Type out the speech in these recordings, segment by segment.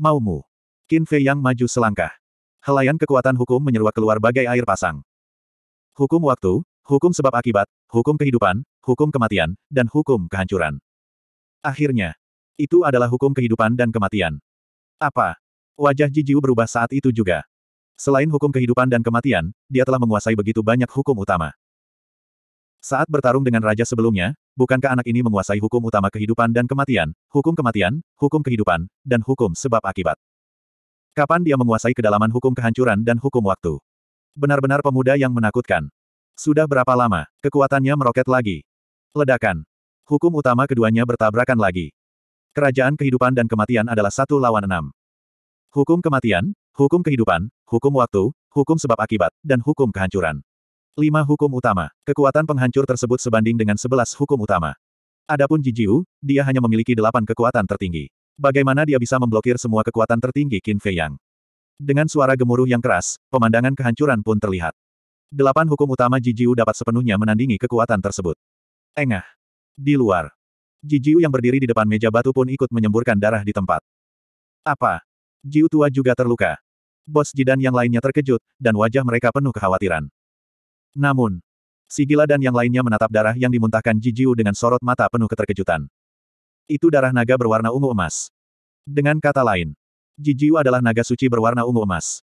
Maumu. Qin Fei yang maju selangkah. Helaian kekuatan hukum menyeruak keluar bagai air pasang. Hukum waktu, hukum sebab akibat, hukum kehidupan, hukum kematian, dan hukum kehancuran. Akhirnya, itu adalah hukum kehidupan dan kematian. Apa? Wajah Ji Jiu berubah saat itu juga. Selain hukum kehidupan dan kematian, dia telah menguasai begitu banyak hukum utama. Saat bertarung dengan raja sebelumnya, bukankah anak ini menguasai hukum utama kehidupan dan kematian, hukum kematian, hukum kehidupan, dan hukum sebab akibat? Kapan dia menguasai kedalaman hukum kehancuran dan hukum waktu? Benar-benar pemuda yang menakutkan. Sudah berapa lama, kekuatannya meroket lagi. Ledakan. Hukum utama keduanya bertabrakan lagi. Kerajaan kehidupan dan kematian adalah satu lawan enam. Hukum kematian, hukum kehidupan, hukum waktu, hukum sebab akibat, dan hukum kehancuran. 5 hukum utama. Kekuatan penghancur tersebut sebanding dengan sebelas hukum utama. Adapun Ji Jijiu, dia hanya memiliki delapan kekuatan tertinggi. Bagaimana dia bisa memblokir semua kekuatan tertinggi Qin Fei Yang? Dengan suara gemuruh yang keras, pemandangan kehancuran pun terlihat. Delapan hukum utama Ji Jijiu dapat sepenuhnya menandingi kekuatan tersebut. Engah. Di luar. Ji Jijiu yang berdiri di depan meja batu pun ikut menyemburkan darah di tempat. Apa? Jiu tua juga terluka. Bos Jidan yang lainnya terkejut, dan wajah mereka penuh kekhawatiran. Namun, Sigila dan yang lainnya menatap darah yang dimuntahkan Jiu dengan sorot mata penuh keterkejutan. Itu darah naga berwarna ungu emas. Dengan kata lain, Jiu adalah naga suci berwarna ungu emas.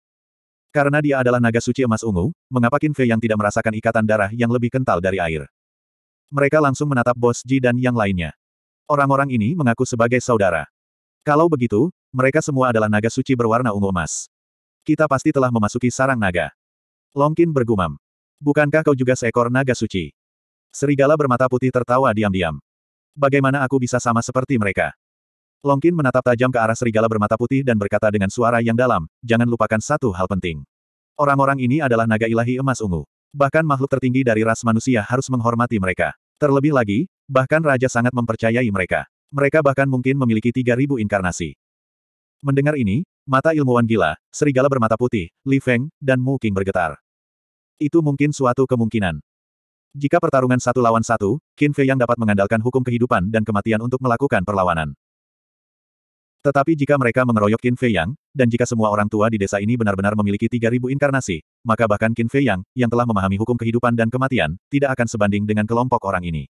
Karena dia adalah naga suci emas ungu, mengapa Qin Fei yang tidak merasakan ikatan darah yang lebih kental dari air? Mereka langsung menatap bos Ji dan yang lainnya. Orang-orang ini mengaku sebagai saudara. Kalau begitu, mereka semua adalah naga suci berwarna ungu emas. Kita pasti telah memasuki sarang naga. Longkin bergumam. Bukankah kau juga seekor naga suci? Serigala bermata putih tertawa diam-diam. Bagaimana aku bisa sama seperti mereka? Longkin menatap tajam ke arah serigala bermata putih dan berkata dengan suara yang dalam, jangan lupakan satu hal penting. Orang-orang ini adalah naga ilahi emas ungu. Bahkan makhluk tertinggi dari ras manusia harus menghormati mereka. Terlebih lagi, bahkan raja sangat mempercayai mereka. Mereka bahkan mungkin memiliki 3.000 inkarnasi. Mendengar ini, mata ilmuwan gila, serigala bermata putih, Li Feng, dan Mu King bergetar. Itu mungkin suatu kemungkinan. Jika pertarungan satu lawan satu, Qin Fei yang dapat mengandalkan hukum kehidupan dan kematian untuk melakukan perlawanan. Tetapi jika mereka mengeroyok Qin Fei yang, dan jika semua orang tua di desa ini benar-benar memiliki 3.000 inkarnasi, maka bahkan Qin Fei yang, yang telah memahami hukum kehidupan dan kematian, tidak akan sebanding dengan kelompok orang ini.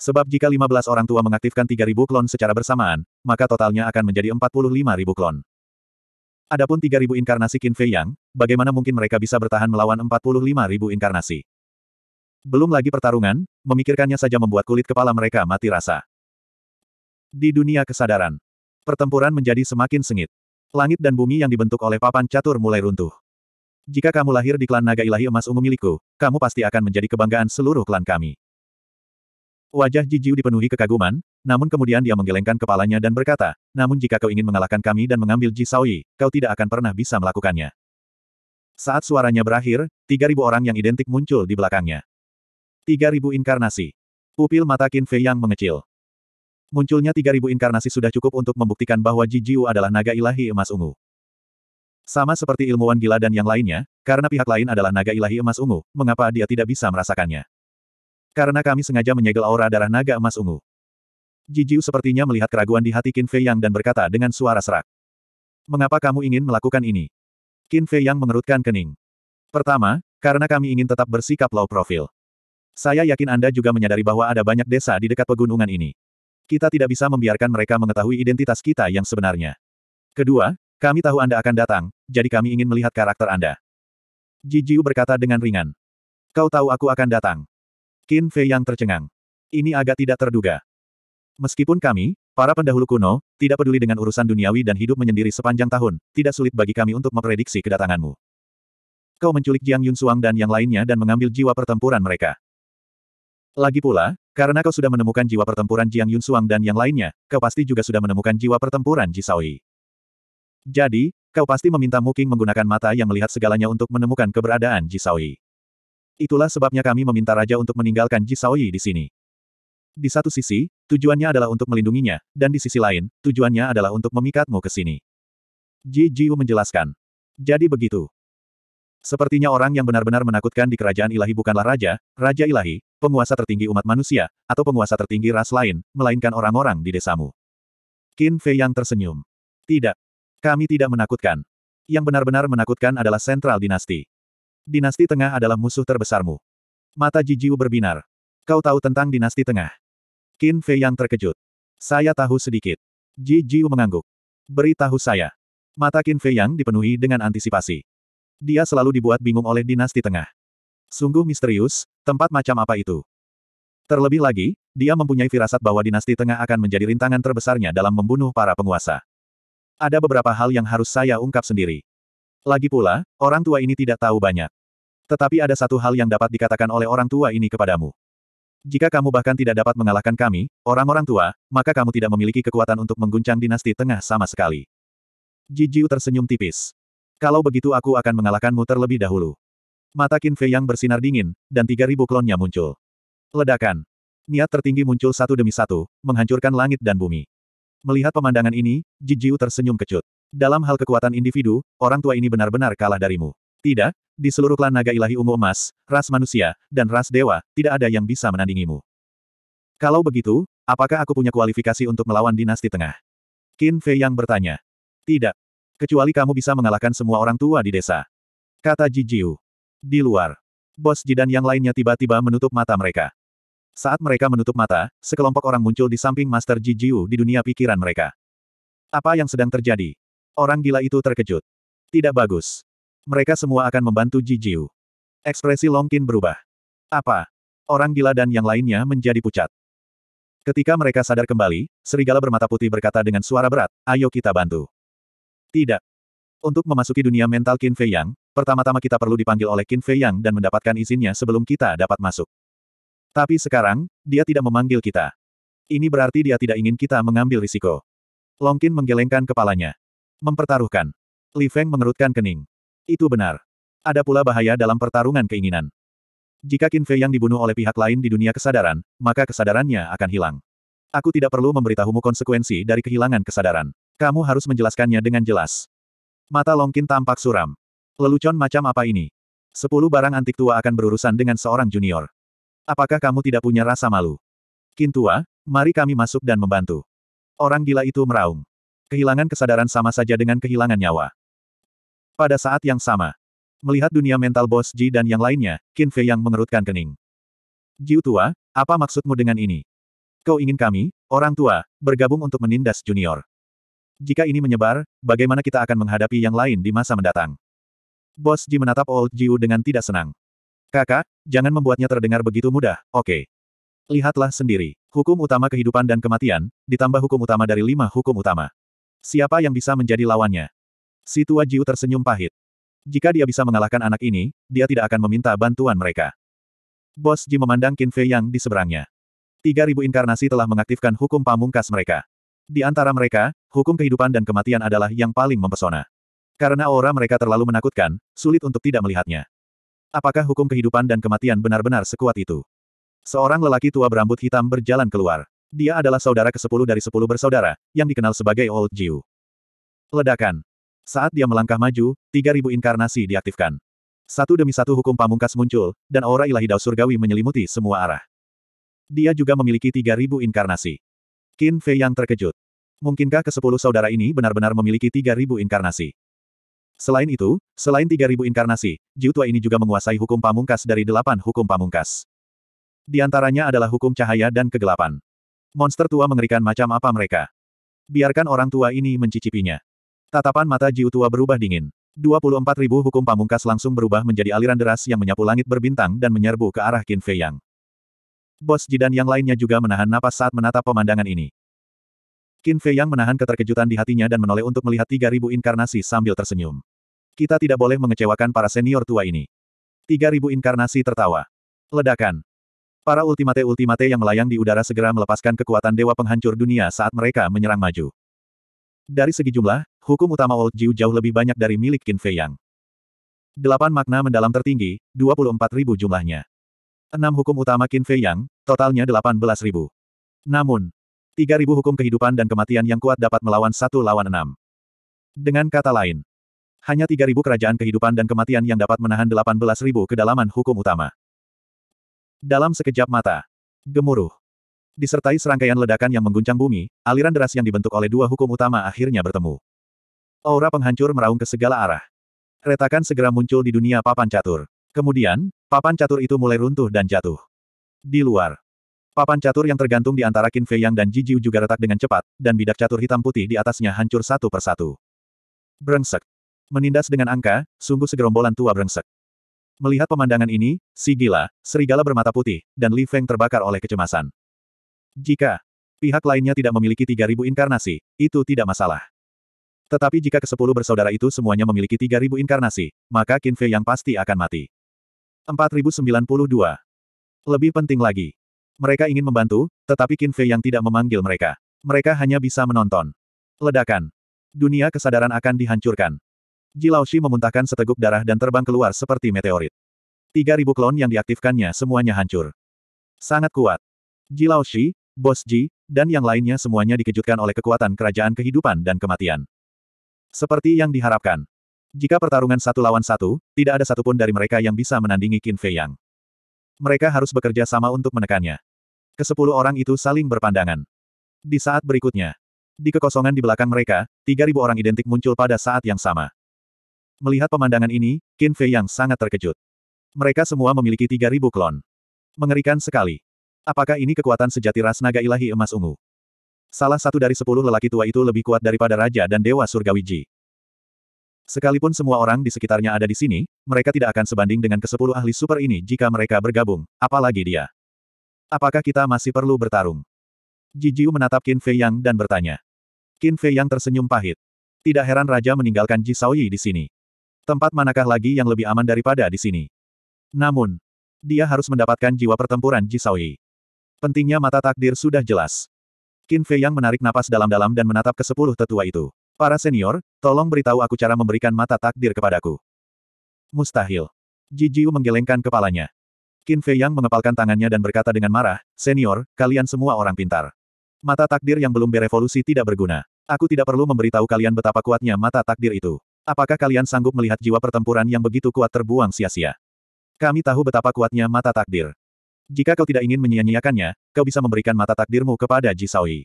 Sebab jika 15 orang tua mengaktifkan 3.000 klon secara bersamaan, maka totalnya akan menjadi 45.000 klon. Adapun 3.000 inkarnasi Qin Fei Yang, bagaimana mungkin mereka bisa bertahan melawan 45.000 inkarnasi? Belum lagi pertarungan, memikirkannya saja membuat kulit kepala mereka mati rasa. Di dunia kesadaran, pertempuran menjadi semakin sengit. Langit dan bumi yang dibentuk oleh papan catur mulai runtuh. Jika kamu lahir di klan naga ilahi emas ungu milikku, kamu pasti akan menjadi kebanggaan seluruh klan kami. Wajah Jijiu dipenuhi kekaguman, namun kemudian dia menggelengkan kepalanya dan berkata, namun jika kau ingin mengalahkan kami dan mengambil Ji Saoyi, kau tidak akan pernah bisa melakukannya. Saat suaranya berakhir, 3.000 orang yang identik muncul di belakangnya. 3.000 inkarnasi. Pupil mata Qin Fei yang mengecil. Munculnya 3.000 inkarnasi sudah cukup untuk membuktikan bahwa Ji Jiu adalah naga ilahi emas ungu. Sama seperti ilmuwan gila dan yang lainnya, karena pihak lain adalah naga ilahi emas ungu, mengapa dia tidak bisa merasakannya? Karena kami sengaja menyegel aura darah naga emas ungu. Jiu sepertinya melihat keraguan di hati Qin Fei Yang dan berkata dengan suara serak. Mengapa kamu ingin melakukan ini? Qin Fei Yang mengerutkan kening. Pertama, karena kami ingin tetap bersikap low profile. Saya yakin Anda juga menyadari bahwa ada banyak desa di dekat pegunungan ini. Kita tidak bisa membiarkan mereka mengetahui identitas kita yang sebenarnya. Kedua, kami tahu Anda akan datang, jadi kami ingin melihat karakter Anda. Jiu berkata dengan ringan. Kau tahu aku akan datang. Qin Fei Yang tercengang. Ini agak tidak terduga. Meskipun kami, para pendahulu kuno, tidak peduli dengan urusan duniawi dan hidup menyendiri sepanjang tahun, tidak sulit bagi kami untuk memprediksi kedatanganmu. Kau menculik Jiang Yunsuang dan yang lainnya dan mengambil jiwa pertempuran mereka. Lagi pula, karena kau sudah menemukan jiwa pertempuran Jiang Yunsuang dan yang lainnya, kau pasti juga sudah menemukan jiwa pertempuran Jisaoi. Jadi, kau pasti meminta Muking menggunakan mata yang melihat segalanya untuk menemukan keberadaan Jisaoi. Itulah sebabnya kami meminta Raja untuk meninggalkan Jisaoi di sini. Di satu sisi, tujuannya adalah untuk melindunginya, dan di sisi lain, tujuannya adalah untuk memikatmu ke sini. Ji Jiu menjelaskan. Jadi begitu. Sepertinya orang yang benar-benar menakutkan di kerajaan ilahi bukanlah raja, raja ilahi, penguasa tertinggi umat manusia, atau penguasa tertinggi ras lain, melainkan orang-orang di desamu. Qin Fei yang tersenyum. Tidak. Kami tidak menakutkan. Yang benar-benar menakutkan adalah sentral dinasti. Dinasti Tengah adalah musuh terbesarmu. Mata Jijiu berbinar. Kau tahu tentang dinasti Tengah. Qin Fei yang terkejut. Saya tahu sedikit. Ji Jiu mengangguk. Beritahu saya. Mata Qin Fei yang dipenuhi dengan antisipasi. Dia selalu dibuat bingung oleh dinasti tengah. Sungguh misterius, tempat macam apa itu? Terlebih lagi, dia mempunyai firasat bahwa dinasti tengah akan menjadi rintangan terbesarnya dalam membunuh para penguasa. Ada beberapa hal yang harus saya ungkap sendiri. Lagi pula, orang tua ini tidak tahu banyak. Tetapi ada satu hal yang dapat dikatakan oleh orang tua ini kepadamu. Jika kamu bahkan tidak dapat mengalahkan kami, orang-orang tua, maka kamu tidak memiliki kekuatan untuk mengguncang dinasti tengah sama sekali. Jiu tersenyum tipis. Kalau begitu aku akan mengalahkanmu terlebih dahulu. Mata Qin Fei yang bersinar dingin, dan 3.000 klonnya muncul. Ledakan. Niat tertinggi muncul satu demi satu, menghancurkan langit dan bumi. Melihat pemandangan ini, Jiu tersenyum kecut. Dalam hal kekuatan individu, orang tua ini benar-benar kalah darimu. Tidak, di seluruh klan naga ilahi ungu emas, ras manusia, dan ras dewa, tidak ada yang bisa menandingimu. Kalau begitu, apakah aku punya kualifikasi untuk melawan dinasti tengah? Qin Fei yang bertanya. Tidak. Kecuali kamu bisa mengalahkan semua orang tua di desa. Kata Ji Jiu. Di luar. Bos Ji dan yang lainnya tiba-tiba menutup mata mereka. Saat mereka menutup mata, sekelompok orang muncul di samping Master Ji Jiu di dunia pikiran mereka. Apa yang sedang terjadi? Orang gila itu terkejut. Tidak bagus. Mereka semua akan membantu Jijiu. Ekspresi Longkin berubah. Apa? Orang gila dan yang lainnya menjadi pucat. Ketika mereka sadar kembali, serigala bermata putih berkata dengan suara berat, ayo kita bantu. Tidak. Untuk memasuki dunia mental Qin Fei Yang, pertama-tama kita perlu dipanggil oleh Qin Fei Yang dan mendapatkan izinnya sebelum kita dapat masuk. Tapi sekarang, dia tidak memanggil kita. Ini berarti dia tidak ingin kita mengambil risiko. Long Qin menggelengkan kepalanya. Mempertaruhkan. Li Feng mengerutkan kening. Itu benar. Ada pula bahaya dalam pertarungan keinginan. Jika Qin Fei yang dibunuh oleh pihak lain di dunia kesadaran, maka kesadarannya akan hilang. Aku tidak perlu memberitahumu konsekuensi dari kehilangan kesadaran. Kamu harus menjelaskannya dengan jelas. Mata Long Qin tampak suram. Lelucon macam apa ini? Sepuluh barang antik tua akan berurusan dengan seorang junior. Apakah kamu tidak punya rasa malu? Qin tua, mari kami masuk dan membantu. Orang gila itu meraung. Kehilangan kesadaran sama saja dengan kehilangan nyawa. Pada saat yang sama, melihat dunia mental bos Ji dan yang lainnya, Qin Fei yang mengerutkan kening. Jiu tua, apa maksudmu dengan ini? Kau ingin kami, orang tua, bergabung untuk menindas junior. Jika ini menyebar, bagaimana kita akan menghadapi yang lain di masa mendatang? Bos Ji menatap Old Jiu dengan tidak senang. Kakak, jangan membuatnya terdengar begitu mudah, oke. Okay. Lihatlah sendiri, hukum utama kehidupan dan kematian, ditambah hukum utama dari lima hukum utama. Siapa yang bisa menjadi lawannya? Si tua Jiu tersenyum pahit. Jika dia bisa mengalahkan anak ini, dia tidak akan meminta bantuan mereka. Bos Ji memandang Qin Fei yang di seberangnya. 3000 inkarnasi telah mengaktifkan hukum pamungkas mereka. Di antara mereka, hukum kehidupan dan kematian adalah yang paling mempesona. Karena aura mereka terlalu menakutkan, sulit untuk tidak melihatnya. Apakah hukum kehidupan dan kematian benar-benar sekuat itu? Seorang lelaki tua berambut hitam berjalan keluar. Dia adalah saudara ke-10 dari 10 bersaudara, yang dikenal sebagai Old Jiu. Ledakan. Saat dia melangkah maju, 3000 inkarnasi diaktifkan. Satu demi satu hukum pamungkas muncul, dan aura ilahi dao surgawi menyelimuti semua arah. Dia juga memiliki 3000 inkarnasi. Qin Fei yang terkejut. Mungkinkah ke kesepuluh saudara ini benar-benar memiliki 3000 inkarnasi? Selain itu, selain 3000 inkarnasi, Jiutua ini juga menguasai hukum pamungkas dari delapan hukum pamungkas. Di antaranya adalah hukum cahaya dan kegelapan. Monster tua mengerikan macam apa mereka. Biarkan orang tua ini mencicipinya. Tatapan mata Jiu tua berubah dingin. 24.000 hukum pamungkas langsung berubah menjadi aliran deras yang menyapu langit berbintang dan menyerbu ke arah Qin Fei Yang. Bos Jidan yang lainnya juga menahan napas saat menatap pemandangan ini. Qin Fei Yang menahan keterkejutan di hatinya dan menoleh untuk melihat 3.000 inkarnasi sambil tersenyum. Kita tidak boleh mengecewakan para senior tua ini. 3.000 inkarnasi tertawa. Ledakan. Para ultimate-ultimate yang melayang di udara segera melepaskan kekuatan dewa penghancur dunia saat mereka menyerang maju. Dari segi jumlah, hukum utama Old Jiu jauh lebih banyak dari milik Qin Fei Yang. Delapan makna mendalam tertinggi, 24.000 jumlahnya. Enam hukum utama Qin Fei Yang, totalnya 18.000. Namun, 3.000 hukum kehidupan dan kematian yang kuat dapat melawan satu lawan enam. Dengan kata lain, hanya 3.000 kerajaan kehidupan dan kematian yang dapat menahan 18.000 kedalaman hukum utama. Dalam sekejap mata, gemuruh. Disertai serangkaian ledakan yang mengguncang bumi, aliran deras yang dibentuk oleh dua hukum utama akhirnya bertemu. Aura penghancur meraung ke segala arah. Retakan segera muncul di dunia papan catur. Kemudian, papan catur itu mulai runtuh dan jatuh. Di luar, papan catur yang tergantung di antara Qin Fei Yang dan Ji Jiu juga retak dengan cepat, dan bidak catur hitam putih di atasnya hancur satu persatu. Brengsek. Menindas dengan angka, sungguh segerombolan tua brengsek. Melihat pemandangan ini, si gila, serigala bermata putih, dan Li Feng terbakar oleh kecemasan. Jika pihak lainnya tidak memiliki 3000 inkarnasi, itu tidak masalah. Tetapi jika ke kesepuluh bersaudara itu semuanya memiliki 3.000 inkarnasi, maka Qin Fei yang pasti akan mati. 4092. Lebih penting lagi. Mereka ingin membantu, tetapi Qin Fei yang tidak memanggil mereka. Mereka hanya bisa menonton. Ledakan. Dunia kesadaran akan dihancurkan. Jilaushi memuntahkan seteguk darah dan terbang keluar seperti meteorit. 3.000 klon yang diaktifkannya semuanya hancur. Sangat kuat. Jilaushi, Bos Ji, dan yang lainnya semuanya dikejutkan oleh kekuatan kerajaan kehidupan dan kematian. Seperti yang diharapkan. Jika pertarungan satu lawan satu, tidak ada satupun dari mereka yang bisa menandingi Qin Fei Yang. Mereka harus bekerja sama untuk menekannya. Kesepuluh orang itu saling berpandangan. Di saat berikutnya, di kekosongan di belakang mereka, tiga ribu orang identik muncul pada saat yang sama. Melihat pemandangan ini, Qin Fei Yang sangat terkejut. Mereka semua memiliki tiga ribu klon. Mengerikan sekali. Apakah ini kekuatan sejati ras naga ilahi emas ungu? Salah satu dari sepuluh lelaki tua itu lebih kuat daripada Raja dan Dewa Surgawi Ji. Sekalipun semua orang di sekitarnya ada di sini, mereka tidak akan sebanding dengan kesepuluh ahli super ini jika mereka bergabung, apalagi dia. Apakah kita masih perlu bertarung? Ji Jijiu menatap Qin Fei Yang dan bertanya. Qin Fei Yang tersenyum pahit. Tidak heran Raja meninggalkan Ji Shaoyi di sini. Tempat manakah lagi yang lebih aman daripada di sini? Namun, dia harus mendapatkan jiwa pertempuran Ji Shaoyi. Pentingnya mata takdir sudah jelas. Qin Fei yang menarik napas dalam-dalam dan menatap ke sepuluh tetua itu. Para senior, tolong beritahu aku cara memberikan mata takdir kepadaku. Mustahil. Ji Jiu menggelengkan kepalanya. Qin Fei yang mengepalkan tangannya dan berkata dengan marah, Senior, kalian semua orang pintar. Mata takdir yang belum berevolusi tidak berguna. Aku tidak perlu memberitahu kalian betapa kuatnya mata takdir itu. Apakah kalian sanggup melihat jiwa pertempuran yang begitu kuat terbuang sia-sia? Kami tahu betapa kuatnya mata takdir. Jika kau tidak ingin menyia-nyiakannya, kau bisa memberikan mata takdirmu kepada Ji Saoyi.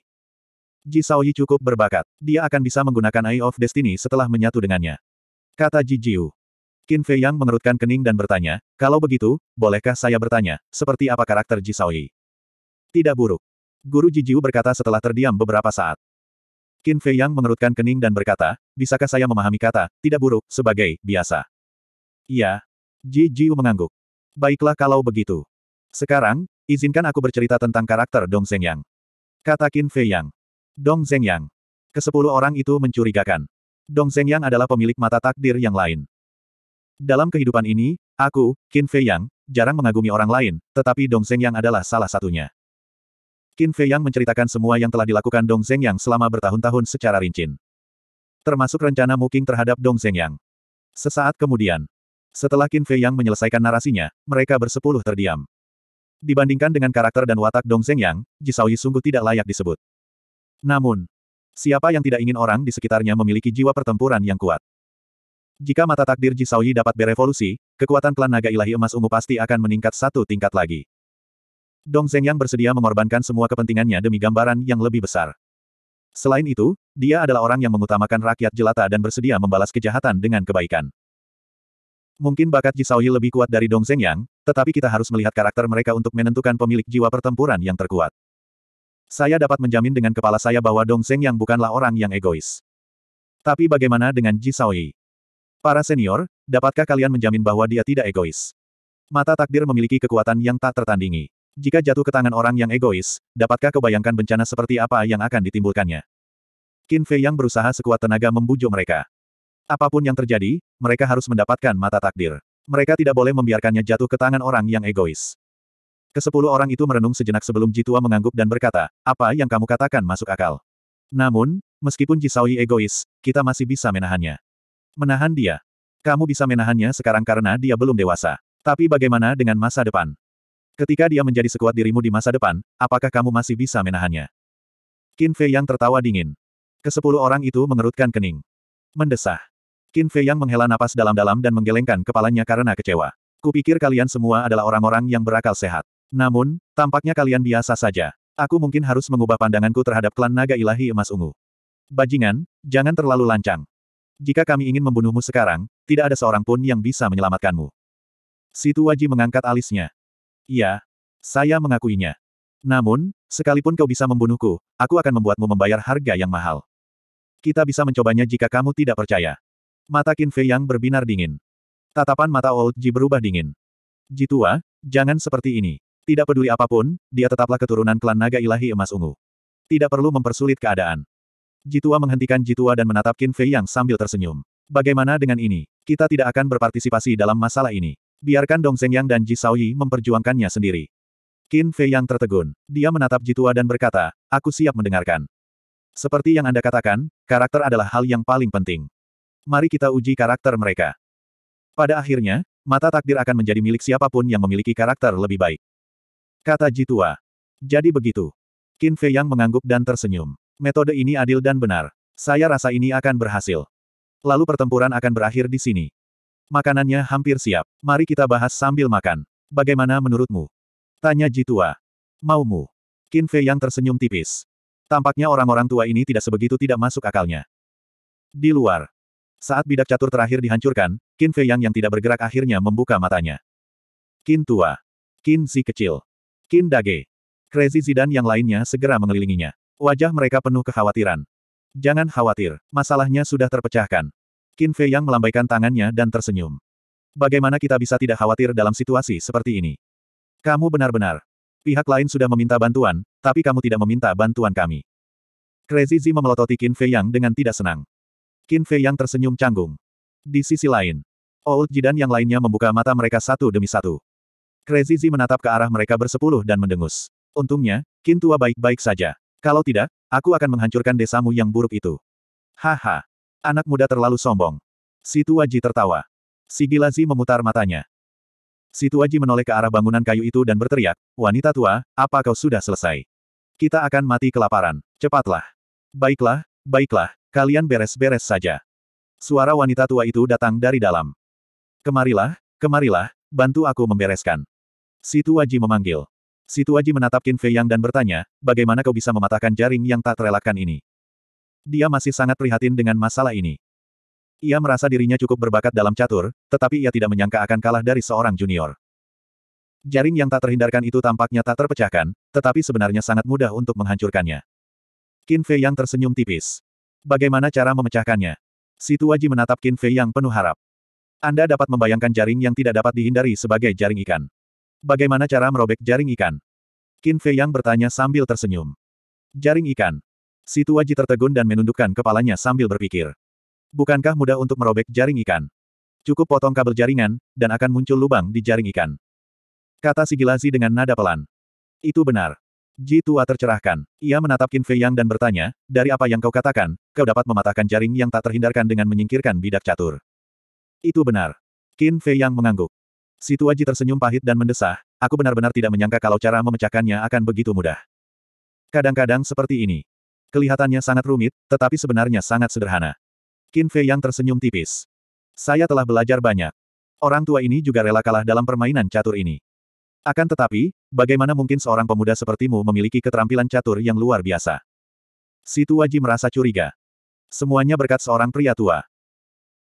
Ji Saoyi cukup berbakat. Dia akan bisa menggunakan Eye of Destiny setelah menyatu dengannya. Kata Ji Jiu. Qin Fei Yang mengerutkan kening dan bertanya, kalau begitu, bolehkah saya bertanya, seperti apa karakter Ji Saoyi? Tidak buruk. Guru Ji Jiu berkata setelah terdiam beberapa saat. Qin Fei Yang mengerutkan kening dan berkata, bisakah saya memahami kata, tidak buruk, sebagai, biasa. Iya. Ji Jiu mengangguk. Baiklah kalau begitu. Sekarang, izinkan aku bercerita tentang karakter Dong Zhengyang. Kata Qin Fei Yang. Dong Zhengyang. Kesepuluh orang itu mencurigakan. Dong Zhengyang adalah pemilik mata takdir yang lain. Dalam kehidupan ini, aku, Qin Fei Yang, jarang mengagumi orang lain, tetapi Dong Zhengyang adalah salah satunya. Qin Fei Yang menceritakan semua yang telah dilakukan Dong Zhengyang selama bertahun-tahun secara rinci, Termasuk rencana Muking terhadap Dong Zhengyang. Sesaat kemudian, setelah Qin Fei Yang menyelesaikan narasinya, mereka bersepuluh terdiam. Dibandingkan dengan karakter dan watak Dong Zhengyang, Jisaoyi sungguh tidak layak disebut. Namun, siapa yang tidak ingin orang di sekitarnya memiliki jiwa pertempuran yang kuat? Jika mata takdir Jisaoyi dapat berevolusi, kekuatan klan naga ilahi emas ungu pasti akan meningkat satu tingkat lagi. Dong Zhengyang bersedia mengorbankan semua kepentingannya demi gambaran yang lebih besar. Selain itu, dia adalah orang yang mengutamakan rakyat jelata dan bersedia membalas kejahatan dengan kebaikan. Mungkin bakat Jisaoyi lebih kuat dari Dong Zhengyang, tetapi kita harus melihat karakter mereka untuk menentukan pemilik jiwa pertempuran yang terkuat. Saya dapat menjamin dengan kepala saya bahwa Dong Seng yang bukanlah orang yang egois. Tapi bagaimana dengan Ji Yi? Para senior, dapatkah kalian menjamin bahwa dia tidak egois? Mata takdir memiliki kekuatan yang tak tertandingi. Jika jatuh ke tangan orang yang egois, dapatkah kau bayangkan bencana seperti apa yang akan ditimbulkannya? Qin Fei yang berusaha sekuat tenaga membujuk mereka. Apapun yang terjadi, mereka harus mendapatkan mata takdir. Mereka tidak boleh membiarkannya jatuh ke tangan orang yang egois. Kesepuluh orang itu merenung sejenak sebelum Jitua mengangguk dan berkata, apa yang kamu katakan masuk akal. Namun, meskipun Jisaui egois, kita masih bisa menahannya. Menahan dia. Kamu bisa menahannya sekarang karena dia belum dewasa. Tapi bagaimana dengan masa depan? Ketika dia menjadi sekuat dirimu di masa depan, apakah kamu masih bisa menahannya? Qin Fei yang tertawa dingin. Kesepuluh orang itu mengerutkan kening. Mendesah. Qin Fei yang menghela napas dalam-dalam dan menggelengkan kepalanya karena kecewa. Kupikir kalian semua adalah orang-orang yang berakal sehat. Namun, tampaknya kalian biasa saja. Aku mungkin harus mengubah pandanganku terhadap klan naga ilahi emas ungu. Bajingan, jangan terlalu lancang. Jika kami ingin membunuhmu sekarang, tidak ada seorang pun yang bisa menyelamatkanmu. Situ Waji mengangkat alisnya. Iya, saya mengakuinya. Namun, sekalipun kau bisa membunuhku, aku akan membuatmu membayar harga yang mahal. Kita bisa mencobanya jika kamu tidak percaya. Mata Qin Fei yang berbinar dingin. Tatapan mata Old Ji berubah dingin. Ji tua, jangan seperti ini. Tidak peduli apapun, dia tetaplah keturunan klan naga ilahi emas ungu. Tidak perlu mempersulit keadaan. Ji Tua menghentikan Ji Tua dan menatap Qin Fei yang sambil tersenyum. Bagaimana dengan ini? Kita tidak akan berpartisipasi dalam masalah ini. Biarkan Dong Zeng Yang dan Ji Yi memperjuangkannya sendiri. Qin Fei yang tertegun. Dia menatap Ji Tua dan berkata, aku siap mendengarkan. Seperti yang Anda katakan, karakter adalah hal yang paling penting mari kita uji karakter mereka. Pada akhirnya, mata takdir akan menjadi milik siapapun yang memiliki karakter lebih baik. Kata Jitua. Jadi begitu. Qin Fei yang mengangguk dan tersenyum. Metode ini adil dan benar. Saya rasa ini akan berhasil. Lalu pertempuran akan berakhir di sini. Makanannya hampir siap. Mari kita bahas sambil makan. Bagaimana menurutmu? Tanya Jitua. Maumu? Qin Fei yang tersenyum tipis. Tampaknya orang-orang tua ini tidak sebegitu tidak masuk akalnya. Di luar, saat bidak catur terakhir dihancurkan, Qin Fei Yang yang tidak bergerak akhirnya membuka matanya. Qin tua. Qin si kecil. Qin dage. Crazy Zidan yang lainnya segera mengelilinginya. Wajah mereka penuh kekhawatiran. Jangan khawatir, masalahnya sudah terpecahkan. Qin Fei Yang melambaikan tangannya dan tersenyum. Bagaimana kita bisa tidak khawatir dalam situasi seperti ini? Kamu benar-benar. Pihak lain sudah meminta bantuan, tapi kamu tidak meminta bantuan kami. Crazy Zi memelototi Qin Fei Yang dengan tidak senang. Qin Fei yang tersenyum canggung. Di sisi lain, Old Jidan yang lainnya membuka mata mereka satu demi satu. Crazy Z menatap ke arah mereka bersepuluh dan mendengus. Untungnya, Qin tua baik-baik saja. Kalau tidak, aku akan menghancurkan desamu yang buruk itu. Haha. Anak muda terlalu sombong. Si tua Ji tertawa. Si gila memutar matanya. Si tua Ji menoleh ke arah bangunan kayu itu dan berteriak, Wanita tua, apa kau sudah selesai? Kita akan mati kelaparan. Cepatlah. Baiklah, baiklah. Kalian beres-beres saja. Suara wanita tua itu datang dari dalam. Kemarilah, kemarilah, bantu aku membereskan. Si Tuaji memanggil. Si Tuaji menatap Qin Fei Yang dan bertanya, bagaimana kau bisa mematahkan jaring yang tak terelakkan ini? Dia masih sangat prihatin dengan masalah ini. Ia merasa dirinya cukup berbakat dalam catur, tetapi ia tidak menyangka akan kalah dari seorang junior. Jaring yang tak terhindarkan itu tampaknya tak terpecahkan, tetapi sebenarnya sangat mudah untuk menghancurkannya. Qin Fei Yang tersenyum tipis. Bagaimana cara memecahkannya? Si Tuaji menatap Qin Fei yang penuh harap. Anda dapat membayangkan jaring yang tidak dapat dihindari sebagai jaring ikan. Bagaimana cara merobek jaring ikan? Qin Fei yang bertanya sambil tersenyum. Jaring ikan. Si Tuaji tertegun dan menundukkan kepalanya sambil berpikir. Bukankah mudah untuk merobek jaring ikan? Cukup potong kabel jaringan, dan akan muncul lubang di jaring ikan. Kata si dengan nada pelan. Itu benar. Ji Tua tercerahkan. Ia menatap Qin Fei Yang dan bertanya, dari apa yang kau katakan, kau dapat mematahkan jaring yang tak terhindarkan dengan menyingkirkan bidak catur. Itu benar. Qin Fei Yang mengangguk. Si Tua Ji tersenyum pahit dan mendesah, aku benar-benar tidak menyangka kalau cara memecahkannya akan begitu mudah. Kadang-kadang seperti ini. Kelihatannya sangat rumit, tetapi sebenarnya sangat sederhana. Qin Fei Yang tersenyum tipis. Saya telah belajar banyak. Orang tua ini juga rela kalah dalam permainan catur ini. Akan tetapi, bagaimana mungkin seorang pemuda sepertimu memiliki keterampilan catur yang luar biasa? Si Tuaji merasa curiga. Semuanya berkat seorang pria tua.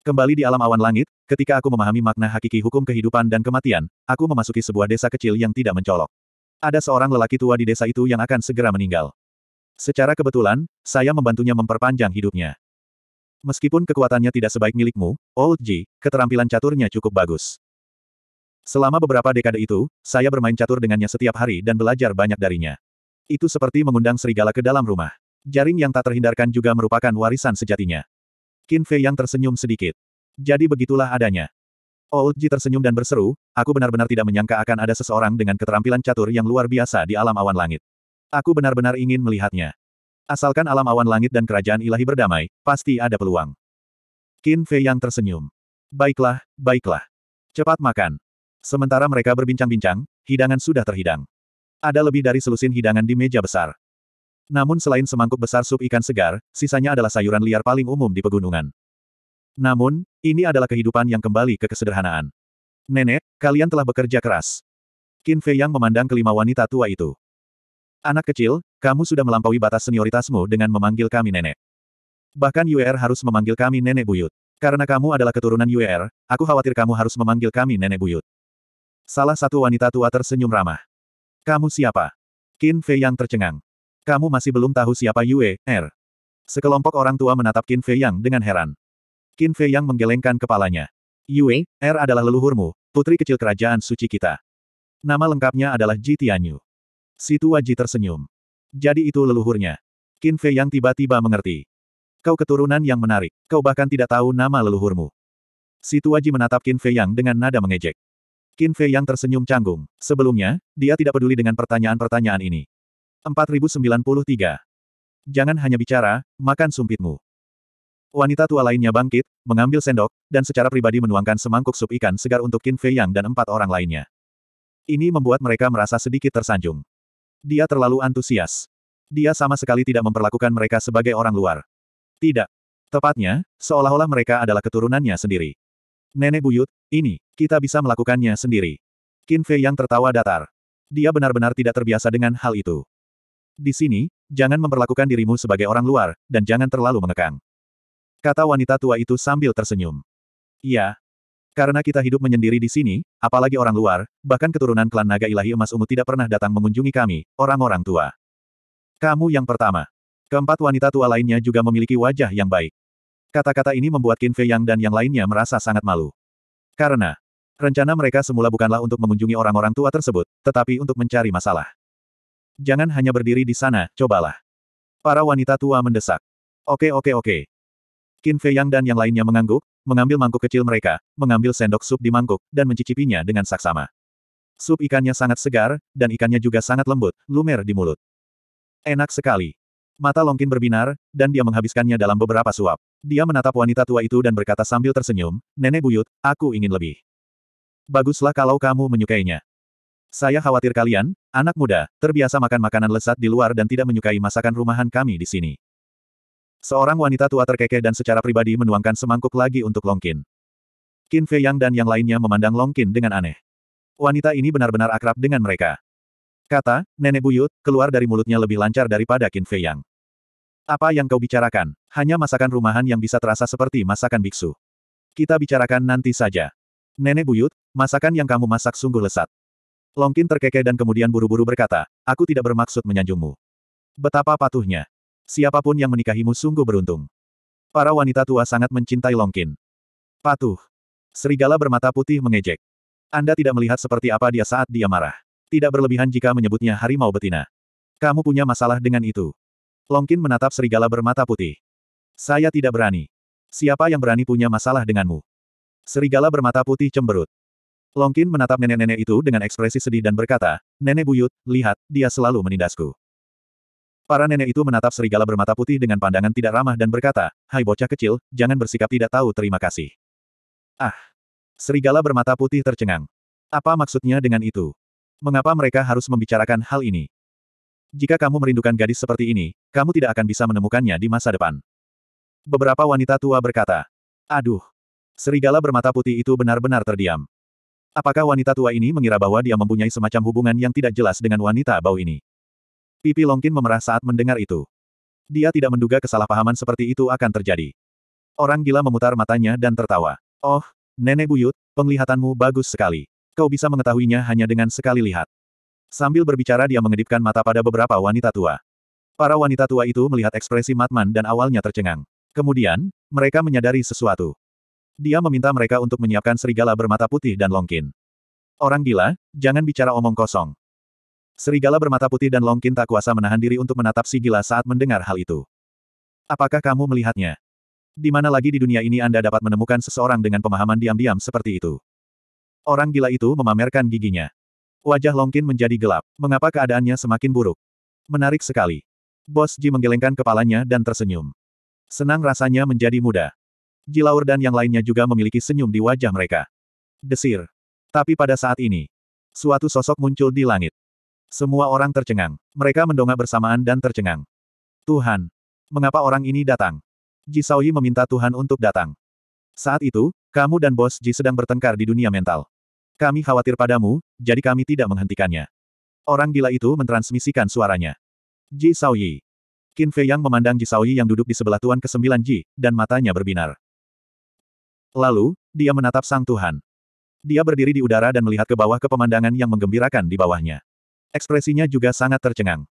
Kembali di alam awan langit, ketika aku memahami makna hakiki hukum kehidupan dan kematian, aku memasuki sebuah desa kecil yang tidak mencolok. Ada seorang lelaki tua di desa itu yang akan segera meninggal. Secara kebetulan, saya membantunya memperpanjang hidupnya. Meskipun kekuatannya tidak sebaik milikmu, Old Ji, keterampilan caturnya cukup bagus. Selama beberapa dekade itu, saya bermain catur dengannya setiap hari dan belajar banyak darinya. Itu seperti mengundang serigala ke dalam rumah. Jaring yang tak terhindarkan juga merupakan warisan sejatinya. Qin Fei yang tersenyum sedikit. Jadi begitulah adanya. Old oh, Ji tersenyum dan berseru, aku benar-benar tidak menyangka akan ada seseorang dengan keterampilan catur yang luar biasa di alam awan langit. Aku benar-benar ingin melihatnya. Asalkan alam awan langit dan kerajaan ilahi berdamai, pasti ada peluang. Qin Fei yang tersenyum. Baiklah, baiklah. Cepat makan. Sementara mereka berbincang-bincang, hidangan sudah terhidang. Ada lebih dari selusin hidangan di meja besar. Namun selain semangkuk besar sup ikan segar, sisanya adalah sayuran liar paling umum di pegunungan. Namun, ini adalah kehidupan yang kembali ke kesederhanaan. Nenek, kalian telah bekerja keras. Qin Fei yang memandang kelima wanita tua itu. Anak kecil, kamu sudah melampaui batas senioritasmu dengan memanggil kami nenek. Bahkan UR er harus memanggil kami nenek buyut. Karena kamu adalah keturunan UR, er, aku khawatir kamu harus memanggil kami nenek buyut. Salah satu wanita tua tersenyum ramah. Kamu siapa? Qin Fei yang tercengang. Kamu masih belum tahu siapa Yue, Er. Sekelompok orang tua menatap Qin Fei Yang dengan heran. Qin Fei Yang menggelengkan kepalanya. Yue, Er adalah leluhurmu, putri kecil kerajaan suci kita. Nama lengkapnya adalah Ji Tianyu. Si tua Ji tersenyum. Jadi itu leluhurnya. Qin Fei Yang tiba-tiba mengerti. Kau keturunan yang menarik, kau bahkan tidak tahu nama leluhurmu. Si tua menatap Qin Fei Yang dengan nada mengejek. Qin Fei yang tersenyum canggung. Sebelumnya, dia tidak peduli dengan pertanyaan-pertanyaan ini. 4093. Jangan hanya bicara, makan sumpitmu. Wanita tua lainnya bangkit, mengambil sendok, dan secara pribadi menuangkan semangkuk sup ikan segar untuk Qin Fei Yang dan empat orang lainnya. Ini membuat mereka merasa sedikit tersanjung. Dia terlalu antusias. Dia sama sekali tidak memperlakukan mereka sebagai orang luar. Tidak. Tepatnya, seolah-olah mereka adalah keturunannya sendiri. Nenek buyut, ini, kita bisa melakukannya sendiri. Qin Fei yang tertawa datar. Dia benar-benar tidak terbiasa dengan hal itu. Di sini, jangan memperlakukan dirimu sebagai orang luar, dan jangan terlalu mengekang. Kata wanita tua itu sambil tersenyum. Iya. Karena kita hidup menyendiri di sini, apalagi orang luar, bahkan keturunan klan naga ilahi emas ungu tidak pernah datang mengunjungi kami, orang-orang tua. Kamu yang pertama. Keempat wanita tua lainnya juga memiliki wajah yang baik. Kata-kata ini membuat Qin Fei Yang dan yang lainnya merasa sangat malu. Karena rencana mereka semula bukanlah untuk mengunjungi orang-orang tua tersebut, tetapi untuk mencari masalah. Jangan hanya berdiri di sana, cobalah. Para wanita tua mendesak. Oke oke oke. Qin Fei Yang dan yang lainnya mengangguk, mengambil mangkuk kecil mereka, mengambil sendok sup di mangkuk, dan mencicipinya dengan saksama. Sup ikannya sangat segar, dan ikannya juga sangat lembut, lumer di mulut. Enak sekali. Mata Longkin berbinar, dan dia menghabiskannya dalam beberapa suap. Dia menatap wanita tua itu dan berkata sambil tersenyum, Nenek Buyut, aku ingin lebih. Baguslah kalau kamu menyukainya. Saya khawatir kalian, anak muda, terbiasa makan makanan lesat di luar dan tidak menyukai masakan rumahan kami di sini. Seorang wanita tua terkekeh dan secara pribadi menuangkan semangkuk lagi untuk Longkin. Qin Fei Yang dan yang lainnya memandang Longkin dengan aneh. Wanita ini benar-benar akrab dengan mereka. Kata, Nenek Buyut, keluar dari mulutnya lebih lancar daripada Qin Fei Yang. Apa yang kau bicarakan? Hanya masakan rumahan yang bisa terasa seperti masakan biksu. Kita bicarakan nanti saja. Nenek buyut, masakan yang kamu masak sungguh lesat. Longkin terkekeh dan kemudian buru-buru berkata, aku tidak bermaksud menyanjungmu. Betapa patuhnya. Siapapun yang menikahimu sungguh beruntung. Para wanita tua sangat mencintai Longkin. Patuh. Serigala bermata putih mengejek. Anda tidak melihat seperti apa dia saat dia marah. Tidak berlebihan jika menyebutnya harimau betina. Kamu punya masalah dengan itu. Longkin menatap serigala bermata putih. Saya tidak berani. Siapa yang berani punya masalah denganmu? Serigala bermata putih cemberut. Longkin menatap nenek-nenek itu dengan ekspresi sedih dan berkata, Nenek buyut, lihat, dia selalu menindasku. Para nenek itu menatap serigala bermata putih dengan pandangan tidak ramah dan berkata, Hai bocah kecil, jangan bersikap tidak tahu terima kasih. Ah! Serigala bermata putih tercengang. Apa maksudnya dengan itu? Mengapa mereka harus membicarakan hal ini? Jika kamu merindukan gadis seperti ini, kamu tidak akan bisa menemukannya di masa depan. Beberapa wanita tua berkata, Aduh, serigala bermata putih itu benar-benar terdiam. Apakah wanita tua ini mengira bahwa dia mempunyai semacam hubungan yang tidak jelas dengan wanita bau ini? Pipi Longkin memerah saat mendengar itu. Dia tidak menduga kesalahpahaman seperti itu akan terjadi. Orang gila memutar matanya dan tertawa. Oh, nenek buyut, penglihatanmu bagus sekali. Kau bisa mengetahuinya hanya dengan sekali lihat. Sambil berbicara dia mengedipkan mata pada beberapa wanita tua. Para wanita tua itu melihat ekspresi Matman dan awalnya tercengang. Kemudian, mereka menyadari sesuatu. Dia meminta mereka untuk menyiapkan serigala bermata putih dan longkin. Orang gila, jangan bicara omong kosong. Serigala bermata putih dan longkin tak kuasa menahan diri untuk menatap si gila saat mendengar hal itu. Apakah kamu melihatnya? Di mana lagi di dunia ini Anda dapat menemukan seseorang dengan pemahaman diam-diam seperti itu? Orang gila itu memamerkan giginya. Wajah Longkin menjadi gelap. Mengapa keadaannya semakin buruk? Menarik sekali. Bos Ji menggelengkan kepalanya dan tersenyum. Senang rasanya menjadi muda. Jilaur dan yang lainnya juga memiliki senyum di wajah mereka. Desir. Tapi pada saat ini, suatu sosok muncul di langit. Semua orang tercengang. Mereka mendongak bersamaan dan tercengang. Tuhan, mengapa orang ini datang? Ji Saoyi meminta Tuhan untuk datang. Saat itu, kamu dan bos Ji sedang bertengkar di dunia mental. Kami khawatir padamu, jadi kami tidak menghentikannya. Orang gila itu mentransmisikan suaranya. Ji Yi, Qin Fei Yang memandang Ji Yi yang duduk di sebelah Tuan ke-9 Ji, dan matanya berbinar. Lalu, dia menatap Sang Tuhan. Dia berdiri di udara dan melihat ke bawah ke pemandangan yang menggembirakan di bawahnya. Ekspresinya juga sangat tercengang.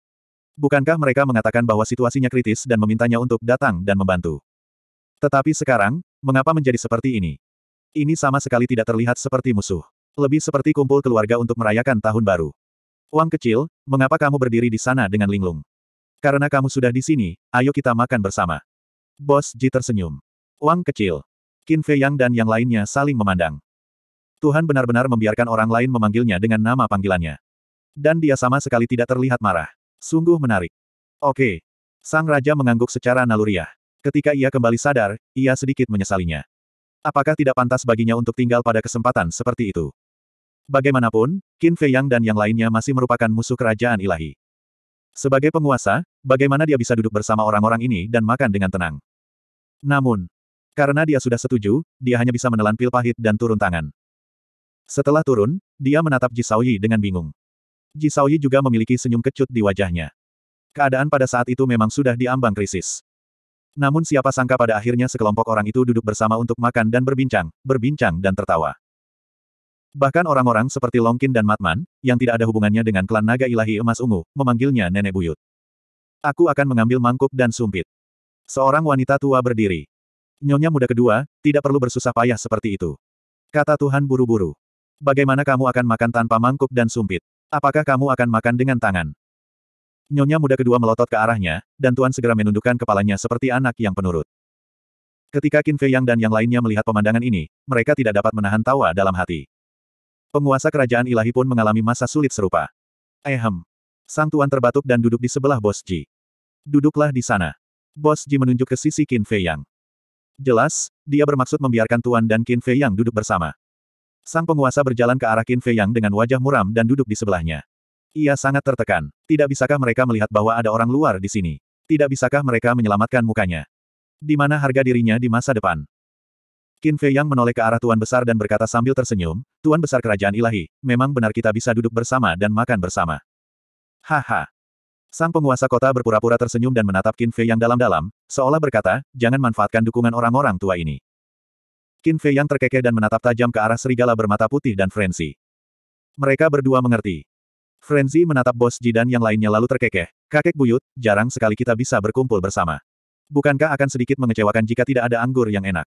Bukankah mereka mengatakan bahwa situasinya kritis dan memintanya untuk datang dan membantu? Tetapi sekarang, mengapa menjadi seperti ini? Ini sama sekali tidak terlihat seperti musuh. Lebih seperti kumpul keluarga untuk merayakan tahun baru. Wang kecil, mengapa kamu berdiri di sana dengan linglung? Karena kamu sudah di sini, ayo kita makan bersama. Bos Ji tersenyum. Wang kecil. Qin Fei Yang dan yang lainnya saling memandang. Tuhan benar-benar membiarkan orang lain memanggilnya dengan nama panggilannya. Dan dia sama sekali tidak terlihat marah. Sungguh menarik. Oke. Sang Raja mengangguk secara naluriah. Ketika ia kembali sadar, ia sedikit menyesalinya. Apakah tidak pantas baginya untuk tinggal pada kesempatan seperti itu? Bagaimanapun, Qin Fei Yang dan yang lainnya masih merupakan musuh kerajaan ilahi. Sebagai penguasa, bagaimana dia bisa duduk bersama orang-orang ini dan makan dengan tenang? Namun, karena dia sudah setuju, dia hanya bisa menelan pil pahit dan turun tangan. Setelah turun, dia menatap Ji Yi dengan bingung. Ji Yi juga memiliki senyum kecut di wajahnya. Keadaan pada saat itu memang sudah diambang krisis. Namun siapa sangka pada akhirnya sekelompok orang itu duduk bersama untuk makan dan berbincang, berbincang dan tertawa. Bahkan orang-orang seperti Longkin dan Matman, yang tidak ada hubungannya dengan klan naga ilahi emas ungu, memanggilnya nenek buyut. Aku akan mengambil mangkuk dan sumpit. Seorang wanita tua berdiri. Nyonya muda kedua, tidak perlu bersusah payah seperti itu. Kata Tuhan buru-buru. Bagaimana kamu akan makan tanpa mangkuk dan sumpit? Apakah kamu akan makan dengan tangan? Nyonya muda kedua melotot ke arahnya, dan Tuan segera menundukkan kepalanya seperti anak yang penurut. Ketika Qin Fei Yang dan yang lainnya melihat pemandangan ini, mereka tidak dapat menahan tawa dalam hati. Penguasa kerajaan ilahi pun mengalami masa sulit serupa. Ehem. Sang tuan terbatuk dan duduk di sebelah Bos Ji. Duduklah di sana. Bos Ji menunjuk ke sisi Qin Fei Yang. Jelas, dia bermaksud membiarkan Tuan dan Qin Fei Yang duduk bersama. Sang penguasa berjalan ke arah Qin Fei Yang dengan wajah muram dan duduk di sebelahnya. Ia sangat tertekan. Tidak bisakah mereka melihat bahwa ada orang luar di sini? Tidak bisakah mereka menyelamatkan mukanya? Di mana harga dirinya di masa depan? Qin Fei Yang menoleh ke arah Tuan Besar dan berkata sambil tersenyum, Tuan Besar Kerajaan Ilahi, memang benar kita bisa duduk bersama dan makan bersama. Haha. Sang penguasa kota berpura-pura tersenyum dan menatap Qin Fei Yang dalam-dalam, seolah berkata, jangan manfaatkan dukungan orang-orang tua ini. Qin Fei Yang terkekeh dan menatap tajam ke arah serigala bermata putih dan Frenzy. Mereka berdua mengerti. Frenzy menatap bos Ji dan yang lainnya lalu terkekeh, kakek buyut, jarang sekali kita bisa berkumpul bersama. Bukankah akan sedikit mengecewakan jika tidak ada anggur yang enak?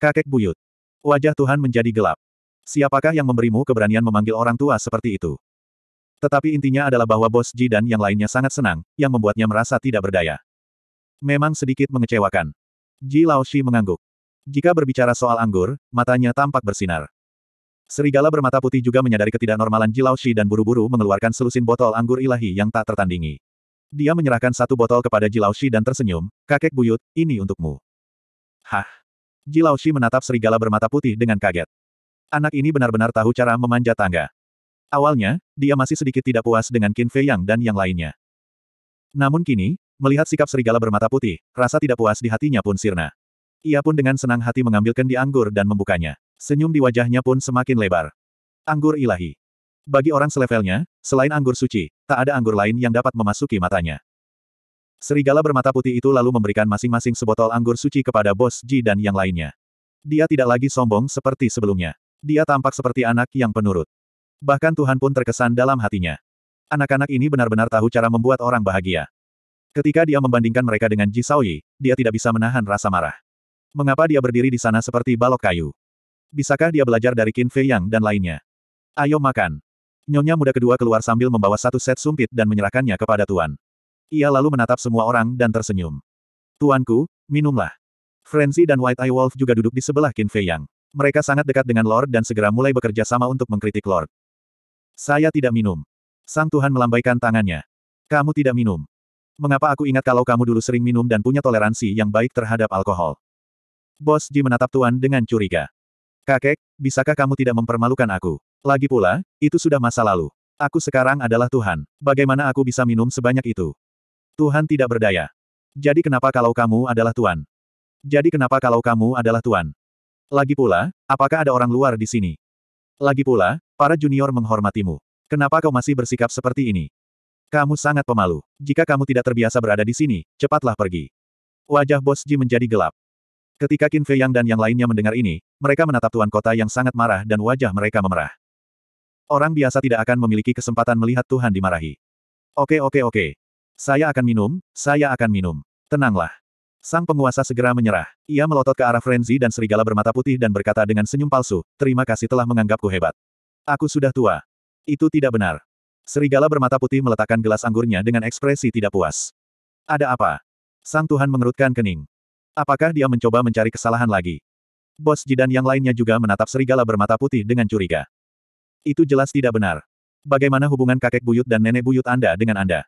Kakek buyut. Wajah Tuhan menjadi gelap. Siapakah yang memberimu keberanian memanggil orang tua seperti itu? Tetapi intinya adalah bahwa bos Ji dan yang lainnya sangat senang, yang membuatnya merasa tidak berdaya. Memang sedikit mengecewakan. Ji Laoshi mengangguk. Jika berbicara soal anggur, matanya tampak bersinar. Serigala bermata putih juga menyadari ketidaknormalan Ji Laoshi dan buru-buru mengeluarkan selusin botol anggur ilahi yang tak tertandingi. Dia menyerahkan satu botol kepada Ji Laoshi dan tersenyum, kakek buyut, ini untukmu. Hah? Ji Laoshi menatap serigala bermata putih dengan kaget. Anak ini benar-benar tahu cara memanjat tangga. Awalnya, dia masih sedikit tidak puas dengan Qin Fei Yang dan yang lainnya. Namun kini, melihat sikap serigala bermata putih, rasa tidak puas di hatinya pun sirna. Ia pun dengan senang hati mengambil kendi anggur dan membukanya. Senyum di wajahnya pun semakin lebar. Anggur ilahi. Bagi orang selevelnya, selain anggur suci, tak ada anggur lain yang dapat memasuki matanya. Serigala bermata putih itu lalu memberikan masing-masing sebotol anggur suci kepada bos Ji dan yang lainnya. Dia tidak lagi sombong seperti sebelumnya. Dia tampak seperti anak yang penurut. Bahkan Tuhan pun terkesan dalam hatinya. Anak-anak ini benar-benar tahu cara membuat orang bahagia. Ketika dia membandingkan mereka dengan Ji Yi, dia tidak bisa menahan rasa marah. Mengapa dia berdiri di sana seperti balok kayu? Bisakah dia belajar dari Qin Fei Yang dan lainnya? Ayo makan. Nyonya muda kedua keluar sambil membawa satu set sumpit dan menyerahkannya kepada Tuan. Ia lalu menatap semua orang dan tersenyum. Tuanku, minumlah. Frenzy dan White Eye Wolf juga duduk di sebelah Qin Fei Yang. Mereka sangat dekat dengan Lord dan segera mulai bekerja sama untuk mengkritik Lord. Saya tidak minum. Sang Tuhan melambaikan tangannya. Kamu tidak minum. Mengapa aku ingat kalau kamu dulu sering minum dan punya toleransi yang baik terhadap alkohol? Bos Ji menatap Tuan dengan curiga. Kakek, bisakah kamu tidak mempermalukan aku? Lagi pula, itu sudah masa lalu. Aku sekarang adalah Tuhan. Bagaimana aku bisa minum sebanyak itu? Tuhan tidak berdaya. Jadi kenapa kalau kamu adalah Tuhan? Jadi kenapa kalau kamu adalah Tuhan? Lagi pula, apakah ada orang luar di sini? Lagi pula, para junior menghormatimu. Kenapa kau masih bersikap seperti ini? Kamu sangat pemalu. Jika kamu tidak terbiasa berada di sini, cepatlah pergi. Wajah Bos Ji menjadi gelap. Ketika Qin Fei Yang dan yang lainnya mendengar ini, mereka menatap Tuan Kota yang sangat marah dan wajah mereka memerah. Orang biasa tidak akan memiliki kesempatan melihat Tuhan dimarahi. Oke oke oke, saya akan minum, saya akan minum. Tenanglah. Sang penguasa segera menyerah. Ia melotot ke arah Frenzy dan serigala bermata putih dan berkata dengan senyum palsu, terima kasih telah menganggapku hebat. Aku sudah tua. Itu tidak benar. Serigala bermata putih meletakkan gelas anggurnya dengan ekspresi tidak puas. Ada apa? Sang Tuhan mengerutkan kening. Apakah dia mencoba mencari kesalahan lagi? Bos jidan yang lainnya juga menatap serigala bermata putih dengan curiga. Itu jelas tidak benar. Bagaimana hubungan kakek buyut dan nenek buyut Anda dengan Anda?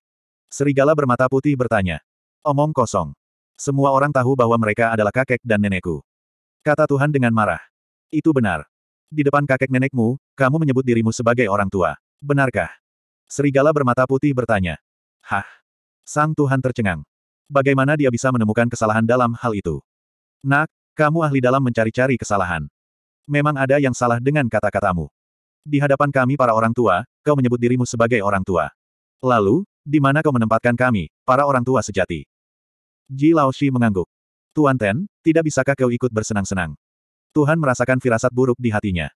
Serigala bermata putih bertanya. Omong kosong. Semua orang tahu bahwa mereka adalah kakek dan nenekku. Kata Tuhan dengan marah. Itu benar. Di depan kakek nenekmu, kamu menyebut dirimu sebagai orang tua. Benarkah? Serigala bermata putih bertanya. Hah? Sang Tuhan tercengang. Bagaimana dia bisa menemukan kesalahan dalam hal itu? Nak, kamu ahli dalam mencari-cari kesalahan. Memang ada yang salah dengan kata-katamu. Di hadapan kami para orang tua, kau menyebut dirimu sebagai orang tua. Lalu, di mana kau menempatkan kami, para orang tua sejati? Ji Laoshi mengangguk. Tuan Ten, tidak bisakah kau ikut bersenang-senang? Tuhan merasakan firasat buruk di hatinya.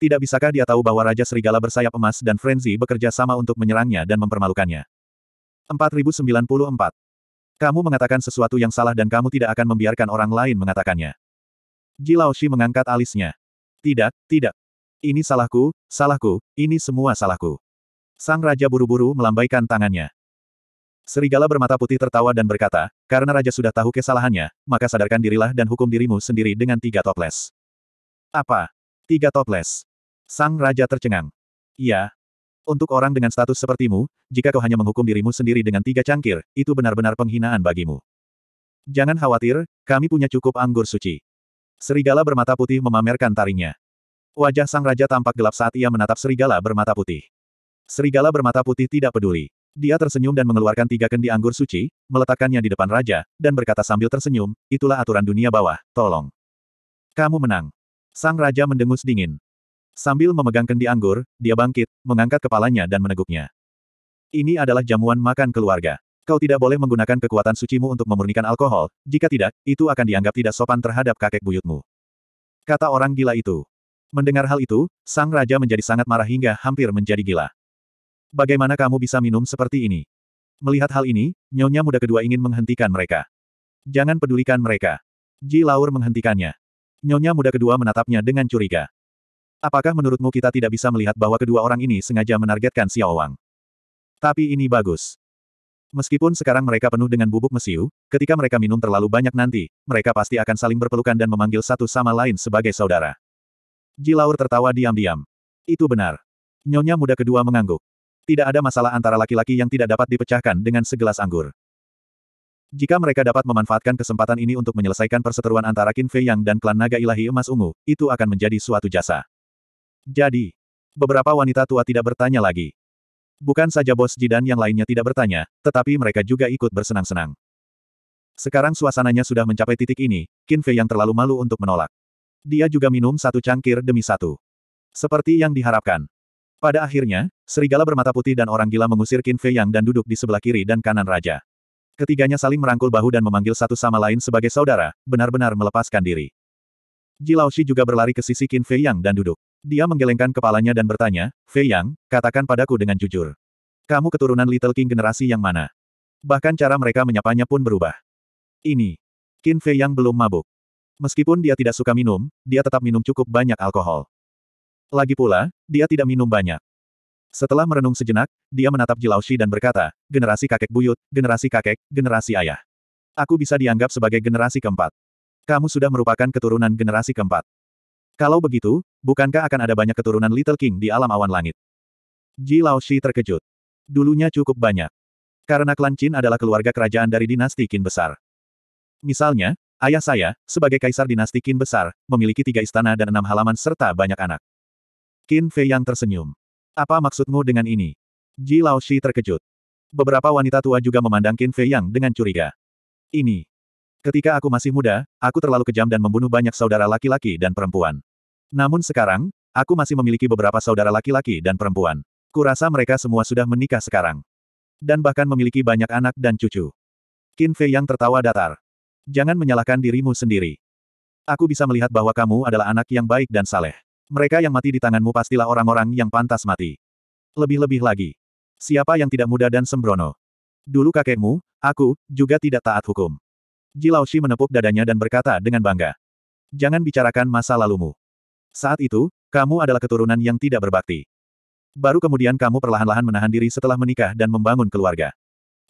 Tidak bisakah dia tahu bahwa Raja Serigala bersayap emas dan Frenzy bekerja sama untuk menyerangnya dan mempermalukannya? 4094. Kamu mengatakan sesuatu yang salah dan kamu tidak akan membiarkan orang lain mengatakannya. Ji Laoshi mengangkat alisnya. Tidak, tidak. Ini salahku, salahku, ini semua salahku. Sang Raja buru-buru melambaikan tangannya. Serigala bermata putih tertawa dan berkata, karena Raja sudah tahu kesalahannya, maka sadarkan dirilah dan hukum dirimu sendiri dengan tiga toples. Apa? Tiga toples. Sang Raja tercengang. Iya. Untuk orang dengan status sepertimu, jika kau hanya menghukum dirimu sendiri dengan tiga cangkir, itu benar-benar penghinaan bagimu. Jangan khawatir, kami punya cukup anggur suci. Serigala bermata putih memamerkan taringnya. Wajah Sang Raja tampak gelap saat ia menatap serigala bermata putih. Serigala bermata putih tidak peduli. Dia tersenyum dan mengeluarkan tiga kendi anggur suci, meletakkannya di depan raja, dan berkata sambil tersenyum, itulah aturan dunia bawah, tolong. Kamu menang. Sang raja mendengus dingin. Sambil memegang kendi anggur, dia bangkit, mengangkat kepalanya dan meneguknya. Ini adalah jamuan makan keluarga. Kau tidak boleh menggunakan kekuatan sucimu untuk memurnikan alkohol, jika tidak, itu akan dianggap tidak sopan terhadap kakek buyutmu. Kata orang gila itu. Mendengar hal itu, sang raja menjadi sangat marah hingga hampir menjadi gila. Bagaimana kamu bisa minum seperti ini? Melihat hal ini, nyonya muda kedua ingin menghentikan mereka. Jangan pedulikan mereka. Ji Laur menghentikannya. Nyonya muda kedua menatapnya dengan curiga. Apakah menurutmu kita tidak bisa melihat bahwa kedua orang ini sengaja menargetkan Xiao Wang? Tapi ini bagus. Meskipun sekarang mereka penuh dengan bubuk mesiu, ketika mereka minum terlalu banyak nanti, mereka pasti akan saling berpelukan dan memanggil satu sama lain sebagai saudara. Ji Laur tertawa diam-diam. Itu benar. Nyonya muda kedua mengangguk. Tidak ada masalah antara laki-laki yang tidak dapat dipecahkan dengan segelas anggur. Jika mereka dapat memanfaatkan kesempatan ini untuk menyelesaikan perseteruan antara Qin Fei Yang dan klan naga ilahi emas ungu, itu akan menjadi suatu jasa. Jadi, beberapa wanita tua tidak bertanya lagi. Bukan saja bos jidan yang lainnya tidak bertanya, tetapi mereka juga ikut bersenang-senang. Sekarang suasananya sudah mencapai titik ini, Qin Fei Yang terlalu malu untuk menolak. Dia juga minum satu cangkir demi satu. Seperti yang diharapkan, pada akhirnya, serigala bermata putih dan orang gila mengusir Qin Fei Yang dan duduk di sebelah kiri dan kanan raja. Ketiganya saling merangkul bahu dan memanggil satu sama lain sebagai saudara, benar-benar melepaskan diri. Ji Laoshi juga berlari ke sisi Qin Fei Yang dan duduk. Dia menggelengkan kepalanya dan bertanya, Fei Yang, katakan padaku dengan jujur. Kamu keturunan Little King generasi yang mana? Bahkan cara mereka menyapanya pun berubah. Ini. Qin Fei Yang belum mabuk. Meskipun dia tidak suka minum, dia tetap minum cukup banyak alkohol. Lagi pula, dia tidak minum banyak. Setelah merenung sejenak, dia menatap Jilaoshi dan berkata, generasi kakek buyut, generasi kakek, generasi ayah. Aku bisa dianggap sebagai generasi keempat. Kamu sudah merupakan keturunan generasi keempat. Kalau begitu, bukankah akan ada banyak keturunan Little King di alam awan langit? Shi terkejut. Dulunya cukup banyak. Karena klan Qin adalah keluarga kerajaan dari dinasti Qin besar. Misalnya, ayah saya, sebagai kaisar dinasti Qin besar, memiliki tiga istana dan enam halaman serta banyak anak. Qin Fei yang tersenyum. Apa maksudmu dengan ini? Ji Laoshi terkejut. Beberapa wanita tua juga memandang Qin Fei yang dengan curiga. Ini. Ketika aku masih muda, aku terlalu kejam dan membunuh banyak saudara laki-laki dan perempuan. Namun sekarang, aku masih memiliki beberapa saudara laki-laki dan perempuan. Kurasa mereka semua sudah menikah sekarang. Dan bahkan memiliki banyak anak dan cucu. Qin Fei yang tertawa datar. Jangan menyalahkan dirimu sendiri. Aku bisa melihat bahwa kamu adalah anak yang baik dan saleh. Mereka yang mati di tanganmu pastilah orang-orang yang pantas mati. Lebih-lebih lagi. Siapa yang tidak muda dan sembrono? Dulu kakekmu, aku, juga tidak taat hukum. Jilaoshi menepuk dadanya dan berkata dengan bangga. Jangan bicarakan masa lalumu. Saat itu, kamu adalah keturunan yang tidak berbakti. Baru kemudian kamu perlahan-lahan menahan diri setelah menikah dan membangun keluarga.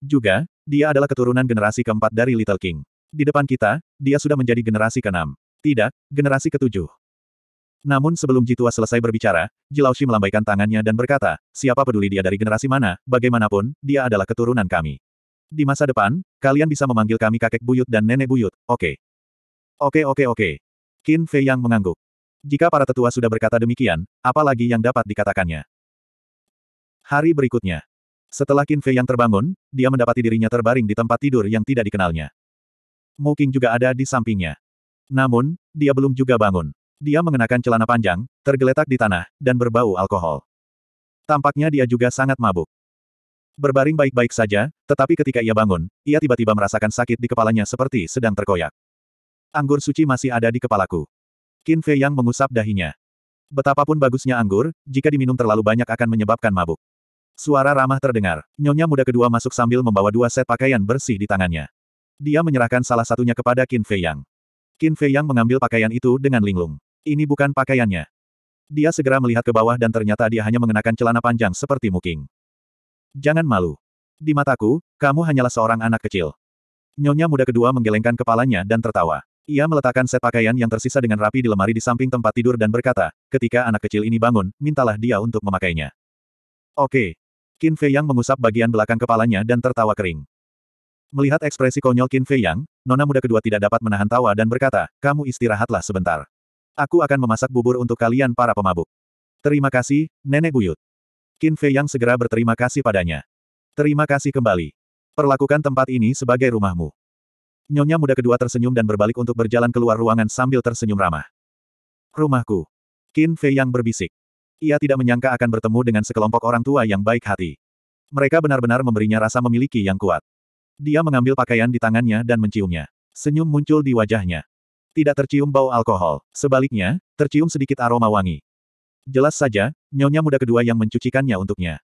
Juga, dia adalah keturunan generasi keempat dari Little King. Di depan kita, dia sudah menjadi generasi keenam. Tidak, generasi ketujuh. Namun sebelum Jitua selesai berbicara, Jilaoshi melambaikan tangannya dan berkata, siapa peduli dia dari generasi mana, bagaimanapun, dia adalah keturunan kami. Di masa depan, kalian bisa memanggil kami kakek buyut dan nenek buyut, oke. Okay. Oke okay, oke okay, oke. Okay. Qin Fei yang mengangguk. Jika para tetua sudah berkata demikian, apalagi yang dapat dikatakannya. Hari berikutnya. Setelah Qin Fei yang terbangun, dia mendapati dirinya terbaring di tempat tidur yang tidak dikenalnya. Mu Qing juga ada di sampingnya. Namun, dia belum juga bangun. Dia mengenakan celana panjang, tergeletak di tanah, dan berbau alkohol. Tampaknya dia juga sangat mabuk. Berbaring baik-baik saja, tetapi ketika ia bangun, ia tiba-tiba merasakan sakit di kepalanya seperti sedang terkoyak. Anggur suci masih ada di kepalaku. Qin Fei Yang mengusap dahinya. Betapapun bagusnya anggur, jika diminum terlalu banyak akan menyebabkan mabuk. Suara ramah terdengar. Nyonya muda kedua masuk sambil membawa dua set pakaian bersih di tangannya. Dia menyerahkan salah satunya kepada Qin Fei Yang. Qin Fei Yang mengambil pakaian itu dengan linglung. Ini bukan pakaiannya. Dia segera melihat ke bawah dan ternyata dia hanya mengenakan celana panjang seperti muking. Jangan malu. Di mataku, kamu hanyalah seorang anak kecil. Nyonya muda kedua menggelengkan kepalanya dan tertawa. Ia meletakkan set pakaian yang tersisa dengan rapi di lemari di samping tempat tidur dan berkata, ketika anak kecil ini bangun, mintalah dia untuk memakainya. Oke. Qin Fei Yang mengusap bagian belakang kepalanya dan tertawa kering. Melihat ekspresi konyol Qin Fei Yang, nona muda kedua tidak dapat menahan tawa dan berkata, kamu istirahatlah sebentar. Aku akan memasak bubur untuk kalian para pemabuk. Terima kasih, Nenek Buyut. Qin Fei yang segera berterima kasih padanya. Terima kasih kembali. Perlakukan tempat ini sebagai rumahmu. Nyonya muda kedua tersenyum dan berbalik untuk berjalan keluar ruangan sambil tersenyum ramah. Rumahku. Qin Fei yang berbisik. Ia tidak menyangka akan bertemu dengan sekelompok orang tua yang baik hati. Mereka benar-benar memberinya rasa memiliki yang kuat. Dia mengambil pakaian di tangannya dan menciumnya. Senyum muncul di wajahnya tidak tercium bau alkohol. Sebaliknya, tercium sedikit aroma wangi. Jelas saja, nyonya muda kedua yang mencucikannya untuknya.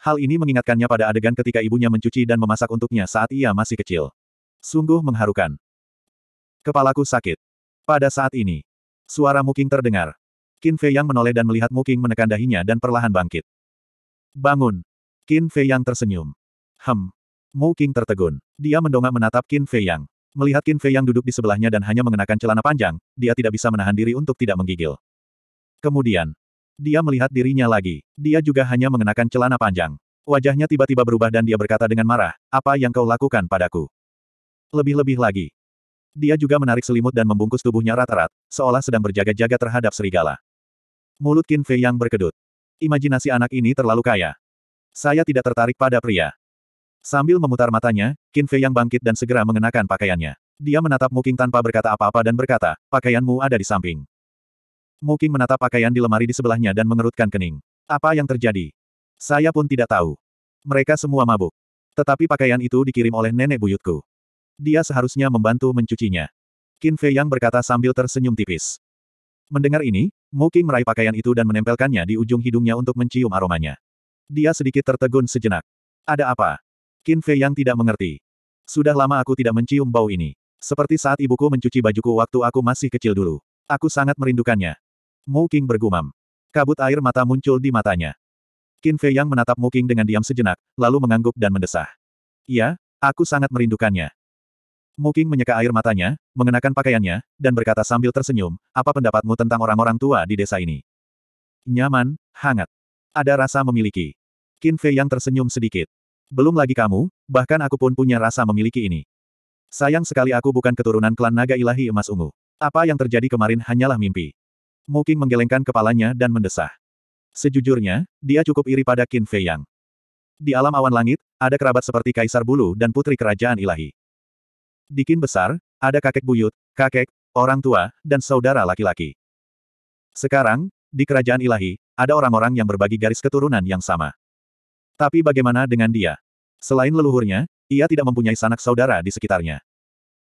Hal ini mengingatkannya pada adegan ketika ibunya mencuci dan memasak untuknya saat ia masih kecil. Sungguh mengharukan. Kepalaku sakit. Pada saat ini, suara Muking terdengar. Qin Fei Yang menoleh dan melihat Muking menekan dahinya dan perlahan bangkit. Bangun. Qin Fei Yang tersenyum. Hem. Muking tertegun. Dia mendongak menatap Qin Fei Yang. Melihat Qin Fei yang duduk di sebelahnya dan hanya mengenakan celana panjang, dia tidak bisa menahan diri untuk tidak menggigil. Kemudian, dia melihat dirinya lagi. Dia juga hanya mengenakan celana panjang. Wajahnya tiba-tiba berubah dan dia berkata dengan marah, apa yang kau lakukan padaku? Lebih-lebih lagi. Dia juga menarik selimut dan membungkus tubuhnya rata-rat, seolah sedang berjaga-jaga terhadap serigala. Mulut Qin Fei yang berkedut. Imajinasi anak ini terlalu kaya. Saya tidak tertarik pada pria. Sambil memutar matanya, Qin Fei yang bangkit dan segera mengenakan pakaiannya. Dia menatap Qing tanpa berkata apa-apa dan berkata, pakaianmu ada di samping. Qing menatap pakaian di lemari di sebelahnya dan mengerutkan kening. Apa yang terjadi? Saya pun tidak tahu. Mereka semua mabuk. Tetapi pakaian itu dikirim oleh nenek buyutku. Dia seharusnya membantu mencucinya. Qin Fei yang berkata sambil tersenyum tipis. Mendengar ini, Qing meraih pakaian itu dan menempelkannya di ujung hidungnya untuk mencium aromanya. Dia sedikit tertegun sejenak. Ada apa? Qin Fei yang tidak mengerti. Sudah lama aku tidak mencium bau ini. Seperti saat ibuku mencuci bajuku waktu aku masih kecil dulu. Aku sangat merindukannya. Mu Qing bergumam. Kabut air mata muncul di matanya. Qin Fei yang menatap Mu Qing dengan diam sejenak, lalu mengangguk dan mendesah. Iya, aku sangat merindukannya. Mu Qing menyeka air matanya, mengenakan pakaiannya, dan berkata sambil tersenyum, apa pendapatmu tentang orang-orang tua di desa ini? Nyaman, hangat. Ada rasa memiliki. Qin Fei yang tersenyum sedikit. Belum lagi kamu, bahkan aku pun punya rasa memiliki ini. Sayang sekali aku bukan keturunan klan naga ilahi emas ungu. Apa yang terjadi kemarin hanyalah mimpi. Mungkin menggelengkan kepalanya dan mendesah. Sejujurnya, dia cukup iri pada Qin Fei Yang. Di alam awan langit, ada kerabat seperti Kaisar Bulu dan Putri Kerajaan Ilahi. Di Qin Besar, ada kakek buyut, kakek, orang tua, dan saudara laki-laki. Sekarang, di Kerajaan Ilahi, ada orang-orang yang berbagi garis keturunan yang sama. Tapi bagaimana dengan dia? Selain leluhurnya, ia tidak mempunyai sanak saudara di sekitarnya.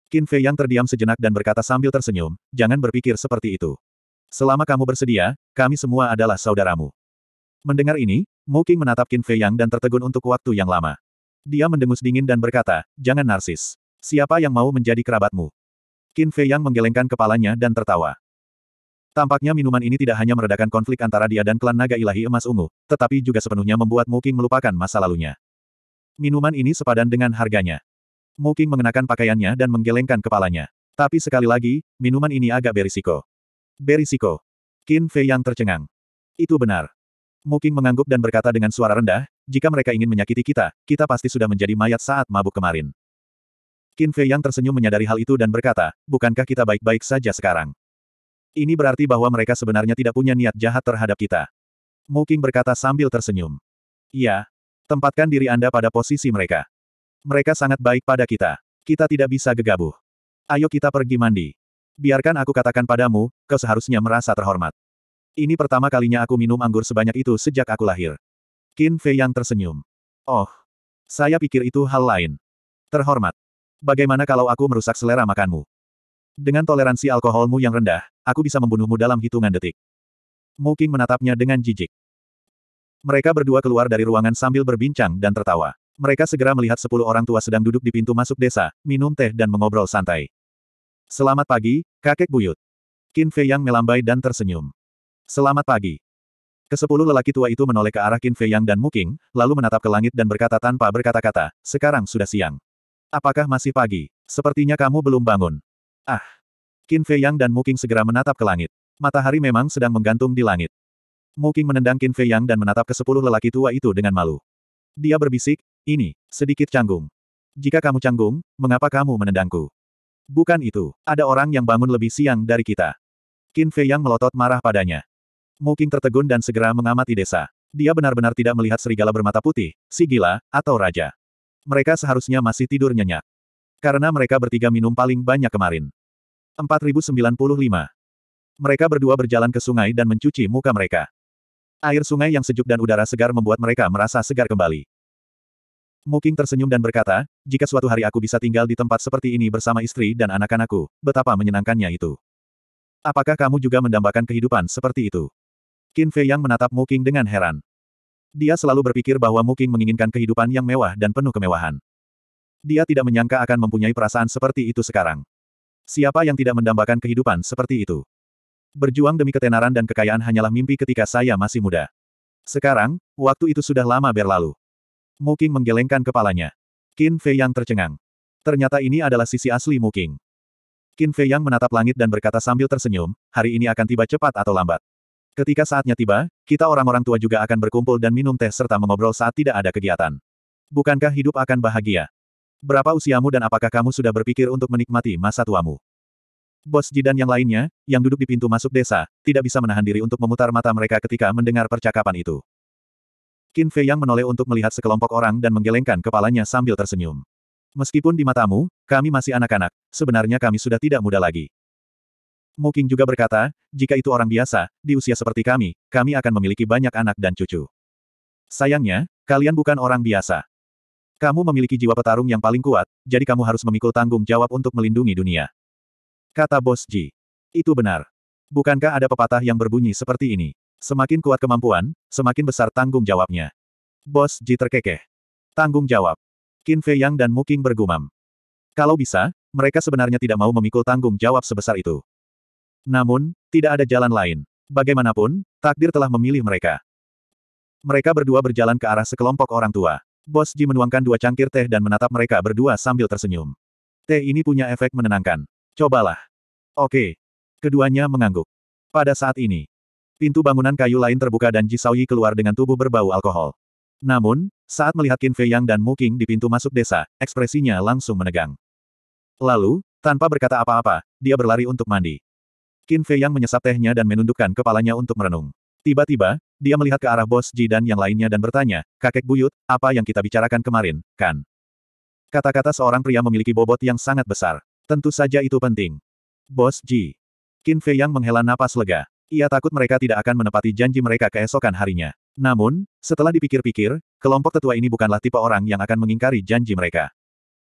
Qin Fei yang terdiam sejenak dan berkata sambil tersenyum, jangan berpikir seperti itu. Selama kamu bersedia, kami semua adalah saudaramu. Mendengar ini, Mu Qing menatap Qin Fei Yang dan tertegun untuk waktu yang lama. Dia mendengus dingin dan berkata, jangan narsis. Siapa yang mau menjadi kerabatmu? Qin Fei Yang menggelengkan kepalanya dan tertawa. Tampaknya minuman ini tidak hanya meredakan konflik antara dia dan klan naga ilahi emas ungu, tetapi juga sepenuhnya membuat Muking melupakan masa lalunya. Minuman ini sepadan dengan harganya. Muking mengenakan pakaiannya dan menggelengkan kepalanya. Tapi sekali lagi, minuman ini agak berisiko. Berisiko. Qin Fei yang tercengang. Itu benar. Muking mengangguk dan berkata dengan suara rendah, jika mereka ingin menyakiti kita, kita pasti sudah menjadi mayat saat mabuk kemarin. Qin Fei yang tersenyum menyadari hal itu dan berkata, bukankah kita baik-baik saja sekarang? Ini berarti bahwa mereka sebenarnya tidak punya niat jahat terhadap kita. Muking berkata sambil tersenyum. Ya, Tempatkan diri Anda pada posisi mereka. Mereka sangat baik pada kita. Kita tidak bisa gegabah. Ayo kita pergi mandi. Biarkan aku katakan padamu, kau seharusnya merasa terhormat. Ini pertama kalinya aku minum anggur sebanyak itu sejak aku lahir. Qin Fei yang tersenyum. Oh. Saya pikir itu hal lain. Terhormat. Bagaimana kalau aku merusak selera makanmu? Dengan toleransi alkoholmu yang rendah, aku bisa membunuhmu dalam hitungan detik. Muking menatapnya dengan jijik. Mereka berdua keluar dari ruangan sambil berbincang dan tertawa. Mereka segera melihat sepuluh orang tua sedang duduk di pintu masuk desa, minum teh dan mengobrol santai. Selamat pagi, kakek buyut. Qin Fei Yang melambai dan tersenyum. Selamat pagi. Kesepuluh lelaki tua itu menoleh ke arah Qin Fei Yang dan Muking, lalu menatap ke langit dan berkata tanpa berkata-kata, sekarang sudah siang. Apakah masih pagi? Sepertinya kamu belum bangun. Ah! Qin Fei Yang dan Muking segera menatap ke langit. Matahari memang sedang menggantung di langit. Muking menendang Qin Fei Yang dan menatap ke sepuluh lelaki tua itu dengan malu. Dia berbisik, ini, sedikit canggung. Jika kamu canggung, mengapa kamu menendangku? Bukan itu, ada orang yang bangun lebih siang dari kita. Qin Fei Yang melotot marah padanya. Muking tertegun dan segera mengamati desa. Dia benar-benar tidak melihat serigala bermata putih, si gila, atau raja. Mereka seharusnya masih tidur nyenyak. Karena mereka bertiga minum paling banyak kemarin. 4095. Mereka berdua berjalan ke sungai dan mencuci muka mereka. Air sungai yang sejuk dan udara segar membuat mereka merasa segar kembali. Muking tersenyum dan berkata, jika suatu hari aku bisa tinggal di tempat seperti ini bersama istri dan anak-anakku, betapa menyenangkannya itu. Apakah kamu juga mendambakan kehidupan seperti itu? Qin Fei Yang menatap Muking dengan heran. Dia selalu berpikir bahwa Muking menginginkan kehidupan yang mewah dan penuh kemewahan. Dia tidak menyangka akan mempunyai perasaan seperti itu sekarang. Siapa yang tidak mendambakan kehidupan seperti itu? Berjuang demi ketenaran dan kekayaan hanyalah mimpi ketika saya masih muda. Sekarang, waktu itu sudah lama berlalu. Muking menggelengkan kepalanya. Qin Fei yang tercengang. Ternyata ini adalah sisi asli Muking. Qin Fei yang menatap langit dan berkata sambil tersenyum, hari ini akan tiba cepat atau lambat. Ketika saatnya tiba, kita orang-orang tua juga akan berkumpul dan minum teh serta mengobrol saat tidak ada kegiatan. Bukankah hidup akan bahagia? Berapa usiamu dan apakah kamu sudah berpikir untuk menikmati masa tuamu? Bos Jidan yang lainnya, yang duduk di pintu masuk desa, tidak bisa menahan diri untuk memutar mata mereka ketika mendengar percakapan itu. Qin Fei yang menoleh untuk melihat sekelompok orang dan menggelengkan kepalanya sambil tersenyum. Meskipun di matamu, kami masih anak-anak, sebenarnya kami sudah tidak muda lagi. Mu Qing juga berkata, jika itu orang biasa, di usia seperti kami, kami akan memiliki banyak anak dan cucu. Sayangnya, kalian bukan orang biasa. Kamu memiliki jiwa petarung yang paling kuat, jadi kamu harus memikul tanggung jawab untuk melindungi dunia. Kata Bos Ji. Itu benar. Bukankah ada pepatah yang berbunyi seperti ini? Semakin kuat kemampuan, semakin besar tanggung jawabnya. Bos Ji terkekeh. Tanggung jawab. Qin Fei Yang dan Muking bergumam. Kalau bisa, mereka sebenarnya tidak mau memikul tanggung jawab sebesar itu. Namun, tidak ada jalan lain. Bagaimanapun, takdir telah memilih mereka. Mereka berdua berjalan ke arah sekelompok orang tua. Bos Ji menuangkan dua cangkir teh dan menatap mereka berdua sambil tersenyum. Teh ini punya efek menenangkan. Cobalah. Oke. Keduanya mengangguk. Pada saat ini, pintu bangunan kayu lain terbuka dan Ji Xiaoyi keluar dengan tubuh berbau alkohol. Namun, saat melihat Qin Fei Yang dan Mu King di pintu masuk desa, ekspresinya langsung menegang. Lalu, tanpa berkata apa-apa, dia berlari untuk mandi. Qin Fei Yang menyesap tehnya dan menundukkan kepalanya untuk merenung. Tiba-tiba, dia melihat ke arah bos Ji dan yang lainnya dan bertanya, kakek buyut, apa yang kita bicarakan kemarin, kan? Kata-kata seorang pria memiliki bobot yang sangat besar. Tentu saja itu penting. Bos Ji. Qin Fei yang menghela napas lega. Ia takut mereka tidak akan menepati janji mereka keesokan harinya. Namun, setelah dipikir-pikir, kelompok tetua ini bukanlah tipe orang yang akan mengingkari janji mereka.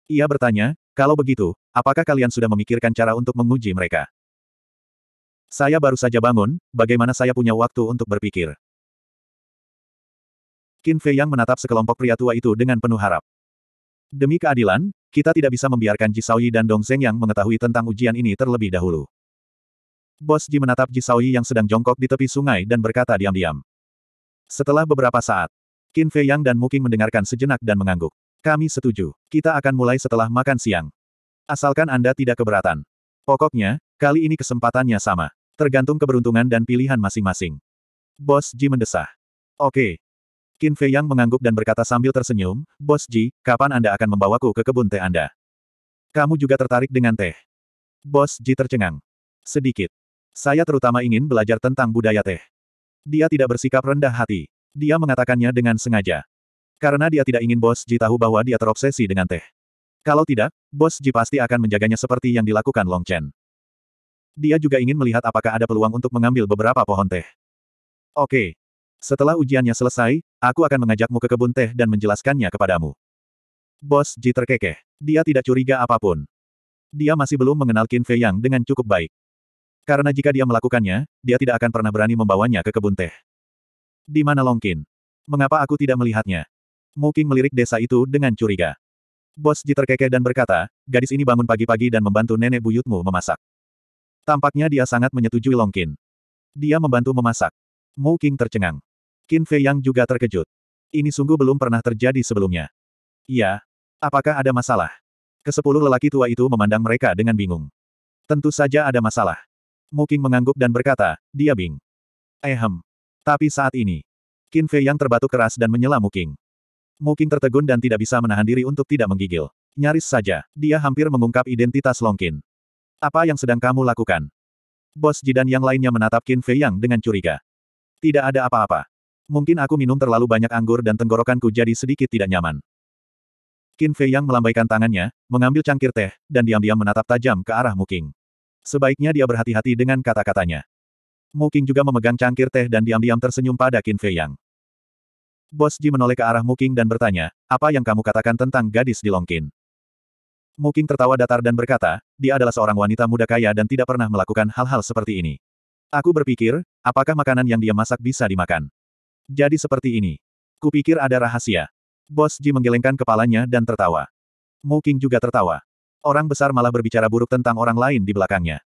Ia bertanya, kalau begitu, apakah kalian sudah memikirkan cara untuk menguji mereka? Saya baru saja bangun, bagaimana saya punya waktu untuk berpikir? Qin Fei Yang menatap sekelompok pria tua itu dengan penuh harap. Demi keadilan, kita tidak bisa membiarkan Ji Jisaoyi dan Dong Zeng yang mengetahui tentang ujian ini terlebih dahulu. Bos Ji menatap Ji Jisaoyi yang sedang jongkok di tepi sungai dan berkata diam-diam. Setelah beberapa saat, Qin Fei Yang dan Muking mendengarkan sejenak dan mengangguk. Kami setuju. Kita akan mulai setelah makan siang. Asalkan Anda tidak keberatan. Pokoknya, kali ini kesempatannya sama. Tergantung keberuntungan dan pilihan masing-masing. Bos Ji mendesah. Oke, Qin Fei Yang mengangguk dan berkata sambil tersenyum, Bos Ji, kapan Anda akan membawaku ke kebun teh Anda? Kamu juga tertarik dengan teh? Bos Ji tercengang. Sedikit. Saya terutama ingin belajar tentang budaya teh. Dia tidak bersikap rendah hati. Dia mengatakannya dengan sengaja. Karena dia tidak ingin Bos Ji tahu bahwa dia terobsesi dengan teh. Kalau tidak, Bos Ji pasti akan menjaganya seperti yang dilakukan Long Chen. Dia juga ingin melihat apakah ada peluang untuk mengambil beberapa pohon teh. Oke, setelah ujiannya selesai, aku akan mengajakmu ke kebun teh dan menjelaskannya kepadamu. Bos Ji terkekeh. Dia tidak curiga apapun. Dia masih belum mengenal Qin Fei Yang dengan cukup baik. Karena jika dia melakukannya, dia tidak akan pernah berani membawanya ke kebun teh. Di mana Longkin? Mengapa aku tidak melihatnya? Muking melirik desa itu dengan curiga. Bos Ji terkekeh dan berkata, gadis ini bangun pagi-pagi dan membantu nenek buyutmu memasak. Tampaknya dia sangat menyetujui Longkin. Dia membantu memasak. Mu King tercengang. Qin Fei Yang juga terkejut. Ini sungguh belum pernah terjadi sebelumnya. Iya. Apakah ada masalah? Kesepuluh lelaki tua itu memandang mereka dengan bingung. Tentu saja ada masalah. Muking mengangguk dan berkata, dia bing. Ehem. Eh, Tapi saat ini, Qin Fei Yang terbatuk keras dan menyela Muking. Muking tertegun dan tidak bisa menahan diri untuk tidak menggigil. Nyaris saja, dia hampir mengungkap identitas Long Longkin. Apa yang sedang kamu lakukan? Bos Jidan yang lainnya menatap Qin Fei Yang dengan curiga. Tidak ada apa-apa. Mungkin aku minum terlalu banyak anggur dan tenggorokanku jadi sedikit tidak nyaman. Qin Fei yang melambaikan tangannya, mengambil cangkir teh, dan diam-diam menatap tajam ke arah Muking. Sebaiknya dia berhati-hati dengan kata-katanya. Muking juga memegang cangkir teh dan diam-diam tersenyum pada Qin Fei Yang. Bos Ji menoleh ke arah Muking dan bertanya, apa yang kamu katakan tentang gadis di Longkin? Muking tertawa datar dan berkata, dia adalah seorang wanita muda kaya dan tidak pernah melakukan hal-hal seperti ini. Aku berpikir, apakah makanan yang dia masak bisa dimakan? Jadi seperti ini. Kupikir ada rahasia. Bos Ji menggelengkan kepalanya dan tertawa. Mu King juga tertawa. Orang besar malah berbicara buruk tentang orang lain di belakangnya.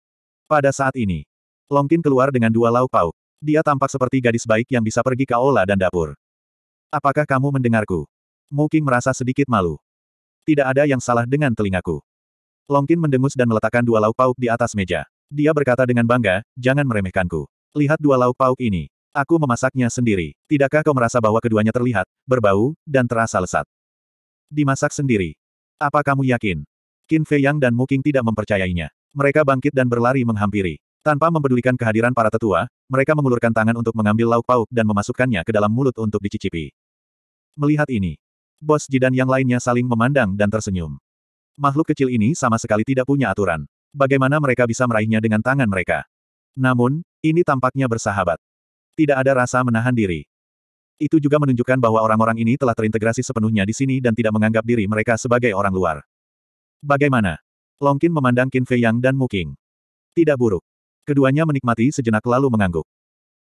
Pada saat ini, Longkin keluar dengan dua lauk pauk. Dia tampak seperti gadis baik yang bisa pergi ke aula dan dapur. Apakah kamu mendengarku? Mu King merasa sedikit malu. Tidak ada yang salah dengan telingaku. Longkin mendengus dan meletakkan dua lauk pauk di atas meja. Dia berkata dengan bangga, jangan meremehkanku. Lihat dua lauk pauk ini. Aku memasaknya sendiri. Tidakkah kau merasa bahwa keduanya terlihat, berbau, dan terasa lesat? Dimasak sendiri. Apa kamu yakin? Qin Fei Yang dan Muking tidak mempercayainya. Mereka bangkit dan berlari menghampiri. Tanpa mempedulikan kehadiran para tetua, mereka mengulurkan tangan untuk mengambil lauk pauk dan memasukkannya ke dalam mulut untuk dicicipi. Melihat ini, Bos jidan yang lainnya saling memandang dan tersenyum. Makhluk kecil ini sama sekali tidak punya aturan. Bagaimana mereka bisa meraihnya dengan tangan mereka? Namun, ini tampaknya bersahabat. Tidak ada rasa menahan diri. Itu juga menunjukkan bahwa orang-orang ini telah terintegrasi sepenuhnya di sini dan tidak menganggap diri mereka sebagai orang luar. Bagaimana? Longkin memandang Qin Fei Yang dan Muking. Tidak buruk. Keduanya menikmati sejenak lalu mengangguk.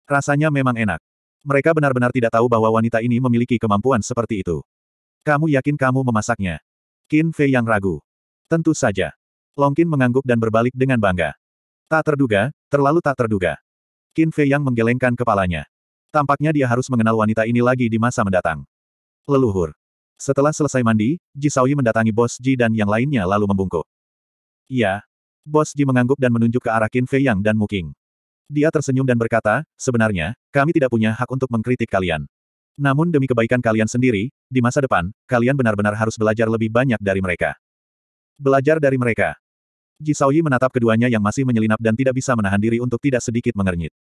Rasanya memang enak. Mereka benar-benar tidak tahu bahwa wanita ini memiliki kemampuan seperti itu. Kamu yakin kamu memasaknya? Qin Fei Yang ragu. Tentu saja. Longkin mengangguk dan berbalik dengan bangga. Tak terduga, terlalu tak terduga. Qin Fei yang menggelengkan kepalanya. Tampaknya dia harus mengenal wanita ini lagi di masa mendatang. Leluhur. Setelah selesai mandi, Ji Saoyi mendatangi Bos Ji dan yang lainnya lalu membungkuk. Ya, Bos Ji mengangguk dan menunjuk ke arah Qin Fei Yang dan Muking. Dia tersenyum dan berkata, sebenarnya, kami tidak punya hak untuk mengkritik kalian. Namun demi kebaikan kalian sendiri, di masa depan, kalian benar-benar harus belajar lebih banyak dari mereka. Belajar dari mereka. Ji Saoyi menatap keduanya yang masih menyelinap dan tidak bisa menahan diri untuk tidak sedikit mengernyit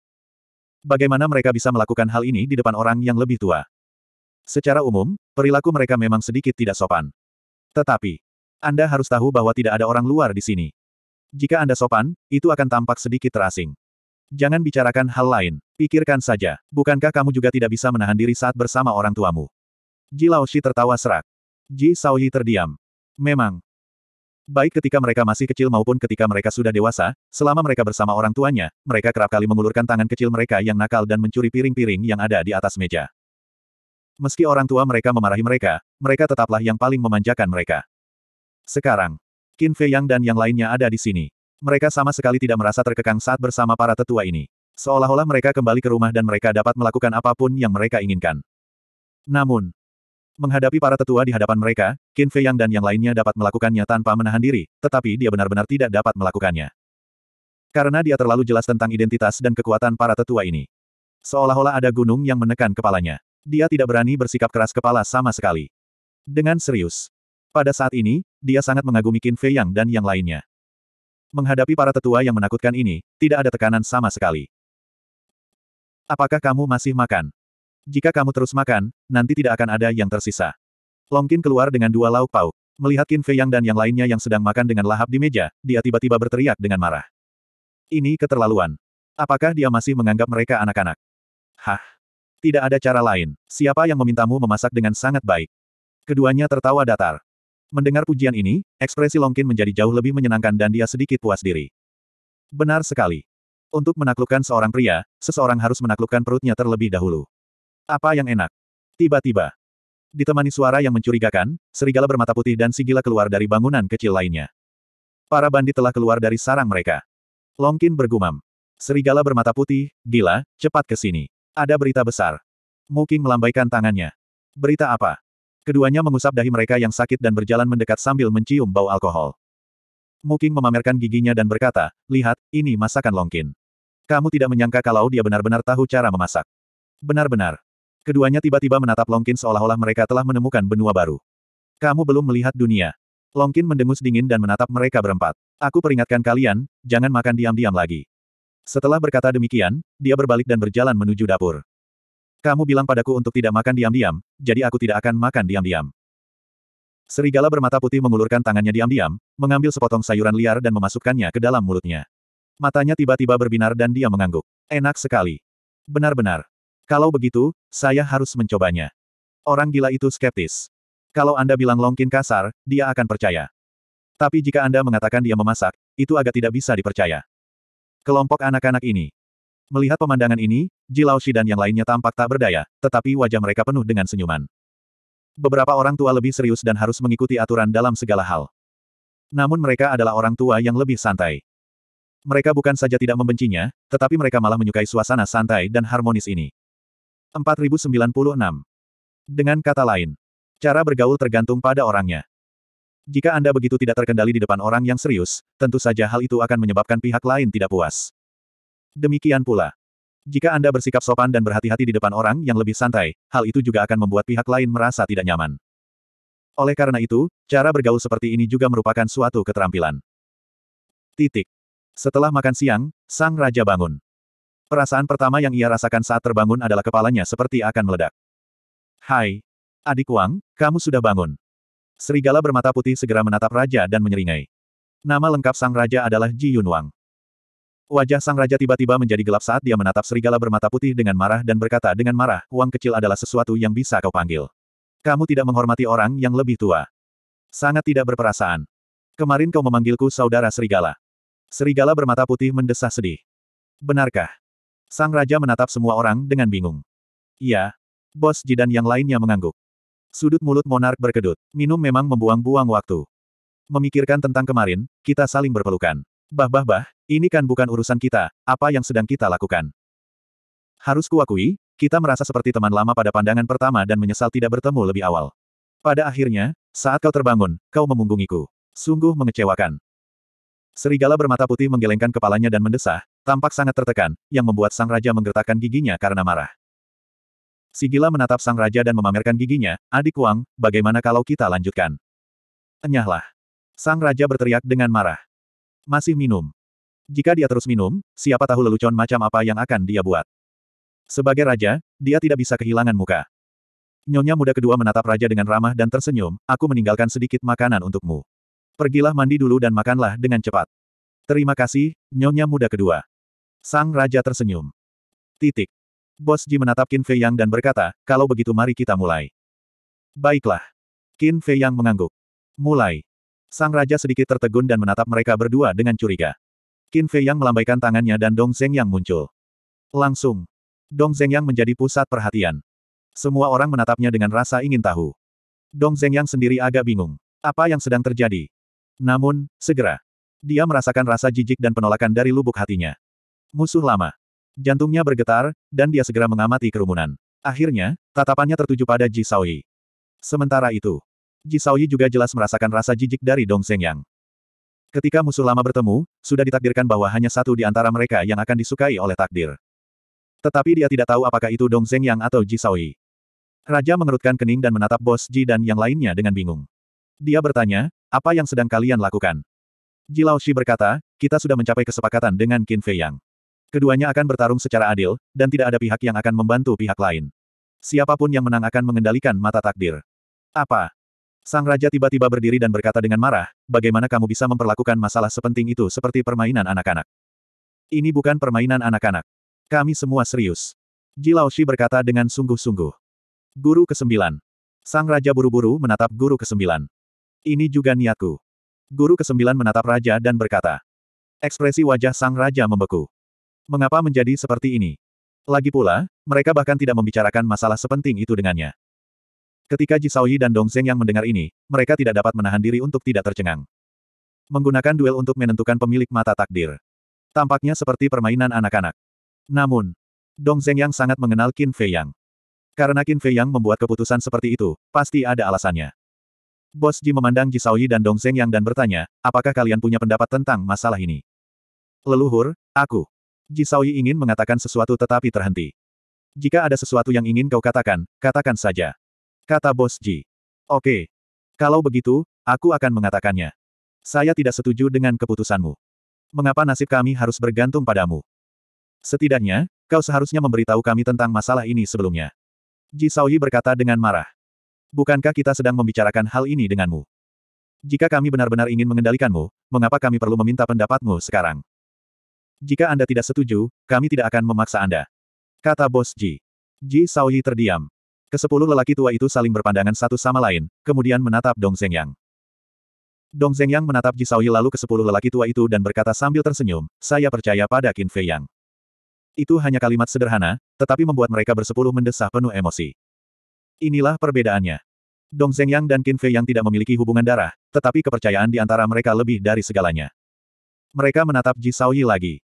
bagaimana mereka bisa melakukan hal ini di depan orang yang lebih tua? Secara umum, perilaku mereka memang sedikit tidak sopan. Tetapi, Anda harus tahu bahwa tidak ada orang luar di sini. Jika Anda sopan, itu akan tampak sedikit terasing. Jangan bicarakan hal lain, pikirkan saja, bukankah kamu juga tidak bisa menahan diri saat bersama orang tuamu? Ji Laoshi tertawa serak. Ji Saoyi terdiam. Memang, Baik ketika mereka masih kecil maupun ketika mereka sudah dewasa, selama mereka bersama orang tuanya, mereka kerap kali mengulurkan tangan kecil mereka yang nakal dan mencuri piring-piring yang ada di atas meja. Meski orang tua mereka memarahi mereka, mereka tetaplah yang paling memanjakan mereka. Sekarang, Qin Fei Yang dan yang lainnya ada di sini. Mereka sama sekali tidak merasa terkekang saat bersama para tetua ini. Seolah-olah mereka kembali ke rumah dan mereka dapat melakukan apapun yang mereka inginkan. Namun, Menghadapi para tetua di hadapan mereka, Qin Fei Yang dan yang lainnya dapat melakukannya tanpa menahan diri, tetapi dia benar-benar tidak dapat melakukannya. Karena dia terlalu jelas tentang identitas dan kekuatan para tetua ini. Seolah-olah ada gunung yang menekan kepalanya. Dia tidak berani bersikap keras kepala sama sekali. Dengan serius. Pada saat ini, dia sangat mengagumi Qin Fei Yang dan yang lainnya. Menghadapi para tetua yang menakutkan ini, tidak ada tekanan sama sekali. Apakah kamu masih makan? Jika kamu terus makan, nanti tidak akan ada yang tersisa. Longkin keluar dengan dua lauk pauk. Melihat Qin Fei Yang dan yang lainnya yang sedang makan dengan lahap di meja, dia tiba-tiba berteriak dengan marah. Ini keterlaluan. Apakah dia masih menganggap mereka anak-anak? Hah? Tidak ada cara lain. Siapa yang memintamu memasak dengan sangat baik? Keduanya tertawa datar. Mendengar pujian ini, ekspresi Longkin menjadi jauh lebih menyenangkan dan dia sedikit puas diri. Benar sekali. Untuk menaklukkan seorang pria, seseorang harus menaklukkan perutnya terlebih dahulu. Apa yang enak? Tiba-tiba. Ditemani suara yang mencurigakan, serigala bermata putih dan sigila keluar dari bangunan kecil lainnya. Para bandit telah keluar dari sarang mereka. Longkin bergumam. Serigala bermata putih, gila, cepat ke sini. Ada berita besar. Muking melambaikan tangannya. Berita apa? Keduanya mengusap dahi mereka yang sakit dan berjalan mendekat sambil mencium bau alkohol. Muking memamerkan giginya dan berkata, lihat, ini masakan Longkin. Kamu tidak menyangka kalau dia benar-benar tahu cara memasak. Benar-benar. Keduanya tiba-tiba menatap Longkin seolah-olah mereka telah menemukan benua baru. Kamu belum melihat dunia. Longkin mendengus dingin dan menatap mereka berempat. Aku peringatkan kalian, jangan makan diam-diam lagi. Setelah berkata demikian, dia berbalik dan berjalan menuju dapur. Kamu bilang padaku untuk tidak makan diam-diam, jadi aku tidak akan makan diam-diam. Serigala bermata putih mengulurkan tangannya diam-diam, mengambil sepotong sayuran liar dan memasukkannya ke dalam mulutnya. Matanya tiba-tiba berbinar dan dia mengangguk. Enak sekali. Benar-benar. Kalau begitu, saya harus mencobanya. Orang gila itu skeptis. Kalau Anda bilang Longkin kasar, dia akan percaya. Tapi jika Anda mengatakan dia memasak, itu agak tidak bisa dipercaya. Kelompok anak-anak ini. Melihat pemandangan ini, Shi dan yang lainnya tampak tak berdaya, tetapi wajah mereka penuh dengan senyuman. Beberapa orang tua lebih serius dan harus mengikuti aturan dalam segala hal. Namun mereka adalah orang tua yang lebih santai. Mereka bukan saja tidak membencinya, tetapi mereka malah menyukai suasana santai dan harmonis ini. 4096. Dengan kata lain, cara bergaul tergantung pada orangnya. Jika Anda begitu tidak terkendali di depan orang yang serius, tentu saja hal itu akan menyebabkan pihak lain tidak puas. Demikian pula. Jika Anda bersikap sopan dan berhati-hati di depan orang yang lebih santai, hal itu juga akan membuat pihak lain merasa tidak nyaman. Oleh karena itu, cara bergaul seperti ini juga merupakan suatu keterampilan. Titik. Setelah makan siang, sang raja bangun. Perasaan pertama yang ia rasakan saat terbangun adalah kepalanya seperti akan meledak. Hai. Adik Wang, kamu sudah bangun. Serigala bermata putih segera menatap raja dan menyeringai. Nama lengkap sang raja adalah Ji Yun Wang. Wajah sang raja tiba-tiba menjadi gelap saat dia menatap serigala bermata putih dengan marah dan berkata dengan marah, Wang kecil adalah sesuatu yang bisa kau panggil. Kamu tidak menghormati orang yang lebih tua. Sangat tidak berperasaan. Kemarin kau memanggilku saudara serigala. Serigala bermata putih mendesah sedih. Benarkah? Sang Raja menatap semua orang dengan bingung. Iya. Bos Ji dan yang lainnya mengangguk. Sudut mulut monark berkedut. Minum memang membuang-buang waktu. Memikirkan tentang kemarin, kita saling berpelukan. Bah-bah-bah, ini kan bukan urusan kita, apa yang sedang kita lakukan. Harus kuakui, kita merasa seperti teman lama pada pandangan pertama dan menyesal tidak bertemu lebih awal. Pada akhirnya, saat kau terbangun, kau memunggungiku. Sungguh mengecewakan. Serigala bermata putih menggelengkan kepalanya dan mendesah, tampak sangat tertekan, yang membuat sang raja menggertakkan giginya karena marah. Sigila menatap sang raja dan memamerkan giginya, adik Wang, bagaimana kalau kita lanjutkan? Enyahlah. Sang raja berteriak dengan marah. Masih minum. Jika dia terus minum, siapa tahu lelucon macam apa yang akan dia buat. Sebagai raja, dia tidak bisa kehilangan muka. Nyonya muda kedua menatap raja dengan ramah dan tersenyum, aku meninggalkan sedikit makanan untukmu. Pergilah mandi dulu dan makanlah dengan cepat. Terima kasih, nyonya muda kedua. Sang Raja tersenyum. Titik. Bos Ji menatap Qin Fei Yang dan berkata, kalau begitu mari kita mulai. Baiklah. Qin Fei Yang mengangguk. Mulai. Sang Raja sedikit tertegun dan menatap mereka berdua dengan curiga. Qin Fei Yang melambaikan tangannya dan Dong Zeng Yang muncul. Langsung. Dong Zeng Yang menjadi pusat perhatian. Semua orang menatapnya dengan rasa ingin tahu. Dong Zeng Yang sendiri agak bingung. Apa yang sedang terjadi? Namun, segera. Dia merasakan rasa jijik dan penolakan dari lubuk hatinya. Musuh lama. Jantungnya bergetar, dan dia segera mengamati kerumunan. Akhirnya, tatapannya tertuju pada Ji Saoyi. Sementara itu, Ji Saoyi juga jelas merasakan rasa jijik dari Dong Yang. Ketika musuh lama bertemu, sudah ditakdirkan bahwa hanya satu di antara mereka yang akan disukai oleh takdir. Tetapi dia tidak tahu apakah itu Dong Seng Yang atau Ji Saoyi. Raja mengerutkan kening dan menatap bos Ji dan yang lainnya dengan bingung. Dia bertanya, apa yang sedang kalian lakukan? Jilao Shi berkata, kita sudah mencapai kesepakatan dengan Qin Fei Yang. Keduanya akan bertarung secara adil, dan tidak ada pihak yang akan membantu pihak lain. Siapapun yang menang akan mengendalikan mata takdir. Apa? Sang Raja tiba-tiba berdiri dan berkata dengan marah, bagaimana kamu bisa memperlakukan masalah sepenting itu seperti permainan anak-anak? Ini bukan permainan anak-anak. Kami semua serius. Jilao Shi berkata dengan sungguh-sungguh. Guru ke-9. Sang Raja buru-buru menatap guru ke-9. Ini juga niatku. Guru kesembilan menatap raja dan berkata. Ekspresi wajah sang raja membeku. Mengapa menjadi seperti ini? Lagi pula, mereka bahkan tidak membicarakan masalah sepenting itu dengannya. Ketika Jisaoyi dan Dongzeng yang mendengar ini, mereka tidak dapat menahan diri untuk tidak tercengang. Menggunakan duel untuk menentukan pemilik mata takdir. Tampaknya seperti permainan anak-anak. Namun, Dongzeng yang sangat mengenal Qin Fei Yang. Karena Qin Fei Yang membuat keputusan seperti itu, pasti ada alasannya. Bos Ji memandang Jisaoyi dan Dong Zeng Yang dan bertanya, apakah kalian punya pendapat tentang masalah ini? Leluhur, aku. Ji Jisaoyi ingin mengatakan sesuatu tetapi terhenti. Jika ada sesuatu yang ingin kau katakan, katakan saja. Kata Bos Ji. Oke. Kalau begitu, aku akan mengatakannya. Saya tidak setuju dengan keputusanmu. Mengapa nasib kami harus bergantung padamu? Setidaknya, kau seharusnya memberitahu kami tentang masalah ini sebelumnya. Ji Saoyi berkata dengan marah bukankah kita sedang membicarakan hal ini denganmu? Jika kami benar-benar ingin mengendalikanmu, mengapa kami perlu meminta pendapatmu sekarang? Jika Anda tidak setuju, kami tidak akan memaksa Anda. Kata bos Ji. Ji Saoyi terdiam. Kesepuluh lelaki tua itu saling berpandangan satu sama lain, kemudian menatap Dong Zhengyang. Dong Zhengyang menatap Ji Saoyi lalu kesepuluh lelaki tua itu dan berkata sambil tersenyum, saya percaya pada Qin Fei Yang. Itu hanya kalimat sederhana, tetapi membuat mereka bersepuluh mendesah penuh emosi. Inilah perbedaannya. Dong Zhengyang dan Qin Fei yang tidak memiliki hubungan darah, tetapi kepercayaan di antara mereka lebih dari segalanya. Mereka menatap Ji Shaoyi lagi.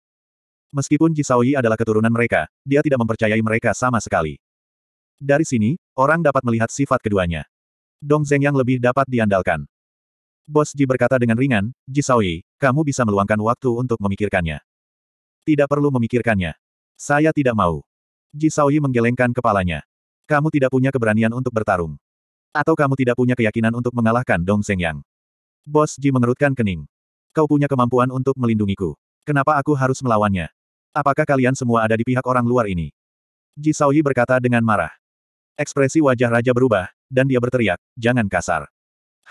Meskipun Ji Shaoyi adalah keturunan mereka, dia tidak mempercayai mereka sama sekali. Dari sini, orang dapat melihat sifat keduanya. Dong Zhengyang lebih dapat diandalkan. Bos Ji berkata dengan ringan, Ji Shaoyi, kamu bisa meluangkan waktu untuk memikirkannya. Tidak perlu memikirkannya. Saya tidak mau. Ji Shaoyi menggelengkan kepalanya. Kamu tidak punya keberanian untuk bertarung. Atau kamu tidak punya keyakinan untuk mengalahkan Dong Yang. Bos Ji mengerutkan kening. Kau punya kemampuan untuk melindungiku. Kenapa aku harus melawannya? Apakah kalian semua ada di pihak orang luar ini? Ji Saoyi berkata dengan marah. Ekspresi wajah raja berubah, dan dia berteriak, jangan kasar.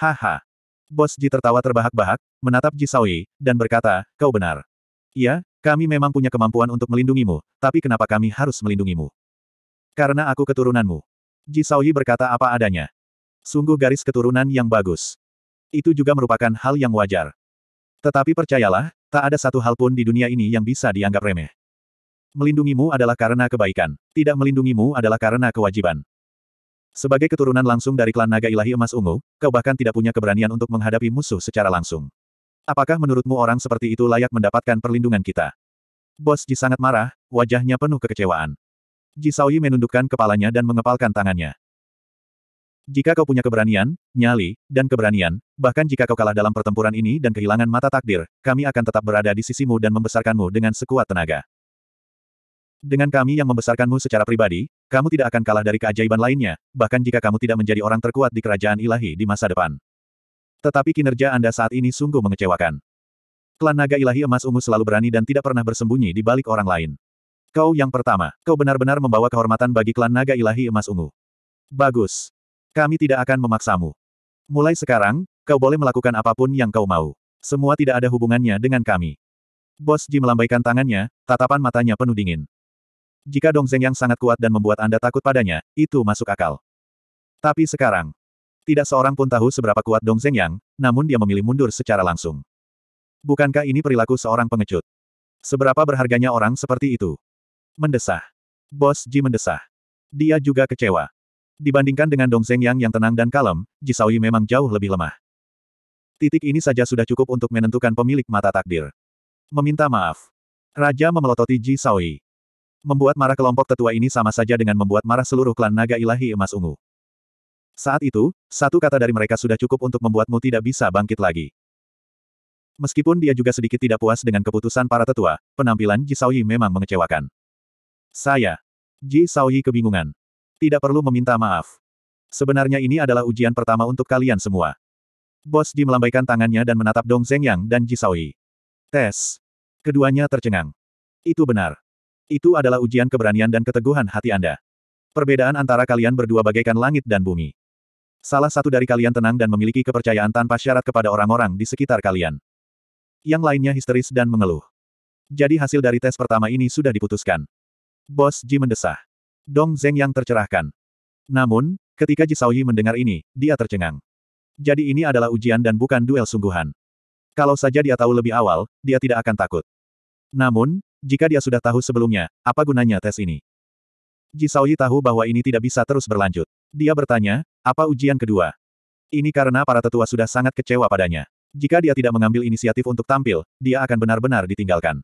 Haha. Bos Ji tertawa terbahak-bahak, menatap Ji Saoyi, dan berkata, kau benar. Iya, kami memang punya kemampuan untuk melindungimu, tapi kenapa kami harus melindungimu? Karena aku keturunanmu. Ji Saoyi berkata apa adanya. Sungguh garis keturunan yang bagus. Itu juga merupakan hal yang wajar. Tetapi percayalah, tak ada satu hal pun di dunia ini yang bisa dianggap remeh. Melindungimu adalah karena kebaikan, tidak melindungimu adalah karena kewajiban. Sebagai keturunan langsung dari klan naga ilahi emas ungu, kau bahkan tidak punya keberanian untuk menghadapi musuh secara langsung. Apakah menurutmu orang seperti itu layak mendapatkan perlindungan kita? Bos Ji sangat marah, wajahnya penuh kekecewaan. Jisaui menundukkan kepalanya dan mengepalkan tangannya. Jika kau punya keberanian, nyali, dan keberanian, bahkan jika kau kalah dalam pertempuran ini dan kehilangan mata takdir, kami akan tetap berada di sisimu dan membesarkanmu dengan sekuat tenaga. Dengan kami yang membesarkanmu secara pribadi, kamu tidak akan kalah dari keajaiban lainnya, bahkan jika kamu tidak menjadi orang terkuat di kerajaan ilahi di masa depan. Tetapi kinerja Anda saat ini sungguh mengecewakan. Klan naga ilahi emas ungu selalu berani dan tidak pernah bersembunyi di balik orang lain. Kau yang pertama, kau benar-benar membawa kehormatan bagi klan naga ilahi emas ungu. Bagus. Kami tidak akan memaksamu. Mulai sekarang, kau boleh melakukan apapun yang kau mau. Semua tidak ada hubungannya dengan kami. Bos Ji melambaikan tangannya, tatapan matanya penuh dingin. Jika Dong Zeng yang sangat kuat dan membuat Anda takut padanya, itu masuk akal. Tapi sekarang, tidak seorang pun tahu seberapa kuat Dong Zeng yang, namun dia memilih mundur secara langsung. Bukankah ini perilaku seorang pengecut? Seberapa berharganya orang seperti itu? Mendesah. Bos Ji mendesah. Dia juga kecewa. Dibandingkan dengan Dong Zeng Yang yang tenang dan kalem, Ji Yi memang jauh lebih lemah. Titik ini saja sudah cukup untuk menentukan pemilik mata takdir. Meminta maaf. Raja memelototi Ji Yi. Membuat marah kelompok tetua ini sama saja dengan membuat marah seluruh klan naga ilahi emas ungu. Saat itu, satu kata dari mereka sudah cukup untuk membuatmu tidak bisa bangkit lagi. Meskipun dia juga sedikit tidak puas dengan keputusan para tetua, penampilan Ji Yi memang mengecewakan. Saya. Ji Saohi, kebingungan. Tidak perlu meminta maaf. Sebenarnya ini adalah ujian pertama untuk kalian semua. Bos Ji melambaikan tangannya dan menatap Dong Zhengyang dan Ji Saohi. Tes. Keduanya tercengang. Itu benar. Itu adalah ujian keberanian dan keteguhan hati Anda. Perbedaan antara kalian berdua bagaikan langit dan bumi. Salah satu dari kalian tenang dan memiliki kepercayaan tanpa syarat kepada orang-orang di sekitar kalian. Yang lainnya histeris dan mengeluh. Jadi hasil dari tes pertama ini sudah diputuskan. Bos Ji mendesah. Dong Zeng yang tercerahkan. Namun, ketika Ji Saoyi mendengar ini, dia tercengang. Jadi ini adalah ujian dan bukan duel sungguhan. Kalau saja dia tahu lebih awal, dia tidak akan takut. Namun, jika dia sudah tahu sebelumnya, apa gunanya tes ini? Ji Saoyi tahu bahwa ini tidak bisa terus berlanjut. Dia bertanya, apa ujian kedua? Ini karena para tetua sudah sangat kecewa padanya. Jika dia tidak mengambil inisiatif untuk tampil, dia akan benar-benar ditinggalkan.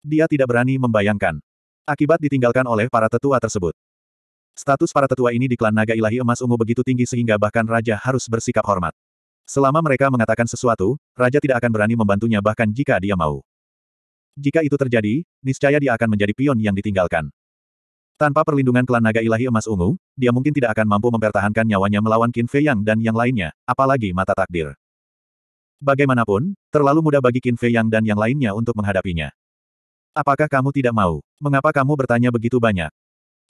Dia tidak berani membayangkan Akibat ditinggalkan oleh para tetua tersebut. Status para tetua ini di klan naga ilahi emas ungu begitu tinggi sehingga bahkan raja harus bersikap hormat. Selama mereka mengatakan sesuatu, raja tidak akan berani membantunya bahkan jika dia mau. Jika itu terjadi, niscaya dia akan menjadi pion yang ditinggalkan. Tanpa perlindungan klan naga ilahi emas ungu, dia mungkin tidak akan mampu mempertahankan nyawanya melawan Qin Fei Yang dan yang lainnya, apalagi mata takdir. Bagaimanapun, terlalu mudah bagi Qin Fei Yang dan yang lainnya untuk menghadapinya. Apakah kamu tidak mau? Mengapa kamu bertanya begitu banyak?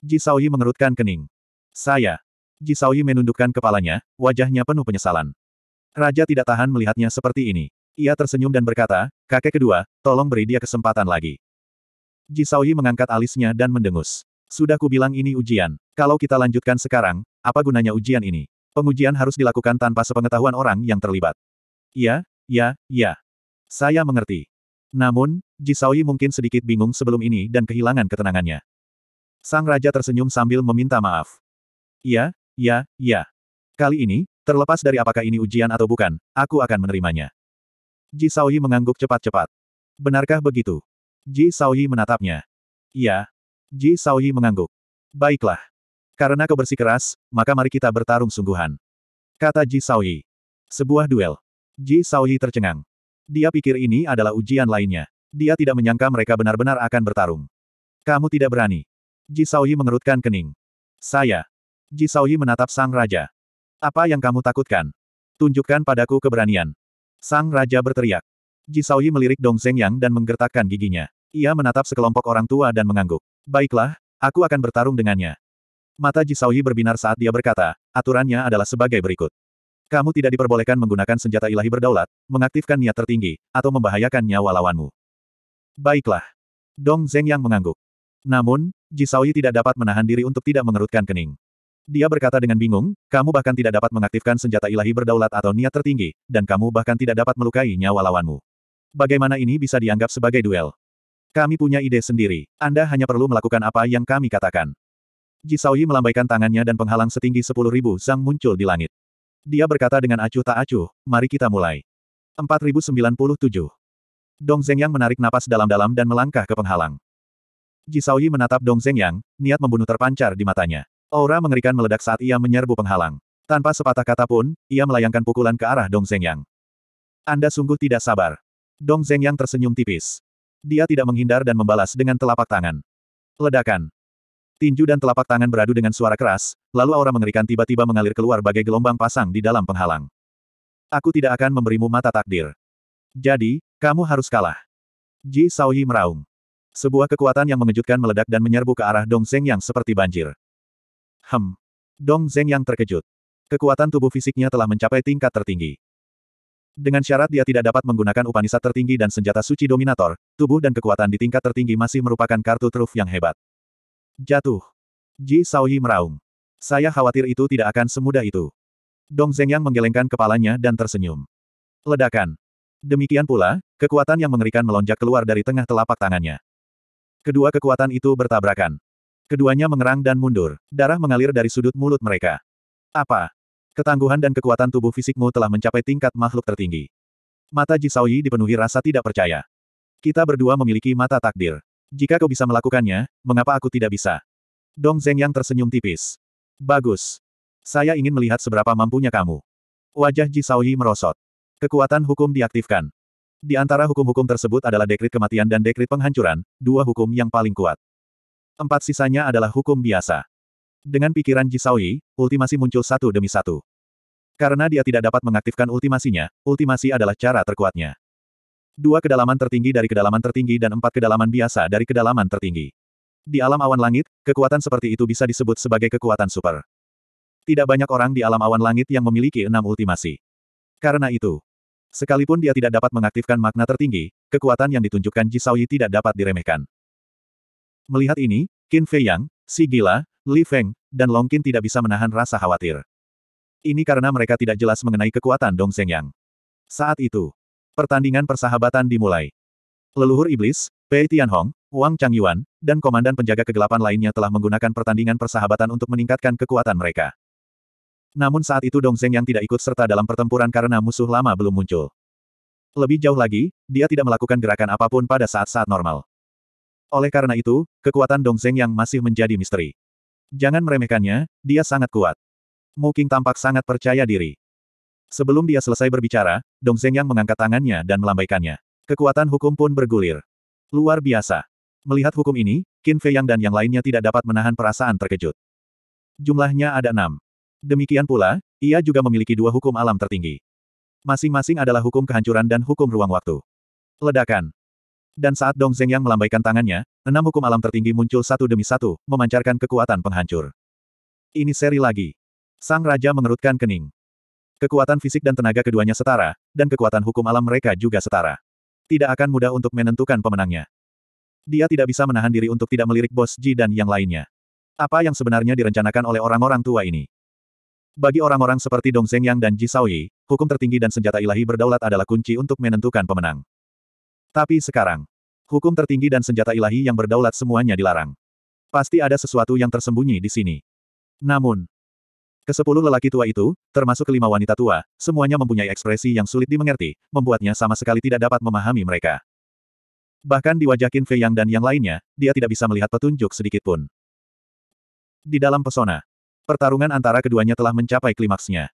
Ji Saoyi mengerutkan kening. Saya. Ji Saoyi menundukkan kepalanya, wajahnya penuh penyesalan. Raja tidak tahan melihatnya seperti ini. Ia tersenyum dan berkata, kakek kedua, tolong beri dia kesempatan lagi. Ji Saoyi mengangkat alisnya dan mendengus. Sudah kubilang ini ujian. Kalau kita lanjutkan sekarang, apa gunanya ujian ini? Pengujian harus dilakukan tanpa sepengetahuan orang yang terlibat. Ya, ya, ya. Saya mengerti. Namun, Jisaoi mungkin sedikit bingung sebelum ini dan kehilangan ketenangannya. Sang Raja tersenyum sambil meminta maaf. Ya, ya, ya. Kali ini, terlepas dari apakah ini ujian atau bukan, aku akan menerimanya. Jisaoi mengangguk cepat-cepat. Benarkah begitu? Jisaoi menatapnya. Ya. Jisaoi mengangguk. Baiklah. Karena kau keras, maka mari kita bertarung sungguhan. Kata Jisaoi. Sebuah duel. Jisaoi tercengang. Dia pikir ini adalah ujian lainnya. Dia tidak menyangka mereka benar-benar akan bertarung. Kamu tidak berani. Ji Xiaoyi mengerutkan kening. Saya. Ji Xiaoyi menatap sang raja. Apa yang kamu takutkan? Tunjukkan padaku keberanian. Sang raja berteriak. Ji Xiaoyi melirik Dong Zeng Yang dan menggertakkan giginya. Ia menatap sekelompok orang tua dan mengangguk. Baiklah, aku akan bertarung dengannya. Mata Ji Xiaoyi berbinar saat dia berkata, aturannya adalah sebagai berikut. Kamu tidak diperbolehkan menggunakan senjata ilahi berdaulat, mengaktifkan niat tertinggi, atau membahayakan nyawa lawanmu. Baiklah. Dong Zeng yang mengangguk. Namun, Ji Jisaui tidak dapat menahan diri untuk tidak mengerutkan kening. Dia berkata dengan bingung, kamu bahkan tidak dapat mengaktifkan senjata ilahi berdaulat atau niat tertinggi, dan kamu bahkan tidak dapat melukai nyawa lawanmu. Bagaimana ini bisa dianggap sebagai duel? Kami punya ide sendiri. Anda hanya perlu melakukan apa yang kami katakan. Ji Jisaui melambaikan tangannya dan penghalang setinggi sepuluh ribu muncul di langit. Dia berkata dengan acuh tak acuh, mari kita mulai. 4097. Dong Zhengyang menarik napas dalam-dalam dan melangkah ke penghalang. Ji Jisauyi menatap Dong Zhengyang, niat membunuh terpancar di matanya. Aura mengerikan meledak saat ia menyerbu penghalang. Tanpa sepatah kata pun, ia melayangkan pukulan ke arah Dong Zhengyang. Anda sungguh tidak sabar. Dong Zhengyang tersenyum tipis. Dia tidak menghindar dan membalas dengan telapak tangan. Ledakan. Tinju dan telapak tangan beradu dengan suara keras, lalu aura mengerikan tiba-tiba mengalir keluar bagai gelombang pasang di dalam penghalang. Aku tidak akan memberimu mata takdir. Jadi, kamu harus kalah. Ji Shaoyi meraung. Sebuah kekuatan yang mengejutkan meledak dan menyerbu ke arah Dong Zeng yang seperti banjir. Hem. Dong Zeng yang terkejut. Kekuatan tubuh fisiknya telah mencapai tingkat tertinggi. Dengan syarat dia tidak dapat menggunakan upanisat tertinggi dan senjata suci dominator, tubuh dan kekuatan di tingkat tertinggi masih merupakan kartu truf yang hebat. Jatuh. Ji Shaoyi meraung. Saya khawatir itu tidak akan semudah itu. Dong Zeng yang menggelengkan kepalanya dan tersenyum. Ledakan. Demikian pula, kekuatan yang mengerikan melonjak keluar dari tengah telapak tangannya. Kedua kekuatan itu bertabrakan. Keduanya mengerang dan mundur, darah mengalir dari sudut mulut mereka. Apa? Ketangguhan dan kekuatan tubuh fisikmu telah mencapai tingkat makhluk tertinggi. Mata Jisaoyi dipenuhi rasa tidak percaya. Kita berdua memiliki mata takdir. Jika kau bisa melakukannya, mengapa aku tidak bisa? Dong Zeng yang tersenyum tipis. Bagus. Saya ingin melihat seberapa mampunya kamu. Wajah Jisaoyi merosot. Kekuatan hukum diaktifkan. Di antara hukum-hukum tersebut adalah dekrit kematian dan dekrit penghancuran, dua hukum yang paling kuat. Empat sisanya adalah hukum biasa. Dengan pikiran Jisaoyi, ultimasi muncul satu demi satu. Karena dia tidak dapat mengaktifkan ultimasinya, ultimasi adalah cara terkuatnya. Dua kedalaman tertinggi dari kedalaman tertinggi dan empat kedalaman biasa dari kedalaman tertinggi. Di alam awan langit, kekuatan seperti itu bisa disebut sebagai kekuatan super. Tidak banyak orang di alam awan langit yang memiliki enam ultimasi. Karena itu, Sekalipun dia tidak dapat mengaktifkan makna tertinggi, kekuatan yang ditunjukkan Ji Shaoyi tidak dapat diremehkan. Melihat ini, Qin Fei Yang, Si Gila, Li Feng, dan Long Qin tidak bisa menahan rasa khawatir. Ini karena mereka tidak jelas mengenai kekuatan Dong Zheng Yang. Saat itu, pertandingan persahabatan dimulai. Leluhur Iblis, Pei Tianhong, Wang Changyuan, dan Komandan Penjaga Kegelapan lainnya telah menggunakan pertandingan persahabatan untuk meningkatkan kekuatan mereka. Namun saat itu Dong Zeng yang tidak ikut serta dalam pertempuran karena musuh lama belum muncul. Lebih jauh lagi, dia tidak melakukan gerakan apapun pada saat-saat normal. Oleh karena itu, kekuatan Dong Zeng yang masih menjadi misteri. Jangan meremehkannya, dia sangat kuat. Muking tampak sangat percaya diri. Sebelum dia selesai berbicara, Dong Zeng yang mengangkat tangannya dan melambaikannya. Kekuatan hukum pun bergulir. Luar biasa. Melihat hukum ini, Qin Fei Yang dan yang lainnya tidak dapat menahan perasaan terkejut. Jumlahnya ada enam. Demikian pula, ia juga memiliki dua hukum alam tertinggi. Masing-masing adalah hukum kehancuran dan hukum ruang waktu. Ledakan. Dan saat Dong Zeng yang melambaikan tangannya, enam hukum alam tertinggi muncul satu demi satu, memancarkan kekuatan penghancur. Ini seri lagi. Sang Raja mengerutkan kening. Kekuatan fisik dan tenaga keduanya setara, dan kekuatan hukum alam mereka juga setara. Tidak akan mudah untuk menentukan pemenangnya. Dia tidak bisa menahan diri untuk tidak melirik bos Ji dan yang lainnya. Apa yang sebenarnya direncanakan oleh orang-orang tua ini? Bagi orang-orang seperti Dong Yang dan Ji Shaoyi, hukum tertinggi dan senjata ilahi berdaulat adalah kunci untuk menentukan pemenang. Tapi sekarang, hukum tertinggi dan senjata ilahi yang berdaulat semuanya dilarang. Pasti ada sesuatu yang tersembunyi di sini. Namun, kesepuluh lelaki tua itu, termasuk kelima wanita tua, semuanya mempunyai ekspresi yang sulit dimengerti, membuatnya sama sekali tidak dapat memahami mereka. Bahkan di wajah Qin Fei Yang dan yang lainnya, dia tidak bisa melihat petunjuk sedikitpun. Di dalam pesona, Pertarungan antara keduanya telah mencapai klimaksnya.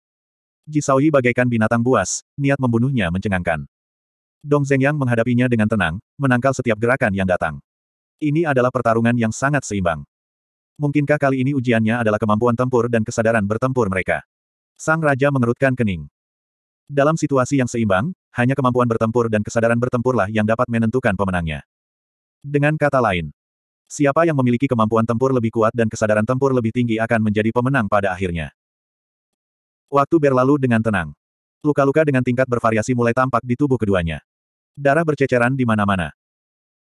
Jisaoyi bagaikan binatang buas, niat membunuhnya mencengangkan. Dong Zhengyang menghadapinya dengan tenang, menangkal setiap gerakan yang datang. Ini adalah pertarungan yang sangat seimbang. Mungkinkah kali ini ujiannya adalah kemampuan tempur dan kesadaran bertempur mereka? Sang Raja mengerutkan kening. Dalam situasi yang seimbang, hanya kemampuan bertempur dan kesadaran bertempurlah yang dapat menentukan pemenangnya. Dengan kata lain, Siapa yang memiliki kemampuan tempur lebih kuat dan kesadaran tempur lebih tinggi akan menjadi pemenang pada akhirnya. Waktu berlalu dengan tenang. Luka-luka dengan tingkat bervariasi mulai tampak di tubuh keduanya. Darah berceceran di mana-mana.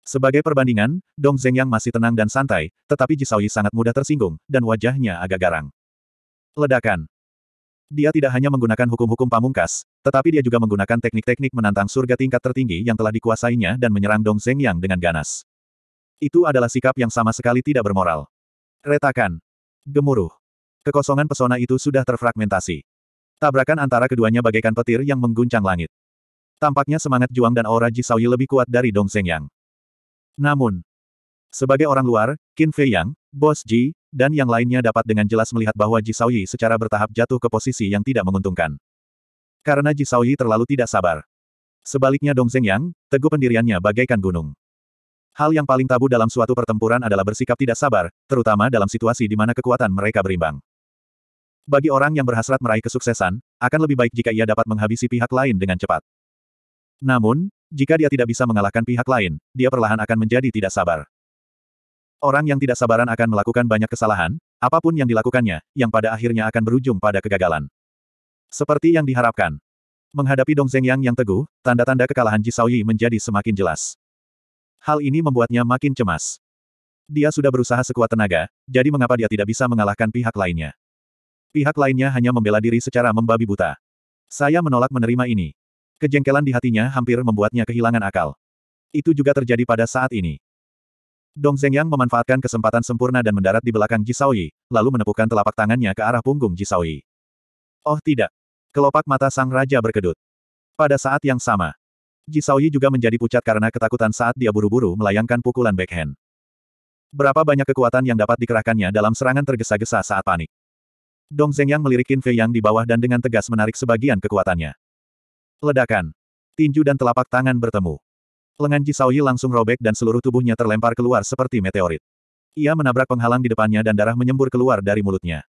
Sebagai perbandingan, Dong Zeng yang masih tenang dan santai, tetapi Jisaoyi sangat mudah tersinggung, dan wajahnya agak garang. Ledakan. Dia tidak hanya menggunakan hukum-hukum pamungkas, tetapi dia juga menggunakan teknik-teknik menantang surga tingkat tertinggi yang telah dikuasainya dan menyerang Dong Zeng yang dengan ganas. Itu adalah sikap yang sama sekali tidak bermoral. Retakan. Gemuruh. Kekosongan pesona itu sudah terfragmentasi. Tabrakan antara keduanya bagaikan petir yang mengguncang langit. Tampaknya semangat juang dan aura Jisauyi lebih kuat dari Dong Seng Yang. Namun, sebagai orang luar, Qin Fei Yang, Bos Ji, dan yang lainnya dapat dengan jelas melihat bahwa Jisauyi secara bertahap jatuh ke posisi yang tidak menguntungkan. Karena Jisauyi terlalu tidak sabar. Sebaliknya Dong Seng Yang, teguh pendiriannya bagaikan gunung. Hal yang paling tabu dalam suatu pertempuran adalah bersikap tidak sabar, terutama dalam situasi di mana kekuatan mereka berimbang. Bagi orang yang berhasrat meraih kesuksesan, akan lebih baik jika ia dapat menghabisi pihak lain dengan cepat. Namun, jika dia tidak bisa mengalahkan pihak lain, dia perlahan akan menjadi tidak sabar. Orang yang tidak sabaran akan melakukan banyak kesalahan, apapun yang dilakukannya, yang pada akhirnya akan berujung pada kegagalan. Seperti yang diharapkan. Menghadapi Dong Zhengyang yang teguh, tanda-tanda kekalahan Ji menjadi semakin jelas. Hal ini membuatnya makin cemas. Dia sudah berusaha sekuat tenaga, jadi mengapa dia tidak bisa mengalahkan pihak lainnya? Pihak lainnya hanya membela diri secara membabi buta. Saya menolak menerima ini. Kejengkelan di hatinya hampir membuatnya kehilangan akal. Itu juga terjadi pada saat ini. Dong Zhengyang memanfaatkan kesempatan sempurna dan mendarat di belakang Jisaoyi, lalu menepukkan telapak tangannya ke arah punggung Jisaoyi. Oh tidak! Kelopak mata sang raja berkedut. Pada saat yang sama, Ji Xiaoyi juga menjadi pucat karena ketakutan saat dia buru-buru melayangkan pukulan backhand. Berapa banyak kekuatan yang dapat dikerahkannya dalam serangan tergesa-gesa saat panik. Dong Zhengyang melirik Qin Fei Yang di bawah dan dengan tegas menarik sebagian kekuatannya. Ledakan. Tinju dan telapak tangan bertemu. Lengan Ji Xiaoyi langsung robek dan seluruh tubuhnya terlempar keluar seperti meteorit. Ia menabrak penghalang di depannya dan darah menyembur keluar dari mulutnya.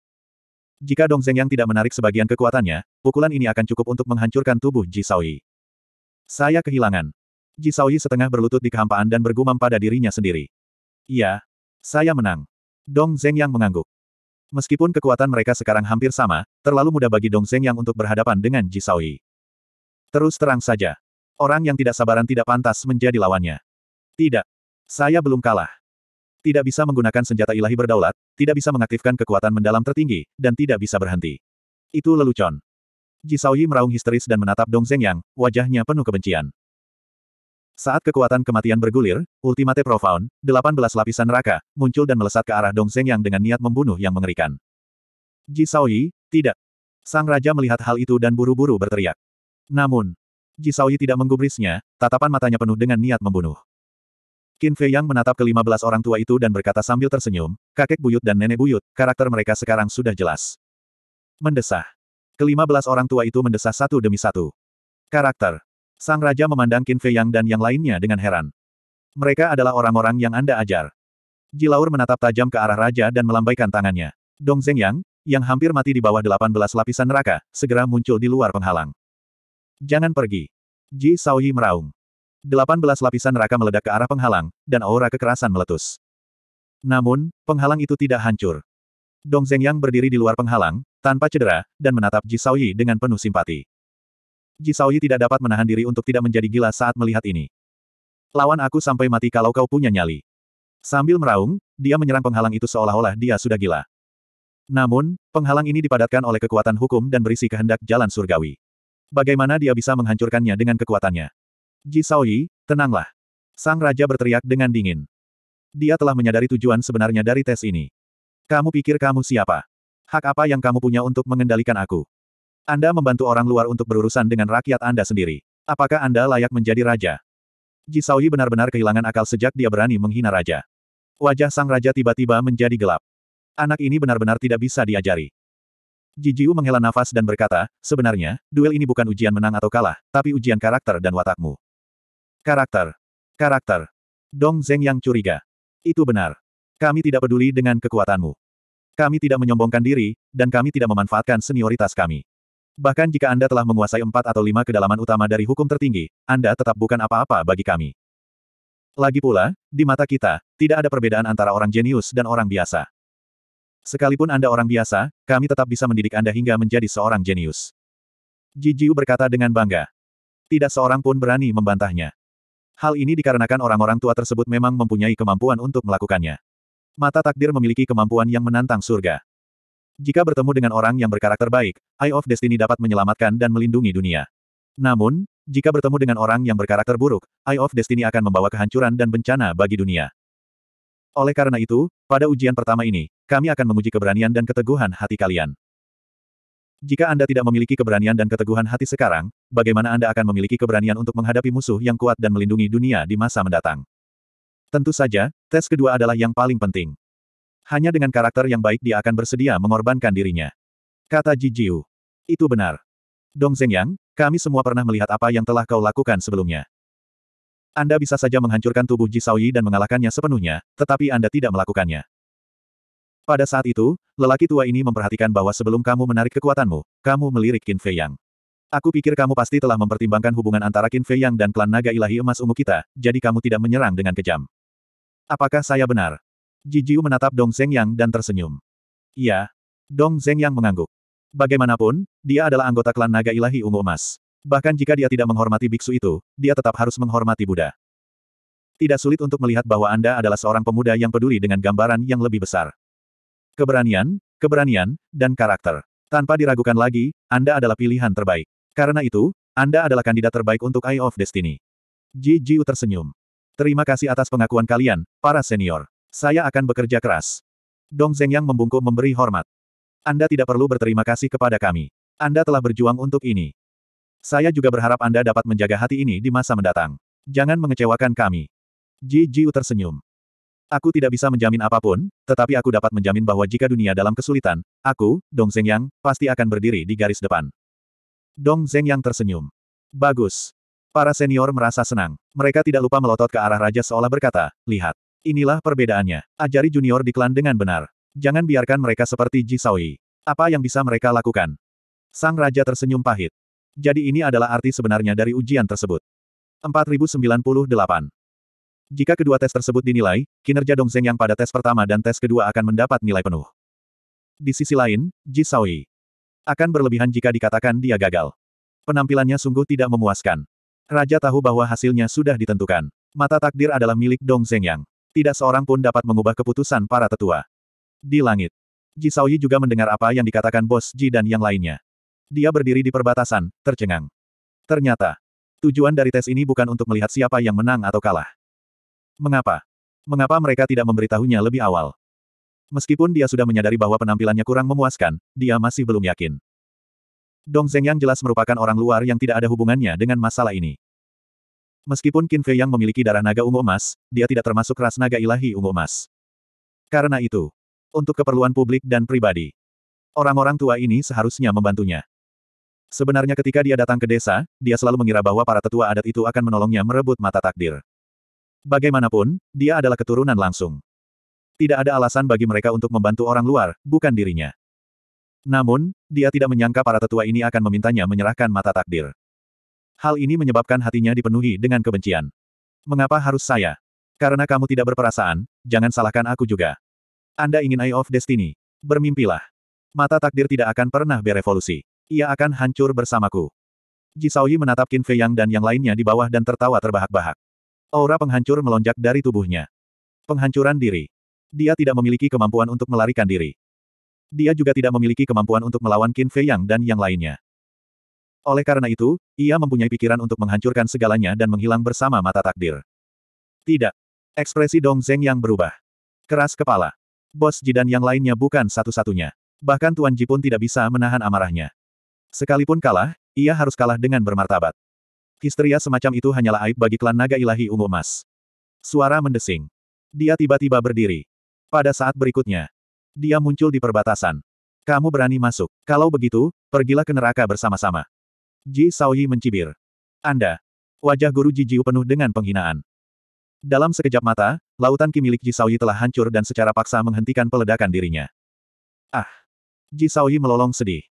Jika Dong Zhengyang tidak menarik sebagian kekuatannya, pukulan ini akan cukup untuk menghancurkan tubuh Ji Xiaoyi. Saya kehilangan. Ji Yi setengah berlutut di kehampaan dan bergumam pada dirinya sendiri. Iya. Saya menang. Dong Zeng yang mengangguk. Meskipun kekuatan mereka sekarang hampir sama, terlalu mudah bagi Dong Zeng yang untuk berhadapan dengan Ji Yi. Terus terang saja. Orang yang tidak sabaran tidak pantas menjadi lawannya. Tidak. Saya belum kalah. Tidak bisa menggunakan senjata ilahi berdaulat, tidak bisa mengaktifkan kekuatan mendalam tertinggi, dan tidak bisa berhenti. Itu lelucon. Ji Shaoyi meraung histeris dan menatap Dong Yang, wajahnya penuh kebencian. Saat kekuatan kematian bergulir, Ultimate Profound, 18 lapisan neraka, muncul dan melesat ke arah Dong Yang dengan niat membunuh yang mengerikan. Ji Shaoyi, tidak. Sang Raja melihat hal itu dan buru-buru berteriak. Namun, Ji Shaoyi tidak menggubrisnya, tatapan matanya penuh dengan niat membunuh. Qin Fei Yang menatap ke belas orang tua itu dan berkata sambil tersenyum, kakek buyut dan nenek buyut, karakter mereka sekarang sudah jelas. Mendesah. Kelima belas orang tua itu mendesah satu demi satu. Karakter. Sang Raja memandang Qin Fei Yang dan yang lainnya dengan heran. Mereka adalah orang-orang yang Anda ajar. Jilaur menatap tajam ke arah Raja dan melambaikan tangannya. Dong Zeng Yang, yang hampir mati di bawah delapan belas lapisan neraka, segera muncul di luar penghalang. Jangan pergi. Ji Shaoyi meraung. Delapan belas lapisan neraka meledak ke arah penghalang, dan aura kekerasan meletus. Namun, penghalang itu tidak hancur. Dong Zhengyang berdiri di luar penghalang, tanpa cedera, dan menatap Ji Yi dengan penuh simpati. Ji Yi tidak dapat menahan diri untuk tidak menjadi gila saat melihat ini. Lawan aku sampai mati kalau kau punya nyali. Sambil meraung, dia menyerang penghalang itu seolah-olah dia sudah gila. Namun, penghalang ini dipadatkan oleh kekuatan hukum dan berisi kehendak jalan surgawi. Bagaimana dia bisa menghancurkannya dengan kekuatannya? Ji Yi, tenanglah. Sang Raja berteriak dengan dingin. Dia telah menyadari tujuan sebenarnya dari tes ini. Kamu pikir kamu siapa? Hak apa yang kamu punya untuk mengendalikan aku? Anda membantu orang luar untuk berurusan dengan rakyat Anda sendiri. Apakah Anda layak menjadi raja? Ji Saoyi benar-benar kehilangan akal sejak dia berani menghina raja. Wajah sang raja tiba-tiba menjadi gelap. Anak ini benar-benar tidak bisa diajari. Ji Jijiu menghela nafas dan berkata, sebenarnya, duel ini bukan ujian menang atau kalah, tapi ujian karakter dan watakmu. Karakter. Karakter. Dong Zeng yang curiga. Itu benar. Kami tidak peduli dengan kekuatanmu. Kami tidak menyombongkan diri, dan kami tidak memanfaatkan senioritas kami. Bahkan jika Anda telah menguasai empat atau lima kedalaman utama dari hukum tertinggi, Anda tetap bukan apa-apa bagi kami. Lagi pula, di mata kita, tidak ada perbedaan antara orang jenius dan orang biasa. Sekalipun Anda orang biasa, kami tetap bisa mendidik Anda hingga menjadi seorang jenius. Jijiu berkata dengan bangga. Tidak seorang pun berani membantahnya. Hal ini dikarenakan orang-orang tua tersebut memang mempunyai kemampuan untuk melakukannya. Mata takdir memiliki kemampuan yang menantang surga. Jika bertemu dengan orang yang berkarakter baik, Eye of Destiny dapat menyelamatkan dan melindungi dunia. Namun, jika bertemu dengan orang yang berkarakter buruk, Eye of Destiny akan membawa kehancuran dan bencana bagi dunia. Oleh karena itu, pada ujian pertama ini, kami akan menguji keberanian dan keteguhan hati kalian. Jika Anda tidak memiliki keberanian dan keteguhan hati sekarang, bagaimana Anda akan memiliki keberanian untuk menghadapi musuh yang kuat dan melindungi dunia di masa mendatang? Tentu saja, tes kedua adalah yang paling penting. Hanya dengan karakter yang baik dia akan bersedia mengorbankan dirinya. Kata Ji Jiu. Itu benar. Dong Yang, kami semua pernah melihat apa yang telah kau lakukan sebelumnya. Anda bisa saja menghancurkan tubuh Ji Xiaoyi dan mengalahkannya sepenuhnya, tetapi Anda tidak melakukannya. Pada saat itu, lelaki tua ini memperhatikan bahwa sebelum kamu menarik kekuatanmu, kamu melirik Qin Fei Yang. Aku pikir kamu pasti telah mempertimbangkan hubungan antara Qin Fei Yang dan klan naga ilahi emas ungu kita, jadi kamu tidak menyerang dengan kejam. Apakah saya benar? Ji Jiu menatap Dong Zeng Yang dan tersenyum. Iya. Dong Zeng Yang mengangguk. Bagaimanapun, dia adalah anggota klan naga ilahi ungu emas. Bahkan jika dia tidak menghormati biksu itu, dia tetap harus menghormati Buddha. Tidak sulit untuk melihat bahwa Anda adalah seorang pemuda yang peduli dengan gambaran yang lebih besar. Keberanian, keberanian, dan karakter. Tanpa diragukan lagi, Anda adalah pilihan terbaik. Karena itu, Anda adalah kandidat terbaik untuk Eye of Destiny. Ji Jiu tersenyum. Terima kasih atas pengakuan kalian, para senior. Saya akan bekerja keras. Dong Zhengyang membungkuk memberi hormat. Anda tidak perlu berterima kasih kepada kami. Anda telah berjuang untuk ini. Saya juga berharap Anda dapat menjaga hati ini di masa mendatang. Jangan mengecewakan kami. Ji Jiu tersenyum. Aku tidak bisa menjamin apapun, tetapi aku dapat menjamin bahwa jika dunia dalam kesulitan, aku, Dong Zhengyang, pasti akan berdiri di garis depan. Dong Zhengyang tersenyum. Bagus. Para senior merasa senang. Mereka tidak lupa melotot ke arah raja seolah berkata, lihat. Inilah perbedaannya. Ajari junior di klan dengan benar. Jangan biarkan mereka seperti Ji Saoyi. Apa yang bisa mereka lakukan? Sang raja tersenyum pahit. Jadi ini adalah arti sebenarnya dari ujian tersebut. 4098. Jika kedua tes tersebut dinilai, kinerja Dongzeng yang pada tes pertama dan tes kedua akan mendapat nilai penuh. Di sisi lain, Ji Saoi akan berlebihan jika dikatakan dia gagal. Penampilannya sungguh tidak memuaskan. Raja tahu bahwa hasilnya sudah ditentukan. Mata takdir adalah milik Dong Zhengyang. Tidak seorang pun dapat mengubah keputusan para tetua. Di langit. Ji Yi juga mendengar apa yang dikatakan bos Ji dan yang lainnya. Dia berdiri di perbatasan, tercengang. Ternyata, tujuan dari tes ini bukan untuk melihat siapa yang menang atau kalah. Mengapa? Mengapa mereka tidak memberitahunya lebih awal? Meskipun dia sudah menyadari bahwa penampilannya kurang memuaskan, dia masih belum yakin. Dong Zhengyang jelas merupakan orang luar yang tidak ada hubungannya dengan masalah ini. Meskipun Qin Fei yang memiliki darah naga ungu emas, dia tidak termasuk ras naga ilahi ungu emas. Karena itu, untuk keperluan publik dan pribadi, orang-orang tua ini seharusnya membantunya. Sebenarnya ketika dia datang ke desa, dia selalu mengira bahwa para tetua adat itu akan menolongnya merebut mata takdir. Bagaimanapun, dia adalah keturunan langsung. Tidak ada alasan bagi mereka untuk membantu orang luar, bukan dirinya. Namun, dia tidak menyangka para tetua ini akan memintanya menyerahkan mata takdir. Hal ini menyebabkan hatinya dipenuhi dengan kebencian. Mengapa harus saya? Karena kamu tidak berperasaan, jangan salahkan aku juga. Anda ingin Eye of Destiny. Bermimpilah. Mata takdir tidak akan pernah berevolusi. Ia akan hancur bersamaku. Jisaui menatap Qin Fei Yang dan yang lainnya di bawah dan tertawa terbahak-bahak. Aura penghancur melonjak dari tubuhnya. Penghancuran diri. Dia tidak memiliki kemampuan untuk melarikan diri. Dia juga tidak memiliki kemampuan untuk melawan Qin Fei Yang dan yang lainnya. Oleh karena itu, ia mempunyai pikiran untuk menghancurkan segalanya dan menghilang bersama mata takdir. Tidak. Ekspresi Dong Zeng yang berubah. Keras kepala. Bos jidan yang lainnya bukan satu-satunya. Bahkan Tuan Ji pun tidak bisa menahan amarahnya. Sekalipun kalah, ia harus kalah dengan bermartabat. Histeria semacam itu hanyalah aib bagi klan naga ilahi ungu emas. Suara mendesing. Dia tiba-tiba berdiri. Pada saat berikutnya, dia muncul di perbatasan. Kamu berani masuk. Kalau begitu, pergilah ke neraka bersama-sama. Ji Saoyi mencibir. Anda. Wajah guru Ji Jiu penuh dengan penghinaan. Dalam sekejap mata, lautan ki milik Ji Saoyi telah hancur dan secara paksa menghentikan peledakan dirinya. Ah! Ji Saoyi melolong sedih.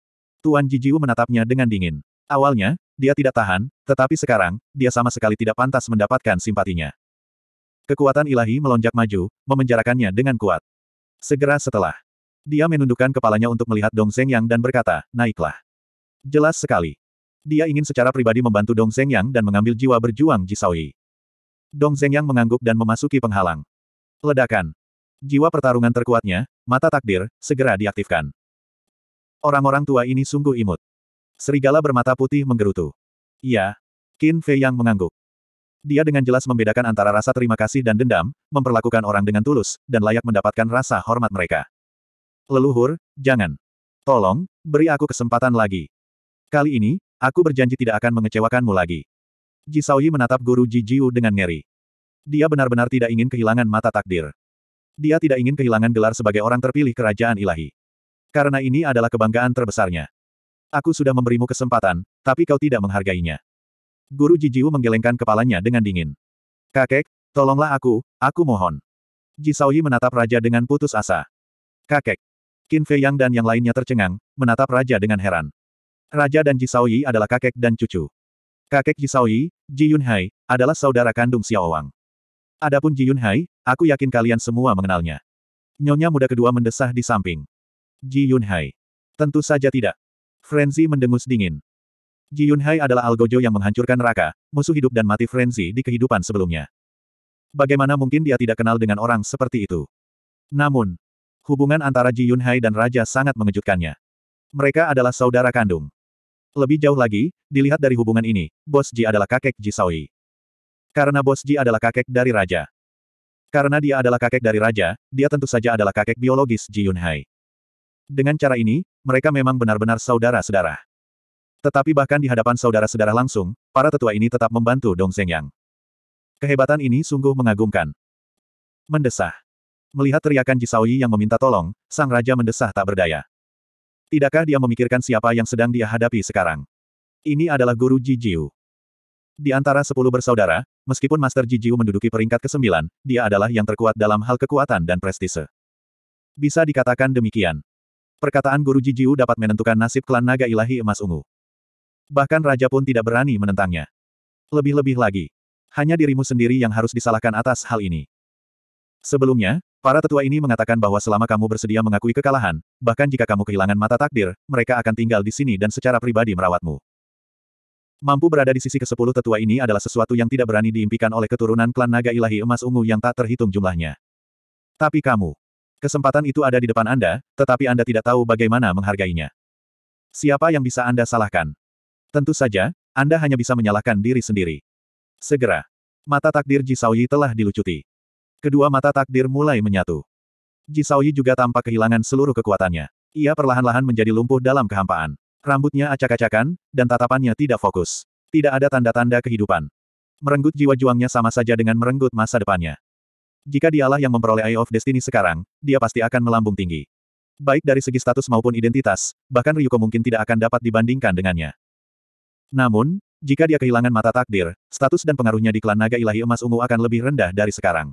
Tuan Ji Jiu menatapnya dengan dingin. Awalnya, dia tidak tahan, tetapi sekarang, dia sama sekali tidak pantas mendapatkan simpatinya. Kekuatan ilahi melonjak maju, memenjarakannya dengan kuat. Segera setelah, dia menundukkan kepalanya untuk melihat Dong Yang dan berkata, naiklah. Jelas sekali. Dia ingin secara pribadi membantu Dong Zhengyang dan mengambil jiwa berjuang Jisaui. Dong Zhengyang mengangguk dan memasuki penghalang. Ledakan. Jiwa pertarungan terkuatnya, mata takdir, segera diaktifkan. Orang-orang tua ini sungguh imut. Serigala bermata putih menggerutu. Iya. Qin Fei yang mengangguk. Dia dengan jelas membedakan antara rasa terima kasih dan dendam, memperlakukan orang dengan tulus, dan layak mendapatkan rasa hormat mereka. Leluhur, jangan. Tolong, beri aku kesempatan lagi. Kali ini, Aku berjanji tidak akan mengecewakanmu lagi. Ji Saoyi menatap guru Ji Jiu dengan ngeri. Dia benar-benar tidak ingin kehilangan mata takdir. Dia tidak ingin kehilangan gelar sebagai orang terpilih kerajaan ilahi. Karena ini adalah kebanggaan terbesarnya. Aku sudah memberimu kesempatan, tapi kau tidak menghargainya. Guru Ji Jiu menggelengkan kepalanya dengan dingin. Kakek, tolonglah aku, aku mohon. Ji Saoyi menatap raja dengan putus asa. Kakek. Qin Fei Yang dan yang lainnya tercengang, menatap raja dengan heran. Raja dan Jisaoyi adalah kakek dan cucu. Kakek Jisaoyi, Ji Yunhai, adalah saudara kandung Xiao Wang. Adapun Ji Yunhai, aku yakin kalian semua mengenalnya. Nyonya muda kedua mendesah di samping. Ji Yunhai. Tentu saja tidak. Frenzy mendengus dingin. Ji Yunhai adalah Algojo yang menghancurkan Raka, musuh hidup dan mati Frenzy di kehidupan sebelumnya. Bagaimana mungkin dia tidak kenal dengan orang seperti itu? Namun, hubungan antara Ji Yunhai dan Raja sangat mengejutkannya. Mereka adalah saudara kandung. Lebih jauh lagi, dilihat dari hubungan ini, Bos Ji adalah kakek Ji Saoi. Karena Bos Ji adalah kakek dari raja. Karena dia adalah kakek dari raja, dia tentu saja adalah kakek biologis Ji Yunhai. Dengan cara ini, mereka memang benar-benar saudara sedara. Tetapi bahkan di hadapan saudara-sedara langsung, para tetua ini tetap membantu Dong Zhengyang. Kehebatan ini sungguh mengagumkan. Mendesah. Melihat teriakan Ji Jisaui yang meminta tolong, sang raja mendesah tak berdaya. Tidakkah dia memikirkan siapa yang sedang dia hadapi sekarang? Ini adalah guru Jijiu. Di antara sepuluh bersaudara, meskipun Master Jijiu menduduki peringkat ke-9, dia adalah yang terkuat dalam hal kekuatan dan prestise. Bisa dikatakan demikian. Perkataan guru Jijiu dapat menentukan nasib klan naga ilahi emas ungu. Bahkan raja pun tidak berani menentangnya. Lebih-lebih lagi. Hanya dirimu sendiri yang harus disalahkan atas hal ini. Sebelumnya, Para tetua ini mengatakan bahwa selama kamu bersedia mengakui kekalahan, bahkan jika kamu kehilangan mata takdir, mereka akan tinggal di sini dan secara pribadi merawatmu. Mampu berada di sisi ke-10 tetua ini adalah sesuatu yang tidak berani diimpikan oleh keturunan klan naga ilahi emas ungu yang tak terhitung jumlahnya. Tapi kamu. Kesempatan itu ada di depan Anda, tetapi Anda tidak tahu bagaimana menghargainya. Siapa yang bisa Anda salahkan? Tentu saja, Anda hanya bisa menyalahkan diri sendiri. Segera. Mata takdir Ji Yi telah dilucuti. Kedua mata takdir mulai menyatu. Ji Jisaoyi juga tampak kehilangan seluruh kekuatannya. Ia perlahan-lahan menjadi lumpuh dalam kehampaan. Rambutnya acak-acakan, dan tatapannya tidak fokus. Tidak ada tanda-tanda kehidupan. Merenggut jiwa juangnya sama saja dengan merenggut masa depannya. Jika dialah yang memperoleh Eye of Destiny sekarang, dia pasti akan melambung tinggi. Baik dari segi status maupun identitas, bahkan Ryuko mungkin tidak akan dapat dibandingkan dengannya. Namun, jika dia kehilangan mata takdir, status dan pengaruhnya di klan naga ilahi emas ungu akan lebih rendah dari sekarang.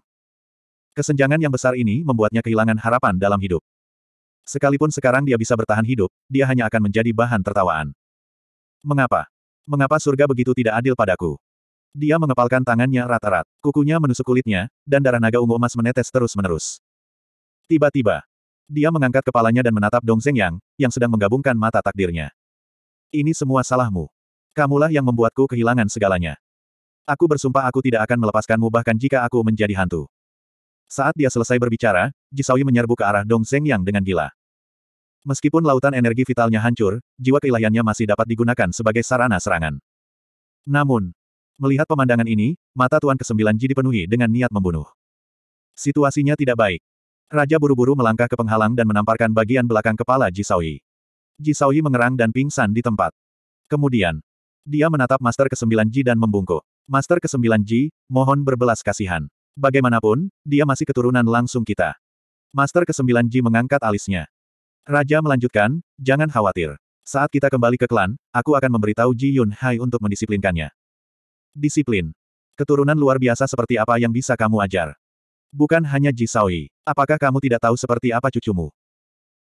Kesenjangan yang besar ini membuatnya kehilangan harapan dalam hidup. Sekalipun sekarang dia bisa bertahan hidup, dia hanya akan menjadi bahan tertawaan. Mengapa? Mengapa surga begitu tidak adil padaku? Dia mengepalkan tangannya rata rat kukunya menusuk kulitnya, dan darah naga ungu emas menetes terus-menerus. Tiba-tiba, dia mengangkat kepalanya dan menatap Dong Zeng Yang, yang sedang menggabungkan mata takdirnya. Ini semua salahmu. Kamulah yang membuatku kehilangan segalanya. Aku bersumpah aku tidak akan melepaskanmu bahkan jika aku menjadi hantu. Saat dia selesai berbicara, Jisawi menyerbu ke arah Dong Yang dengan gila. Meskipun lautan energi vitalnya hancur, jiwa keilahiannya masih dapat digunakan sebagai sarana serangan. Namun, melihat pemandangan ini, mata Tuan Kesembilan Ji dipenuhi dengan niat membunuh. Situasinya tidak baik. Raja buru-buru melangkah ke penghalang dan menamparkan bagian belakang kepala Jisawi. Jisawi mengerang dan pingsan di tempat. Kemudian, dia menatap Master ke-9 Ji dan membungkuk. Master ke-9 Ji, mohon berbelas kasihan. Bagaimanapun, dia masih keturunan langsung kita. Master ke-9 Ji mengangkat alisnya. Raja melanjutkan, jangan khawatir. Saat kita kembali ke klan, aku akan memberitahu Ji Yun Hai untuk mendisiplinkannya. Disiplin. Keturunan luar biasa seperti apa yang bisa kamu ajar? Bukan hanya Ji Saoi. Apakah kamu tidak tahu seperti apa cucumu?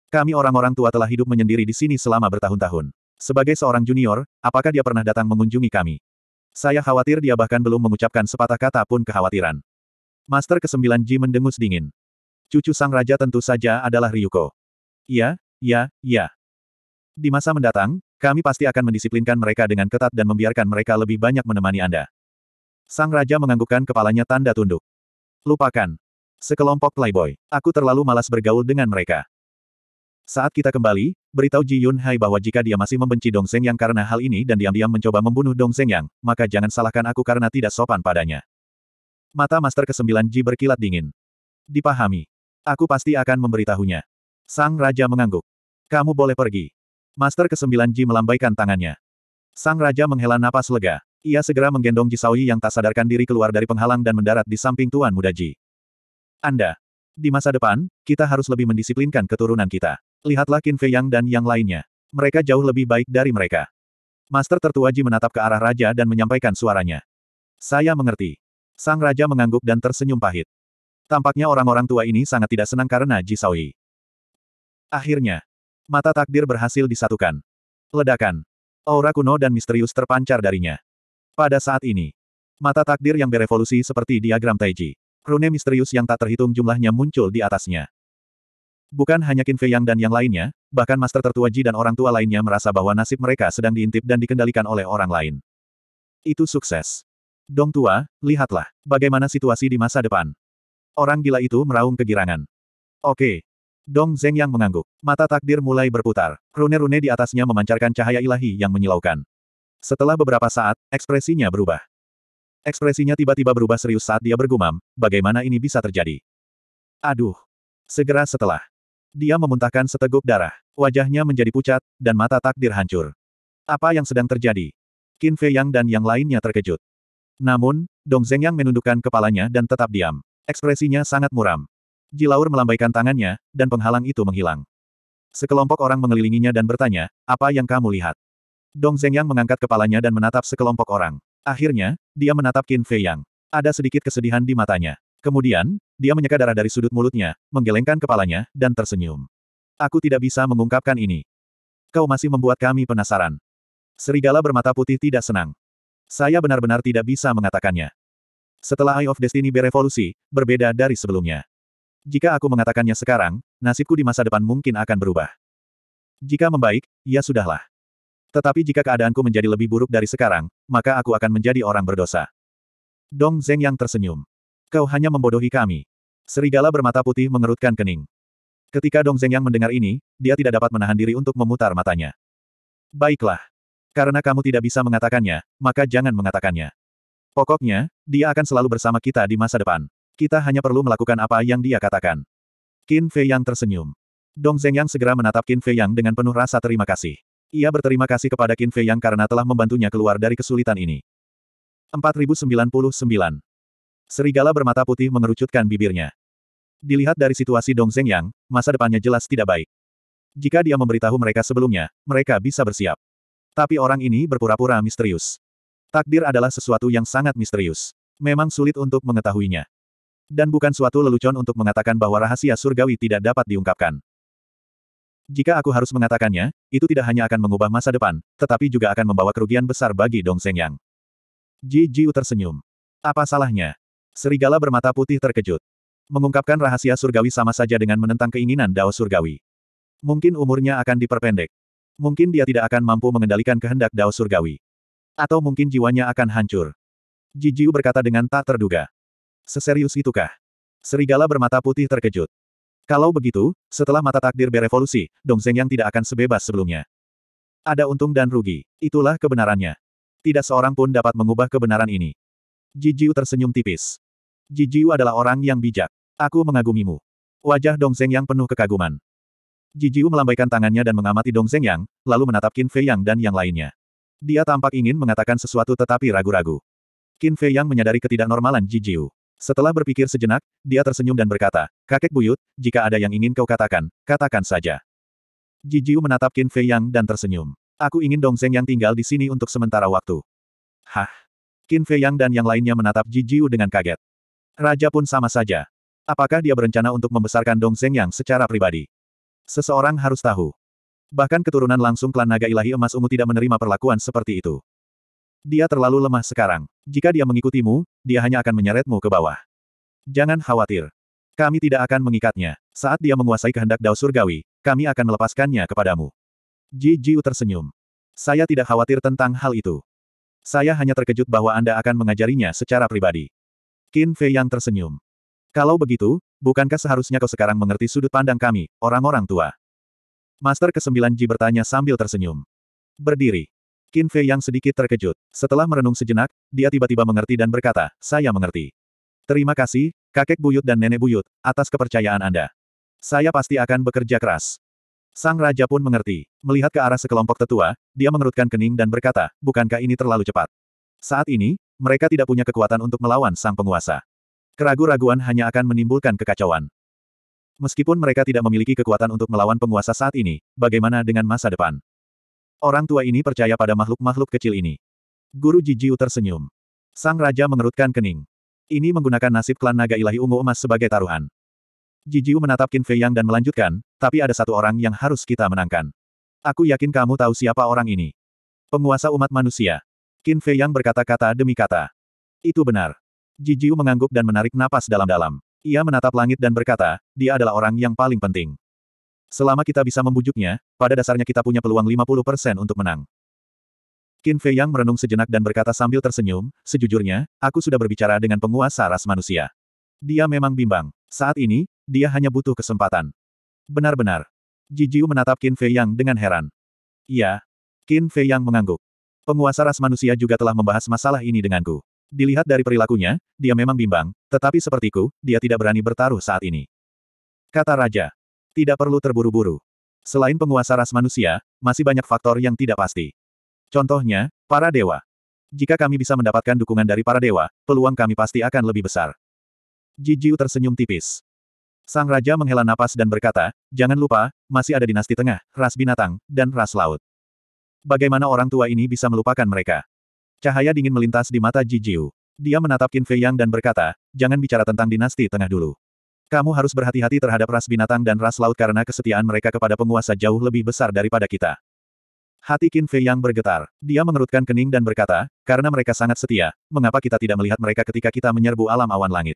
Kami orang-orang tua telah hidup menyendiri di sini selama bertahun-tahun. Sebagai seorang junior, apakah dia pernah datang mengunjungi kami? Saya khawatir dia bahkan belum mengucapkan sepatah kata pun kekhawatiran. Master ke-9 Ji mendengus dingin. Cucu sang raja tentu saja adalah Ryuko. Iya, iya, iya. Di masa mendatang, kami pasti akan mendisiplinkan mereka dengan ketat dan membiarkan mereka lebih banyak menemani Anda. Sang raja menganggukkan kepalanya tanda tunduk. Lupakan. Sekelompok playboy. Aku terlalu malas bergaul dengan mereka. Saat kita kembali, beritahu Ji Yun Hai bahwa jika dia masih membenci Dong Seng Yang karena hal ini dan diam-diam mencoba membunuh Dong Seng Yang, maka jangan salahkan aku karena tidak sopan padanya. Mata Master ke-9 Ji berkilat dingin. Dipahami. Aku pasti akan memberitahunya. Sang Raja mengangguk. Kamu boleh pergi. Master ke-9 Ji melambaikan tangannya. Sang Raja menghela napas lega. Ia segera menggendong Ji Saoyi yang tak sadarkan diri keluar dari penghalang dan mendarat di samping Tuan Muda Ji. Anda. Di masa depan, kita harus lebih mendisiplinkan keturunan kita. Lihatlah Qin Fei Yang dan yang lainnya. Mereka jauh lebih baik dari mereka. Master tertua Ji menatap ke arah raja dan menyampaikan suaranya. Saya mengerti. Sang Raja mengangguk dan tersenyum pahit. Tampaknya orang-orang tua ini sangat tidak senang karena Ji Akhirnya, mata takdir berhasil disatukan. Ledakan. Aura kuno dan misterius terpancar darinya. Pada saat ini, mata takdir yang berevolusi seperti diagram Taiji. Rune misterius yang tak terhitung jumlahnya muncul di atasnya. Bukan hanya Qin Fei Yang dan yang lainnya, bahkan master tertua Ji dan orang tua lainnya merasa bahwa nasib mereka sedang diintip dan dikendalikan oleh orang lain. Itu sukses. Dong tua, lihatlah, bagaimana situasi di masa depan. Orang gila itu meraung kegirangan. Oke. Dong Zeng yang mengangguk. Mata takdir mulai berputar. Rune-rune di atasnya memancarkan cahaya ilahi yang menyilaukan. Setelah beberapa saat, ekspresinya berubah. Ekspresinya tiba-tiba berubah serius saat dia bergumam, bagaimana ini bisa terjadi? Aduh. Segera setelah. Dia memuntahkan seteguk darah. Wajahnya menjadi pucat, dan mata takdir hancur. Apa yang sedang terjadi? Qin Fei Yang dan yang lainnya terkejut. Namun, Dong Zhengyang menundukkan kepalanya dan tetap diam. Ekspresinya sangat muram. Jilaur melambaikan tangannya, dan penghalang itu menghilang. Sekelompok orang mengelilinginya dan bertanya, apa yang kamu lihat? Dong Zhengyang mengangkat kepalanya dan menatap sekelompok orang. Akhirnya, dia menatap Qin Fei Yang. Ada sedikit kesedihan di matanya. Kemudian, dia menyeka darah dari sudut mulutnya, menggelengkan kepalanya, dan tersenyum. Aku tidak bisa mengungkapkan ini. Kau masih membuat kami penasaran. Serigala bermata putih tidak senang. Saya benar-benar tidak bisa mengatakannya. Setelah Eye of Destiny berevolusi, berbeda dari sebelumnya. Jika aku mengatakannya sekarang, nasibku di masa depan mungkin akan berubah. Jika membaik, ya sudahlah. Tetapi jika keadaanku menjadi lebih buruk dari sekarang, maka aku akan menjadi orang berdosa. Dong Zeng yang tersenyum. Kau hanya membodohi kami. Serigala bermata putih mengerutkan kening. Ketika Dong Zeng yang mendengar ini, dia tidak dapat menahan diri untuk memutar matanya. Baiklah. Karena kamu tidak bisa mengatakannya, maka jangan mengatakannya. Pokoknya, dia akan selalu bersama kita di masa depan. Kita hanya perlu melakukan apa yang dia katakan. Qin Fei Yang tersenyum. Dong Zeng Yang segera menatap Qin Fei Yang dengan penuh rasa terima kasih. Ia berterima kasih kepada Qin Fei Yang karena telah membantunya keluar dari kesulitan ini. 4099 Serigala bermata putih mengerucutkan bibirnya. Dilihat dari situasi Dong Zeng Yang, masa depannya jelas tidak baik. Jika dia memberitahu mereka sebelumnya, mereka bisa bersiap. Tapi orang ini berpura-pura misterius. Takdir adalah sesuatu yang sangat misterius. Memang sulit untuk mengetahuinya. Dan bukan suatu lelucon untuk mengatakan bahwa rahasia surgawi tidak dapat diungkapkan. Jika aku harus mengatakannya, itu tidak hanya akan mengubah masa depan, tetapi juga akan membawa kerugian besar bagi Dong Yang. Ji Jiu tersenyum. Apa salahnya? Serigala bermata putih terkejut. Mengungkapkan rahasia surgawi sama saja dengan menentang keinginan Dao Surgawi. Mungkin umurnya akan diperpendek. Mungkin dia tidak akan mampu mengendalikan kehendak Dao Surgawi. Atau mungkin jiwanya akan hancur. Jijiu berkata dengan tak terduga. Seserius itukah? Serigala bermata putih terkejut. Kalau begitu, setelah mata takdir berevolusi, Dong Zeng yang tidak akan sebebas sebelumnya. Ada untung dan rugi. Itulah kebenarannya. Tidak seorang pun dapat mengubah kebenaran ini. Jijiu tersenyum tipis. Jijiu adalah orang yang bijak. Aku mengagumimu. Wajah Dong Zeng yang penuh kekaguman. Jiu melambaikan tangannya dan mengamati Dong Zeng Yang, lalu menatap Qin Fei Yang dan yang lainnya. Dia tampak ingin mengatakan sesuatu tetapi ragu-ragu. Qin Fei Yang menyadari ketidaknormalan Jiu. Setelah berpikir sejenak, dia tersenyum dan berkata, Kakek Buyut, jika ada yang ingin kau katakan, katakan saja. Jiu menatap Qin Fei Yang dan tersenyum. Aku ingin Dong Zeng Yang tinggal di sini untuk sementara waktu. Hah? Qin Fei Yang dan yang lainnya menatap Jiu dengan kaget. Raja pun sama saja. Apakah dia berencana untuk membesarkan Dong Zeng Yang secara pribadi? Seseorang harus tahu. Bahkan keturunan langsung klan naga ilahi emas ungu tidak menerima perlakuan seperti itu. Dia terlalu lemah sekarang. Jika dia mengikutimu, dia hanya akan menyeretmu ke bawah. Jangan khawatir. Kami tidak akan mengikatnya. Saat dia menguasai kehendak Dao Surgawi, kami akan melepaskannya kepadamu. Ji Jiu tersenyum. Saya tidak khawatir tentang hal itu. Saya hanya terkejut bahwa Anda akan mengajarinya secara pribadi. Qin Fei yang tersenyum. Kalau begitu, Bukankah seharusnya kau sekarang mengerti sudut pandang kami, orang-orang tua? Master ke-9 Ji bertanya sambil tersenyum. Berdiri. Qin Fei yang sedikit terkejut. Setelah merenung sejenak, dia tiba-tiba mengerti dan berkata, saya mengerti. Terima kasih, kakek buyut dan nenek buyut, atas kepercayaan Anda. Saya pasti akan bekerja keras. Sang Raja pun mengerti. Melihat ke arah sekelompok tetua, dia mengerutkan kening dan berkata, bukankah ini terlalu cepat? Saat ini, mereka tidak punya kekuatan untuk melawan sang penguasa. Keraguan-raguan hanya akan menimbulkan kekacauan. Meskipun mereka tidak memiliki kekuatan untuk melawan penguasa saat ini, bagaimana dengan masa depan? Orang tua ini percaya pada makhluk-makhluk kecil ini. Guru Jiu tersenyum. Sang Raja mengerutkan kening. Ini menggunakan nasib klan naga ilahi ungu emas sebagai taruhan. Jiu menatap Qin Fei Yang dan melanjutkan, tapi ada satu orang yang harus kita menangkan. Aku yakin kamu tahu siapa orang ini. Penguasa umat manusia. Qin Fei Yang berkata-kata demi kata. Itu benar. Jijiu mengangguk dan menarik napas dalam-dalam. Ia menatap langit dan berkata, dia adalah orang yang paling penting. Selama kita bisa membujuknya, pada dasarnya kita punya peluang 50% untuk menang. Qin Fei Yang merenung sejenak dan berkata sambil tersenyum, sejujurnya, aku sudah berbicara dengan penguasa ras manusia. Dia memang bimbang. Saat ini, dia hanya butuh kesempatan. Benar-benar. Jijiu menatap Qin Fei Yang dengan heran. Iya. Qin Fei Yang mengangguk. Penguasa ras manusia juga telah membahas masalah ini denganku. Dilihat dari perilakunya, dia memang bimbang, tetapi sepertiku, dia tidak berani bertaruh saat ini. Kata Raja. Tidak perlu terburu-buru. Selain penguasa ras manusia, masih banyak faktor yang tidak pasti. Contohnya, para dewa. Jika kami bisa mendapatkan dukungan dari para dewa, peluang kami pasti akan lebih besar. Jiu tersenyum tipis. Sang Raja menghela napas dan berkata, jangan lupa, masih ada dinasti tengah, ras binatang, dan ras laut. Bagaimana orang tua ini bisa melupakan mereka? Cahaya dingin melintas di mata Ji Jiu. Dia menatap Qin Fei Yang dan berkata, jangan bicara tentang dinasti tengah dulu. Kamu harus berhati-hati terhadap ras binatang dan ras laut karena kesetiaan mereka kepada penguasa jauh lebih besar daripada kita. Hati Qin Fei Yang bergetar. Dia mengerutkan kening dan berkata, karena mereka sangat setia, mengapa kita tidak melihat mereka ketika kita menyerbu alam awan langit?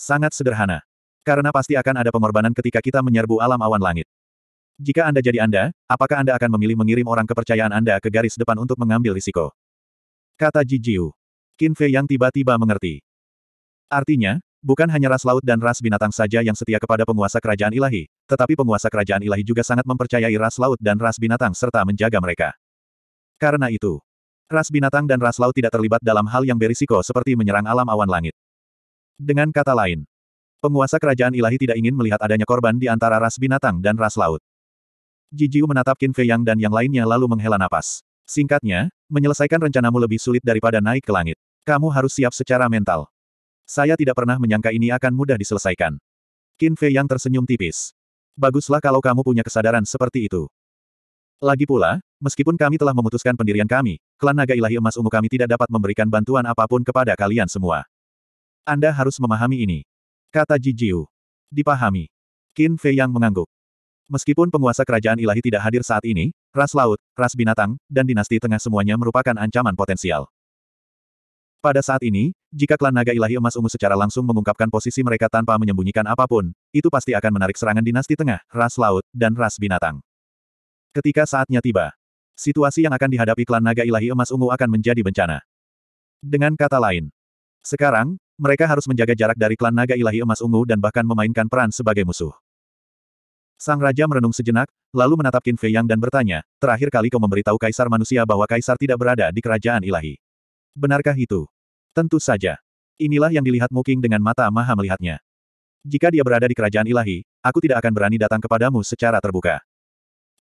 Sangat sederhana. Karena pasti akan ada pengorbanan ketika kita menyerbu alam awan langit. Jika Anda jadi Anda, apakah Anda akan memilih mengirim orang kepercayaan Anda ke garis depan untuk mengambil risiko? Kata Jijiu. Qin Fei yang tiba-tiba mengerti. Artinya, bukan hanya ras laut dan ras binatang saja yang setia kepada penguasa kerajaan ilahi, tetapi penguasa kerajaan ilahi juga sangat mempercayai ras laut dan ras binatang serta menjaga mereka. Karena itu, ras binatang dan ras laut tidak terlibat dalam hal yang berisiko seperti menyerang alam awan langit. Dengan kata lain, penguasa kerajaan ilahi tidak ingin melihat adanya korban di antara ras binatang dan ras laut. Jijiu menatap Qin Fei Yang dan yang lainnya lalu menghela napas. Singkatnya, menyelesaikan rencanamu lebih sulit daripada naik ke langit. Kamu harus siap secara mental. Saya tidak pernah menyangka ini akan mudah diselesaikan. Qin Fei yang tersenyum tipis. Baguslah kalau kamu punya kesadaran seperti itu. Lagi pula, meskipun kami telah memutuskan pendirian kami, klan naga ilahi emas ungu kami tidak dapat memberikan bantuan apapun kepada kalian semua. Anda harus memahami ini. Kata Jijiu. Dipahami. Qin Fei yang mengangguk. Meskipun penguasa kerajaan ilahi tidak hadir saat ini, ras laut, ras binatang, dan dinasti tengah semuanya merupakan ancaman potensial. Pada saat ini, jika klan naga ilahi emas ungu secara langsung mengungkapkan posisi mereka tanpa menyembunyikan apapun, itu pasti akan menarik serangan dinasti tengah, ras laut, dan ras binatang. Ketika saatnya tiba, situasi yang akan dihadapi klan naga ilahi emas ungu akan menjadi bencana. Dengan kata lain, sekarang, mereka harus menjaga jarak dari klan naga ilahi emas ungu dan bahkan memainkan peran sebagai musuh. Sang Raja merenung sejenak, lalu menatap Qin Fei Yang dan bertanya, terakhir kali kau memberitahu Kaisar manusia bahwa Kaisar tidak berada di kerajaan ilahi. Benarkah itu? Tentu saja. Inilah yang dilihat Muking dengan mata maha melihatnya. Jika dia berada di kerajaan ilahi, aku tidak akan berani datang kepadamu secara terbuka.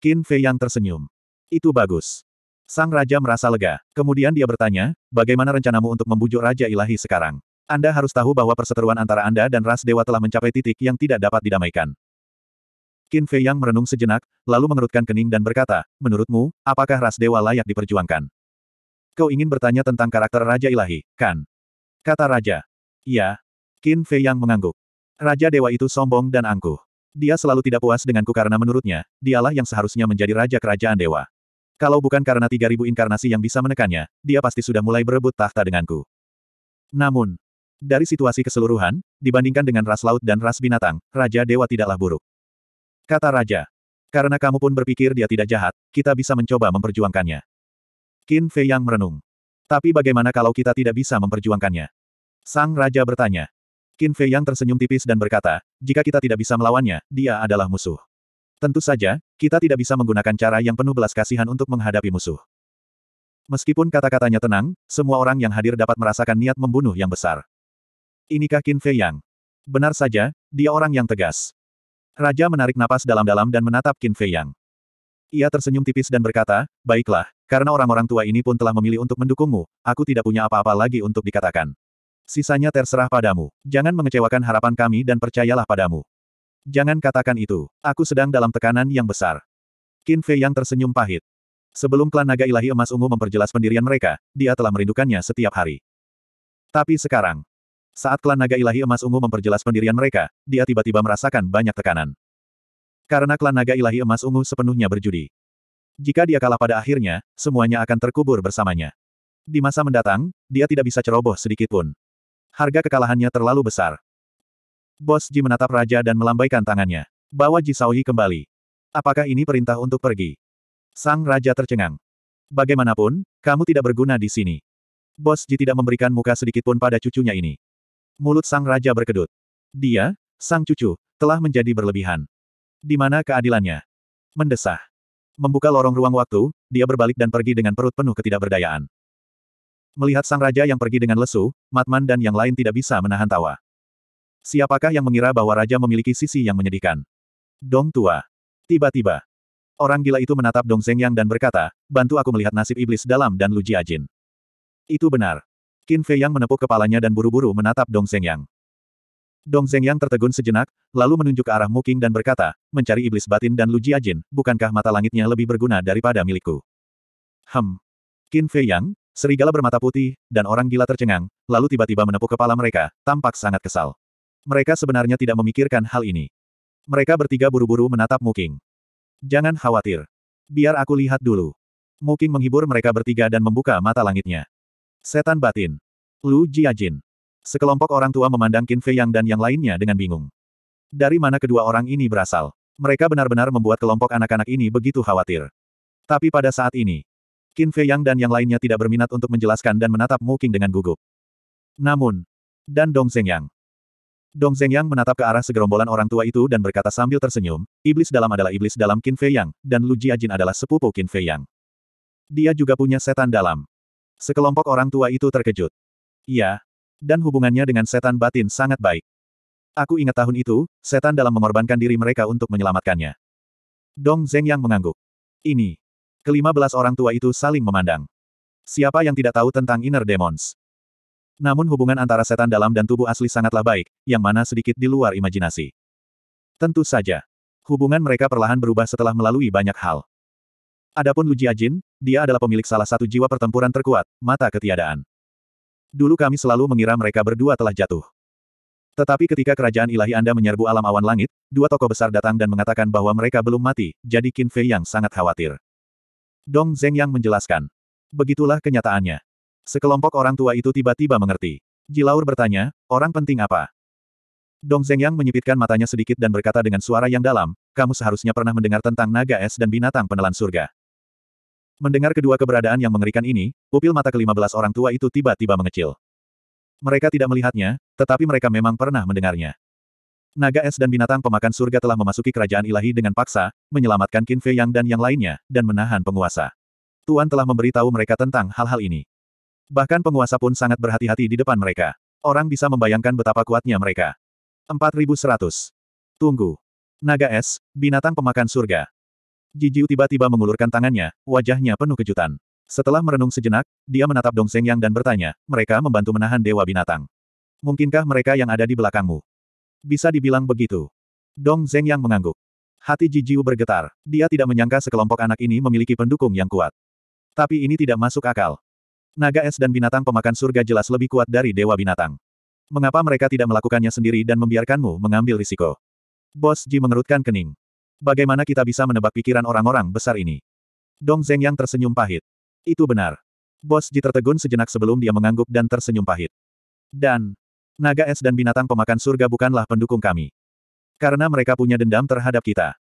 Qin Fei Yang tersenyum. Itu bagus. Sang Raja merasa lega. Kemudian dia bertanya, bagaimana rencanamu untuk membujuk Raja Ilahi sekarang? Anda harus tahu bahwa perseteruan antara Anda dan ras dewa telah mencapai titik yang tidak dapat didamaikan. Qin Fei Yang merenung sejenak, lalu mengerutkan kening dan berkata, menurutmu, apakah ras dewa layak diperjuangkan? Kau ingin bertanya tentang karakter Raja Ilahi, kan? Kata Raja. Iya. Qin Fei Yang mengangguk. Raja Dewa itu sombong dan angkuh. Dia selalu tidak puas denganku karena menurutnya, dialah yang seharusnya menjadi Raja Kerajaan Dewa. Kalau bukan karena 3000 inkarnasi yang bisa menekannya, dia pasti sudah mulai berebut tahta denganku. Namun, dari situasi keseluruhan, dibandingkan dengan ras laut dan ras binatang, Raja Dewa tidaklah buruk. Kata Raja. Karena kamu pun berpikir dia tidak jahat, kita bisa mencoba memperjuangkannya. Qin Fei yang merenung. Tapi bagaimana kalau kita tidak bisa memperjuangkannya? Sang Raja bertanya. Qin Fei yang tersenyum tipis dan berkata, jika kita tidak bisa melawannya, dia adalah musuh. Tentu saja, kita tidak bisa menggunakan cara yang penuh belas kasihan untuk menghadapi musuh. Meskipun kata-katanya tenang, semua orang yang hadir dapat merasakan niat membunuh yang besar. Inikah Qin Fei Yang? Benar saja, dia orang yang tegas. Raja menarik napas dalam-dalam dan menatap Qin Fei Yang. Ia tersenyum tipis dan berkata, baiklah, karena orang-orang tua ini pun telah memilih untuk mendukungmu, aku tidak punya apa-apa lagi untuk dikatakan. Sisanya terserah padamu. Jangan mengecewakan harapan kami dan percayalah padamu. Jangan katakan itu. Aku sedang dalam tekanan yang besar. Qin Fei Yang tersenyum pahit. Sebelum klan naga ilahi emas ungu memperjelas pendirian mereka, dia telah merindukannya setiap hari. Tapi sekarang, saat klan naga ilahi emas ungu memperjelas pendirian mereka, dia tiba-tiba merasakan banyak tekanan. Karena klan naga ilahi emas ungu sepenuhnya berjudi. Jika dia kalah pada akhirnya, semuanya akan terkubur bersamanya. Di masa mendatang, dia tidak bisa ceroboh sedikitpun. Harga kekalahannya terlalu besar. Bos Ji menatap raja dan melambaikan tangannya. Bawa Ji Saoyi kembali. Apakah ini perintah untuk pergi? Sang raja tercengang. Bagaimanapun, kamu tidak berguna di sini. Bos Ji tidak memberikan muka sedikitpun pada cucunya ini. Mulut sang raja berkedut. Dia, sang cucu, telah menjadi berlebihan. Di mana keadilannya? Mendesah. Membuka lorong ruang waktu, dia berbalik dan pergi dengan perut penuh ketidakberdayaan. Melihat sang raja yang pergi dengan lesu, Matman dan yang lain tidak bisa menahan tawa. Siapakah yang mengira bahwa raja memiliki sisi yang menyedihkan? Dong tua. Tiba-tiba. Orang gila itu menatap Dong Zhengyang dan berkata, bantu aku melihat nasib iblis dalam dan Lu Jiajin. Itu benar. Qin Fei Yang menepuk kepalanya dan buru-buru menatap Dong Zeng Yang. Dong Zeng Yang tertegun sejenak, lalu menunjuk ke arah Qing dan berkata, mencari iblis batin dan Lu Jiajin, bukankah mata langitnya lebih berguna daripada milikku? Hem. Qin Fei Yang, serigala bermata putih, dan orang gila tercengang, lalu tiba-tiba menepuk kepala mereka, tampak sangat kesal. Mereka sebenarnya tidak memikirkan hal ini. Mereka bertiga buru-buru menatap Qing. Jangan khawatir. Biar aku lihat dulu. Qing menghibur mereka bertiga dan membuka mata langitnya. Setan batin. Lu Jiajin. Sekelompok orang tua memandang Qin Fei Yang dan yang lainnya dengan bingung. Dari mana kedua orang ini berasal? Mereka benar-benar membuat kelompok anak-anak ini begitu khawatir. Tapi pada saat ini, Qin Fei Yang dan yang lainnya tidak berminat untuk menjelaskan dan menatap Muking dengan gugup. Namun, dan Dong Zeng Yang. Dong Zeng Yang menatap ke arah segerombolan orang tua itu dan berkata sambil tersenyum, iblis dalam adalah iblis dalam Qin Fei Yang, dan Lu Jiajin adalah sepupu Qin Fei Yang. Dia juga punya setan dalam. Sekelompok orang tua itu terkejut. Iya. Dan hubungannya dengan setan batin sangat baik. Aku ingat tahun itu, setan dalam mengorbankan diri mereka untuk menyelamatkannya. Dong Zeng yang mengangguk. Ini. Kelima belas orang tua itu saling memandang. Siapa yang tidak tahu tentang inner demons? Namun hubungan antara setan dalam dan tubuh asli sangatlah baik, yang mana sedikit di luar imajinasi. Tentu saja. Hubungan mereka perlahan berubah setelah melalui banyak hal. Adapun Lu Jiajin, dia adalah pemilik salah satu jiwa pertempuran terkuat, mata ketiadaan. Dulu kami selalu mengira mereka berdua telah jatuh. Tetapi ketika kerajaan ilahi Anda menyerbu alam awan langit, dua tokoh besar datang dan mengatakan bahwa mereka belum mati, jadi Qin Fei yang sangat khawatir. Dong Zeng yang menjelaskan. Begitulah kenyataannya. Sekelompok orang tua itu tiba-tiba mengerti. Jilaur bertanya, orang penting apa? Dong Zeng yang menyipitkan matanya sedikit dan berkata dengan suara yang dalam, kamu seharusnya pernah mendengar tentang naga es dan binatang penelan surga. Mendengar kedua keberadaan yang mengerikan ini, pupil mata kelima belas orang tua itu tiba-tiba mengecil. Mereka tidak melihatnya, tetapi mereka memang pernah mendengarnya. Naga es dan binatang pemakan surga telah memasuki kerajaan ilahi dengan paksa, menyelamatkan Qin Fei Yang dan yang lainnya, dan menahan penguasa. Tuan telah memberitahu mereka tentang hal-hal ini. Bahkan penguasa pun sangat berhati-hati di depan mereka. Orang bisa membayangkan betapa kuatnya mereka. 4100. Tunggu. Naga es, binatang pemakan surga. Jijiu tiba-tiba mengulurkan tangannya, wajahnya penuh kejutan. Setelah merenung sejenak, dia menatap Dong Seng Yang dan bertanya, mereka membantu menahan Dewa Binatang. Mungkinkah mereka yang ada di belakangmu? Bisa dibilang begitu. Dong Zeng Yang mengangguk. Hati Jijiu bergetar. Dia tidak menyangka sekelompok anak ini memiliki pendukung yang kuat. Tapi ini tidak masuk akal. Naga es dan binatang pemakan surga jelas lebih kuat dari Dewa Binatang. Mengapa mereka tidak melakukannya sendiri dan membiarkanmu mengambil risiko? Bos Ji mengerutkan kening. Bagaimana kita bisa menebak pikiran orang-orang besar ini? Dong Zeng yang tersenyum pahit. Itu benar. Bos Ji tertegun sejenak sebelum dia mengangguk dan tersenyum pahit. Dan, naga es dan binatang pemakan surga bukanlah pendukung kami. Karena mereka punya dendam terhadap kita.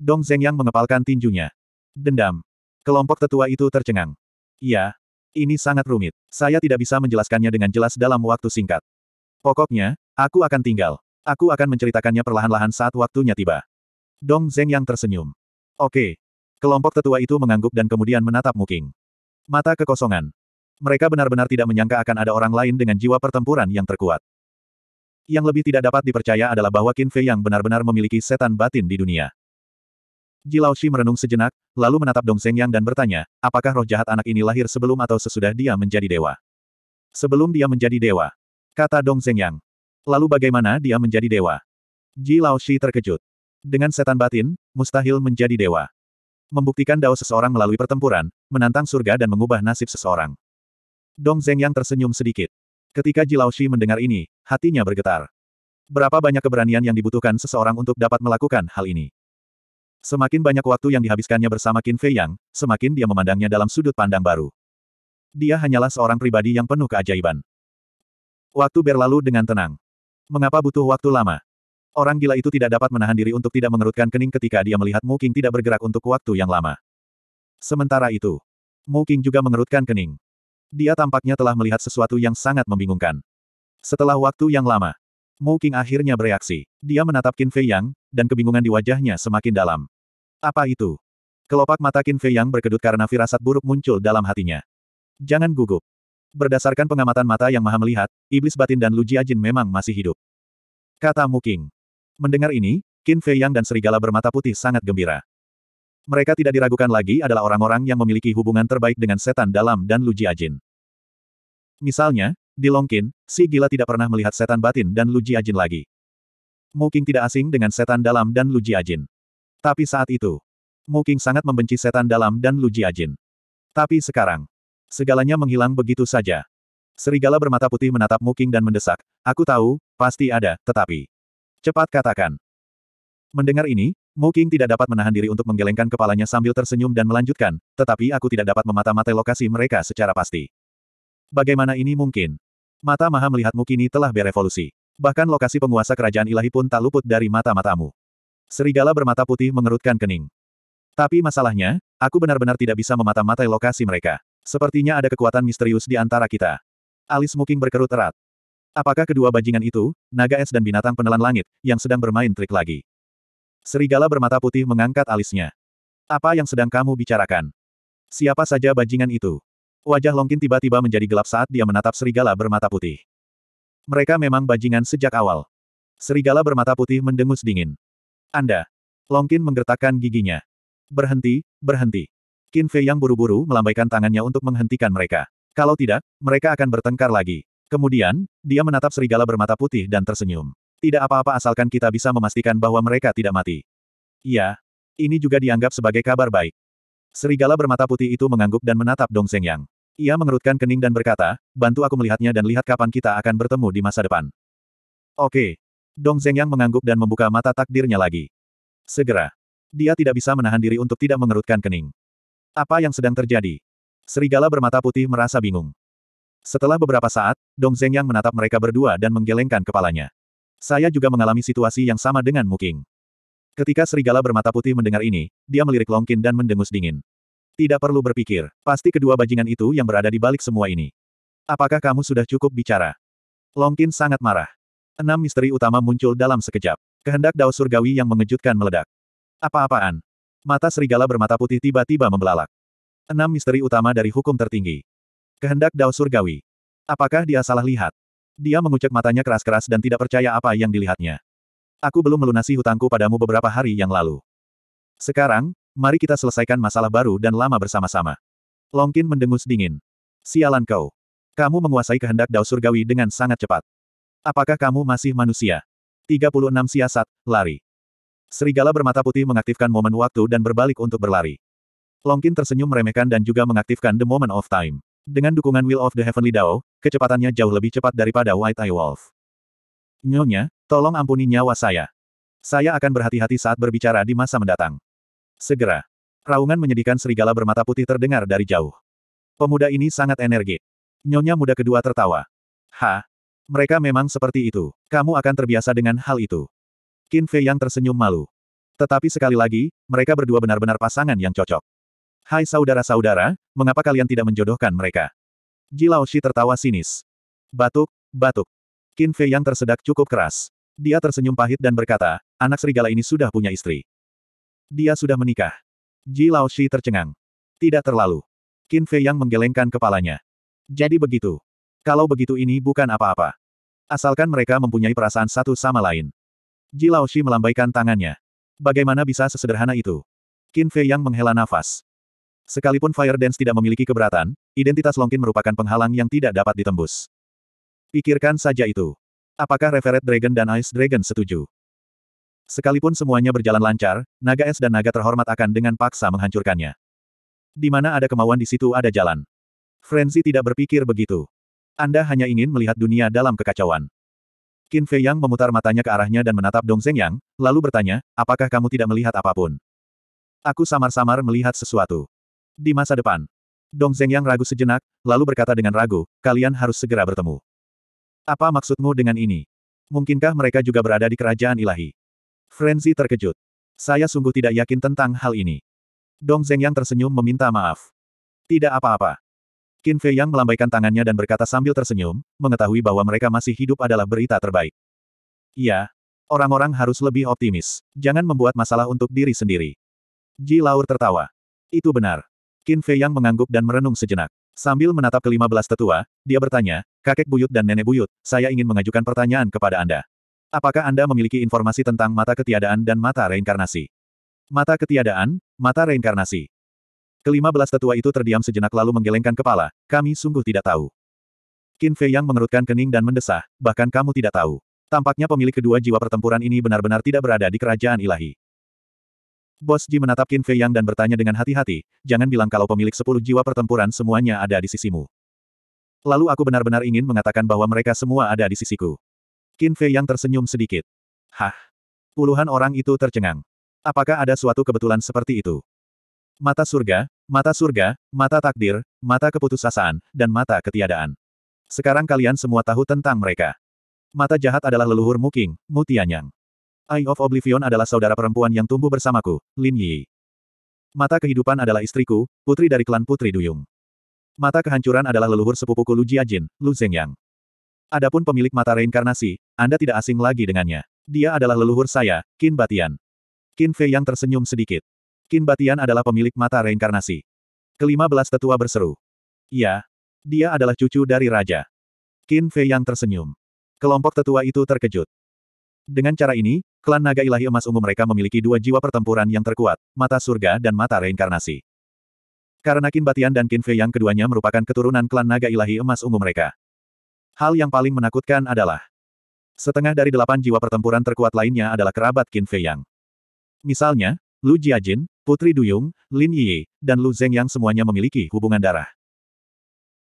Dong Zeng yang mengepalkan tinjunya. Dendam. Kelompok tetua itu tercengang. Ya, ini sangat rumit. Saya tidak bisa menjelaskannya dengan jelas dalam waktu singkat. Pokoknya, aku akan tinggal. Aku akan menceritakannya perlahan-lahan saat waktunya tiba. Dong Zeng yang tersenyum. Oke. Kelompok tetua itu mengangguk dan kemudian menatap Muking. Mata kekosongan. Mereka benar-benar tidak menyangka akan ada orang lain dengan jiwa pertempuran yang terkuat. Yang lebih tidak dapat dipercaya adalah bahwa Qin Fei yang benar-benar memiliki setan batin di dunia. Ji Lao Shi merenung sejenak, lalu menatap Dong Zeng Yang dan bertanya, apakah roh jahat anak ini lahir sebelum atau sesudah dia menjadi dewa? Sebelum dia menjadi dewa. Kata Dong Zeng Yang. Lalu bagaimana dia menjadi dewa? Ji Lao Shi terkejut. Dengan setan batin, mustahil menjadi dewa. Membuktikan dao seseorang melalui pertempuran, menantang surga dan mengubah nasib seseorang. Dong Zeng yang tersenyum sedikit. Ketika Shi mendengar ini, hatinya bergetar. Berapa banyak keberanian yang dibutuhkan seseorang untuk dapat melakukan hal ini? Semakin banyak waktu yang dihabiskannya bersama Qin Fei Yang, semakin dia memandangnya dalam sudut pandang baru. Dia hanyalah seorang pribadi yang penuh keajaiban. Waktu berlalu dengan tenang. Mengapa butuh waktu lama? Orang gila itu tidak dapat menahan diri untuk tidak mengerutkan kening ketika dia melihat Mu Qing tidak bergerak untuk waktu yang lama. Sementara itu, Mu Qing juga mengerutkan kening. Dia tampaknya telah melihat sesuatu yang sangat membingungkan. Setelah waktu yang lama, Mu Qing akhirnya bereaksi. Dia menatap Qin Fei Yang, dan kebingungan di wajahnya semakin dalam. Apa itu? Kelopak mata Qin Fei Yang berkedut karena firasat buruk muncul dalam hatinya. Jangan gugup. Berdasarkan pengamatan mata yang maha melihat, iblis batin dan Lu Jiajin memang masih hidup. Kata Mu Qing. Mendengar ini, Qin Fei Yang dan serigala bermata putih sangat gembira. Mereka tidak diragukan lagi adalah orang-orang yang memiliki hubungan terbaik dengan setan dalam dan Lu Ajin. Misalnya, di Longkin, si gila tidak pernah melihat setan batin dan Lu Ajin lagi. Mu tidak asing dengan setan dalam dan Lu Ajin. Tapi saat itu, Mu sangat membenci setan dalam dan Lu Ajin. Tapi sekarang, segalanya menghilang begitu saja. Serigala bermata putih menatap Mu dan mendesak, aku tahu, pasti ada, tetapi... Cepat katakan. Mendengar ini, Mu King tidak dapat menahan diri untuk menggelengkan kepalanya sambil tersenyum dan melanjutkan, tetapi aku tidak dapat memata-matai lokasi mereka secara pasti. Bagaimana ini mungkin? Mata Maha melihat melihatmu ini telah berevolusi. Bahkan lokasi penguasa kerajaan ilahi pun tak luput dari mata-matamu. Serigala bermata putih mengerutkan kening. Tapi masalahnya, aku benar-benar tidak bisa memata-matai lokasi mereka. Sepertinya ada kekuatan misterius di antara kita. Alis Muking berkerut erat. Apakah kedua bajingan itu, naga es dan binatang penelan langit, yang sedang bermain trik lagi? Serigala bermata putih mengangkat alisnya. Apa yang sedang kamu bicarakan? Siapa saja bajingan itu? Wajah Longkin tiba-tiba menjadi gelap saat dia menatap serigala bermata putih. Mereka memang bajingan sejak awal. Serigala bermata putih mendengus dingin. Anda. Longkin menggertakkan giginya. Berhenti, berhenti. Qin Fei yang buru-buru melambaikan tangannya untuk menghentikan mereka. Kalau tidak, mereka akan bertengkar lagi. Kemudian, dia menatap serigala bermata putih dan tersenyum. Tidak apa-apa asalkan kita bisa memastikan bahwa mereka tidak mati. Iya. Ini juga dianggap sebagai kabar baik. Serigala bermata putih itu mengangguk dan menatap Dong Seng Yang. Ia mengerutkan kening dan berkata, bantu aku melihatnya dan lihat kapan kita akan bertemu di masa depan. Oke. Dong Zeng Yang mengangguk dan membuka mata takdirnya lagi. Segera. Dia tidak bisa menahan diri untuk tidak mengerutkan kening. Apa yang sedang terjadi? Serigala bermata putih merasa bingung. Setelah beberapa saat, Dong Zeng yang menatap mereka berdua dan menggelengkan kepalanya. Saya juga mengalami situasi yang sama dengan Muking. Ketika serigala bermata putih mendengar ini, dia melirik Longkin dan mendengus dingin. Tidak perlu berpikir, pasti kedua bajingan itu yang berada di balik semua ini. Apakah kamu sudah cukup bicara? Longkin sangat marah. Enam misteri utama muncul dalam sekejap. Kehendak Dao Surgawi yang mengejutkan meledak. Apa-apaan? Mata serigala bermata putih tiba-tiba membelalak. Enam misteri utama dari hukum tertinggi. Kehendak Dao Surgawi. Apakah dia salah lihat? Dia mengucek matanya keras-keras dan tidak percaya apa yang dilihatnya. Aku belum melunasi hutangku padamu beberapa hari yang lalu. Sekarang, mari kita selesaikan masalah baru dan lama bersama-sama. Longkin mendengus dingin. Sialan kau. Kamu menguasai kehendak Dao Surgawi dengan sangat cepat. Apakah kamu masih manusia? 36 siasat, lari. Serigala bermata putih mengaktifkan momen waktu dan berbalik untuk berlari. Longkin tersenyum meremehkan dan juga mengaktifkan the moment of time. Dengan dukungan Will of the Heavenly Dao, kecepatannya jauh lebih cepat daripada White Eye Wolf. Nyonya, tolong ampuni nyawa saya. Saya akan berhati-hati saat berbicara di masa mendatang. Segera. Raungan menyedihkan serigala bermata putih terdengar dari jauh. Pemuda ini sangat energik. Nyonya muda kedua tertawa. Ha, mereka memang seperti itu. Kamu akan terbiasa dengan hal itu. Qin Fei yang tersenyum malu. Tetapi sekali lagi, mereka berdua benar-benar pasangan yang cocok. Hai saudara-saudara, mengapa kalian tidak menjodohkan mereka? Jilao Shi tertawa sinis. Batuk, batuk. Qin Fei yang tersedak cukup keras. Dia tersenyum pahit dan berkata, anak serigala ini sudah punya istri. Dia sudah menikah. Ji Lao Shi tercengang. Tidak terlalu. Qin Fei yang menggelengkan kepalanya. Jadi begitu. Kalau begitu ini bukan apa-apa. Asalkan mereka mempunyai perasaan satu sama lain. Ji Lao Shi melambaikan tangannya. Bagaimana bisa sesederhana itu? Qin Fei yang menghela nafas. Sekalipun Fire Dance tidak memiliki keberatan, identitas Longkin merupakan penghalang yang tidak dapat ditembus. Pikirkan saja itu. Apakah Reveret Dragon dan Ice Dragon setuju? Sekalipun semuanya berjalan lancar, naga es dan naga terhormat akan dengan paksa menghancurkannya. Di mana ada kemauan di situ ada jalan. Frenzy tidak berpikir begitu. Anda hanya ingin melihat dunia dalam kekacauan. Qin Fei Yang memutar matanya ke arahnya dan menatap Dong Zeng Yang, lalu bertanya, apakah kamu tidak melihat apapun? Aku samar-samar melihat sesuatu. Di masa depan. Dong yang ragu sejenak, lalu berkata dengan ragu, kalian harus segera bertemu. Apa maksudmu dengan ini? Mungkinkah mereka juga berada di kerajaan ilahi? Frenzy terkejut. Saya sungguh tidak yakin tentang hal ini. Dong yang tersenyum meminta maaf. Tidak apa-apa. Qin Fei Yang melambaikan tangannya dan berkata sambil tersenyum, mengetahui bahwa mereka masih hidup adalah berita terbaik. Iya, orang-orang harus lebih optimis. Jangan membuat masalah untuk diri sendiri. Ji Laur tertawa. Itu benar. Qin Fei Yang mengangguk dan merenung sejenak. Sambil menatap kelima belas tetua, dia bertanya, kakek buyut dan nenek buyut, saya ingin mengajukan pertanyaan kepada Anda. Apakah Anda memiliki informasi tentang mata ketiadaan dan mata reinkarnasi? Mata ketiadaan, mata reinkarnasi. Kelima belas tetua itu terdiam sejenak lalu menggelengkan kepala, kami sungguh tidak tahu. Qin Fei Yang mengerutkan kening dan mendesah, bahkan kamu tidak tahu. Tampaknya pemilik kedua jiwa pertempuran ini benar-benar tidak berada di kerajaan ilahi. Bos Ji menatap Qin Fei Yang dan bertanya dengan hati-hati, jangan bilang kalau pemilik sepuluh jiwa pertempuran semuanya ada di sisimu. Lalu aku benar-benar ingin mengatakan bahwa mereka semua ada di sisiku. Qin Fei Yang tersenyum sedikit. Hah? Puluhan orang itu tercengang. Apakah ada suatu kebetulan seperti itu? Mata surga, mata surga, mata takdir, mata keputusasaan, dan mata ketiadaan. Sekarang kalian semua tahu tentang mereka. Mata jahat adalah leluhur Muking, Mutianyang. Eye of Oblivion adalah saudara perempuan yang tumbuh bersamaku, Lin Yi. Mata kehidupan adalah istriku, putri dari klan Putri Duyung. Mata kehancuran adalah leluhur sepupuku Lu Jiajin, Lu Zhengyang. Adapun pemilik mata reinkarnasi, Anda tidak asing lagi dengannya. Dia adalah leluhur saya, Qin Batian. Qin Fei yang tersenyum sedikit. Qin Batian adalah pemilik mata reinkarnasi. Kelima belas tetua berseru. Ya, Dia adalah cucu dari raja. Qin Fei yang tersenyum. Kelompok tetua itu terkejut. Dengan cara ini, klan naga ilahi emas ungu mereka memiliki dua jiwa pertempuran yang terkuat, mata surga dan mata reinkarnasi. Karena Kin Batian dan Kin Fei yang keduanya merupakan keturunan klan naga ilahi emas ungu mereka. Hal yang paling menakutkan adalah setengah dari delapan jiwa pertempuran terkuat lainnya adalah kerabat Qin Fei Yang. Misalnya, Lu Jiajin, Putri Duyung, Lin Yi, dan Lu Zeng yang semuanya memiliki hubungan darah.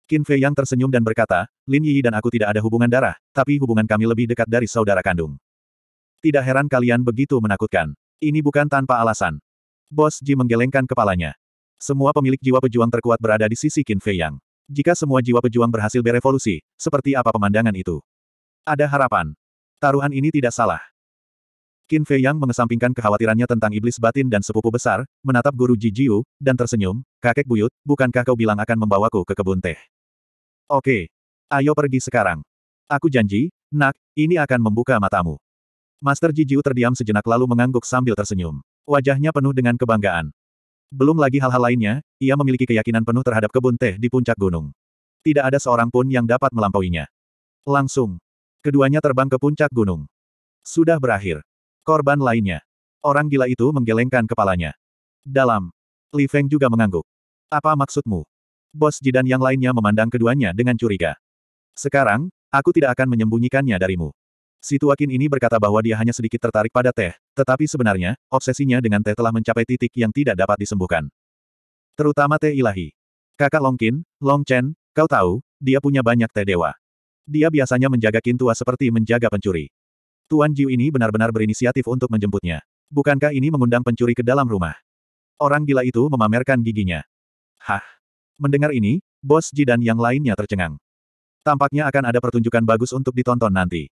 Qin Fei Yang tersenyum dan berkata, Lin Yi dan aku tidak ada hubungan darah, tapi hubungan kami lebih dekat dari saudara kandung. Tidak heran kalian begitu menakutkan. Ini bukan tanpa alasan. Bos Ji menggelengkan kepalanya. Semua pemilik jiwa pejuang terkuat berada di sisi Qin Fei Yang. Jika semua jiwa pejuang berhasil berevolusi, seperti apa pemandangan itu? Ada harapan. Taruhan ini tidak salah. Qin Fei Yang mengesampingkan kekhawatirannya tentang iblis batin dan sepupu besar, menatap guru Ji Jiu, dan tersenyum, kakek buyut, bukankah kau bilang akan membawaku ke kebun teh? Oke. Ayo pergi sekarang. Aku janji, nak, ini akan membuka matamu. Master Ji Jijiu terdiam sejenak lalu mengangguk sambil tersenyum. Wajahnya penuh dengan kebanggaan. Belum lagi hal-hal lainnya, ia memiliki keyakinan penuh terhadap kebun teh di puncak gunung. Tidak ada seorang pun yang dapat melampauinya. Langsung, keduanya terbang ke puncak gunung. Sudah berakhir. Korban lainnya. Orang gila itu menggelengkan kepalanya. Dalam. Li Feng juga mengangguk. Apa maksudmu? Bos Jidan yang lainnya memandang keduanya dengan curiga. Sekarang, aku tidak akan menyembunyikannya darimu. Si tuakin ini berkata bahwa dia hanya sedikit tertarik pada teh, tetapi sebenarnya, obsesinya dengan teh telah mencapai titik yang tidak dapat disembuhkan. Terutama teh ilahi. Kakak Longkin, Long Chen, kau tahu, dia punya banyak teh dewa. Dia biasanya menjaga kintua seperti menjaga pencuri. Tuan Jiu ini benar-benar berinisiatif untuk menjemputnya. Bukankah ini mengundang pencuri ke dalam rumah? Orang gila itu memamerkan giginya. Hah. Mendengar ini, Bos Ji dan yang lainnya tercengang. Tampaknya akan ada pertunjukan bagus untuk ditonton nanti.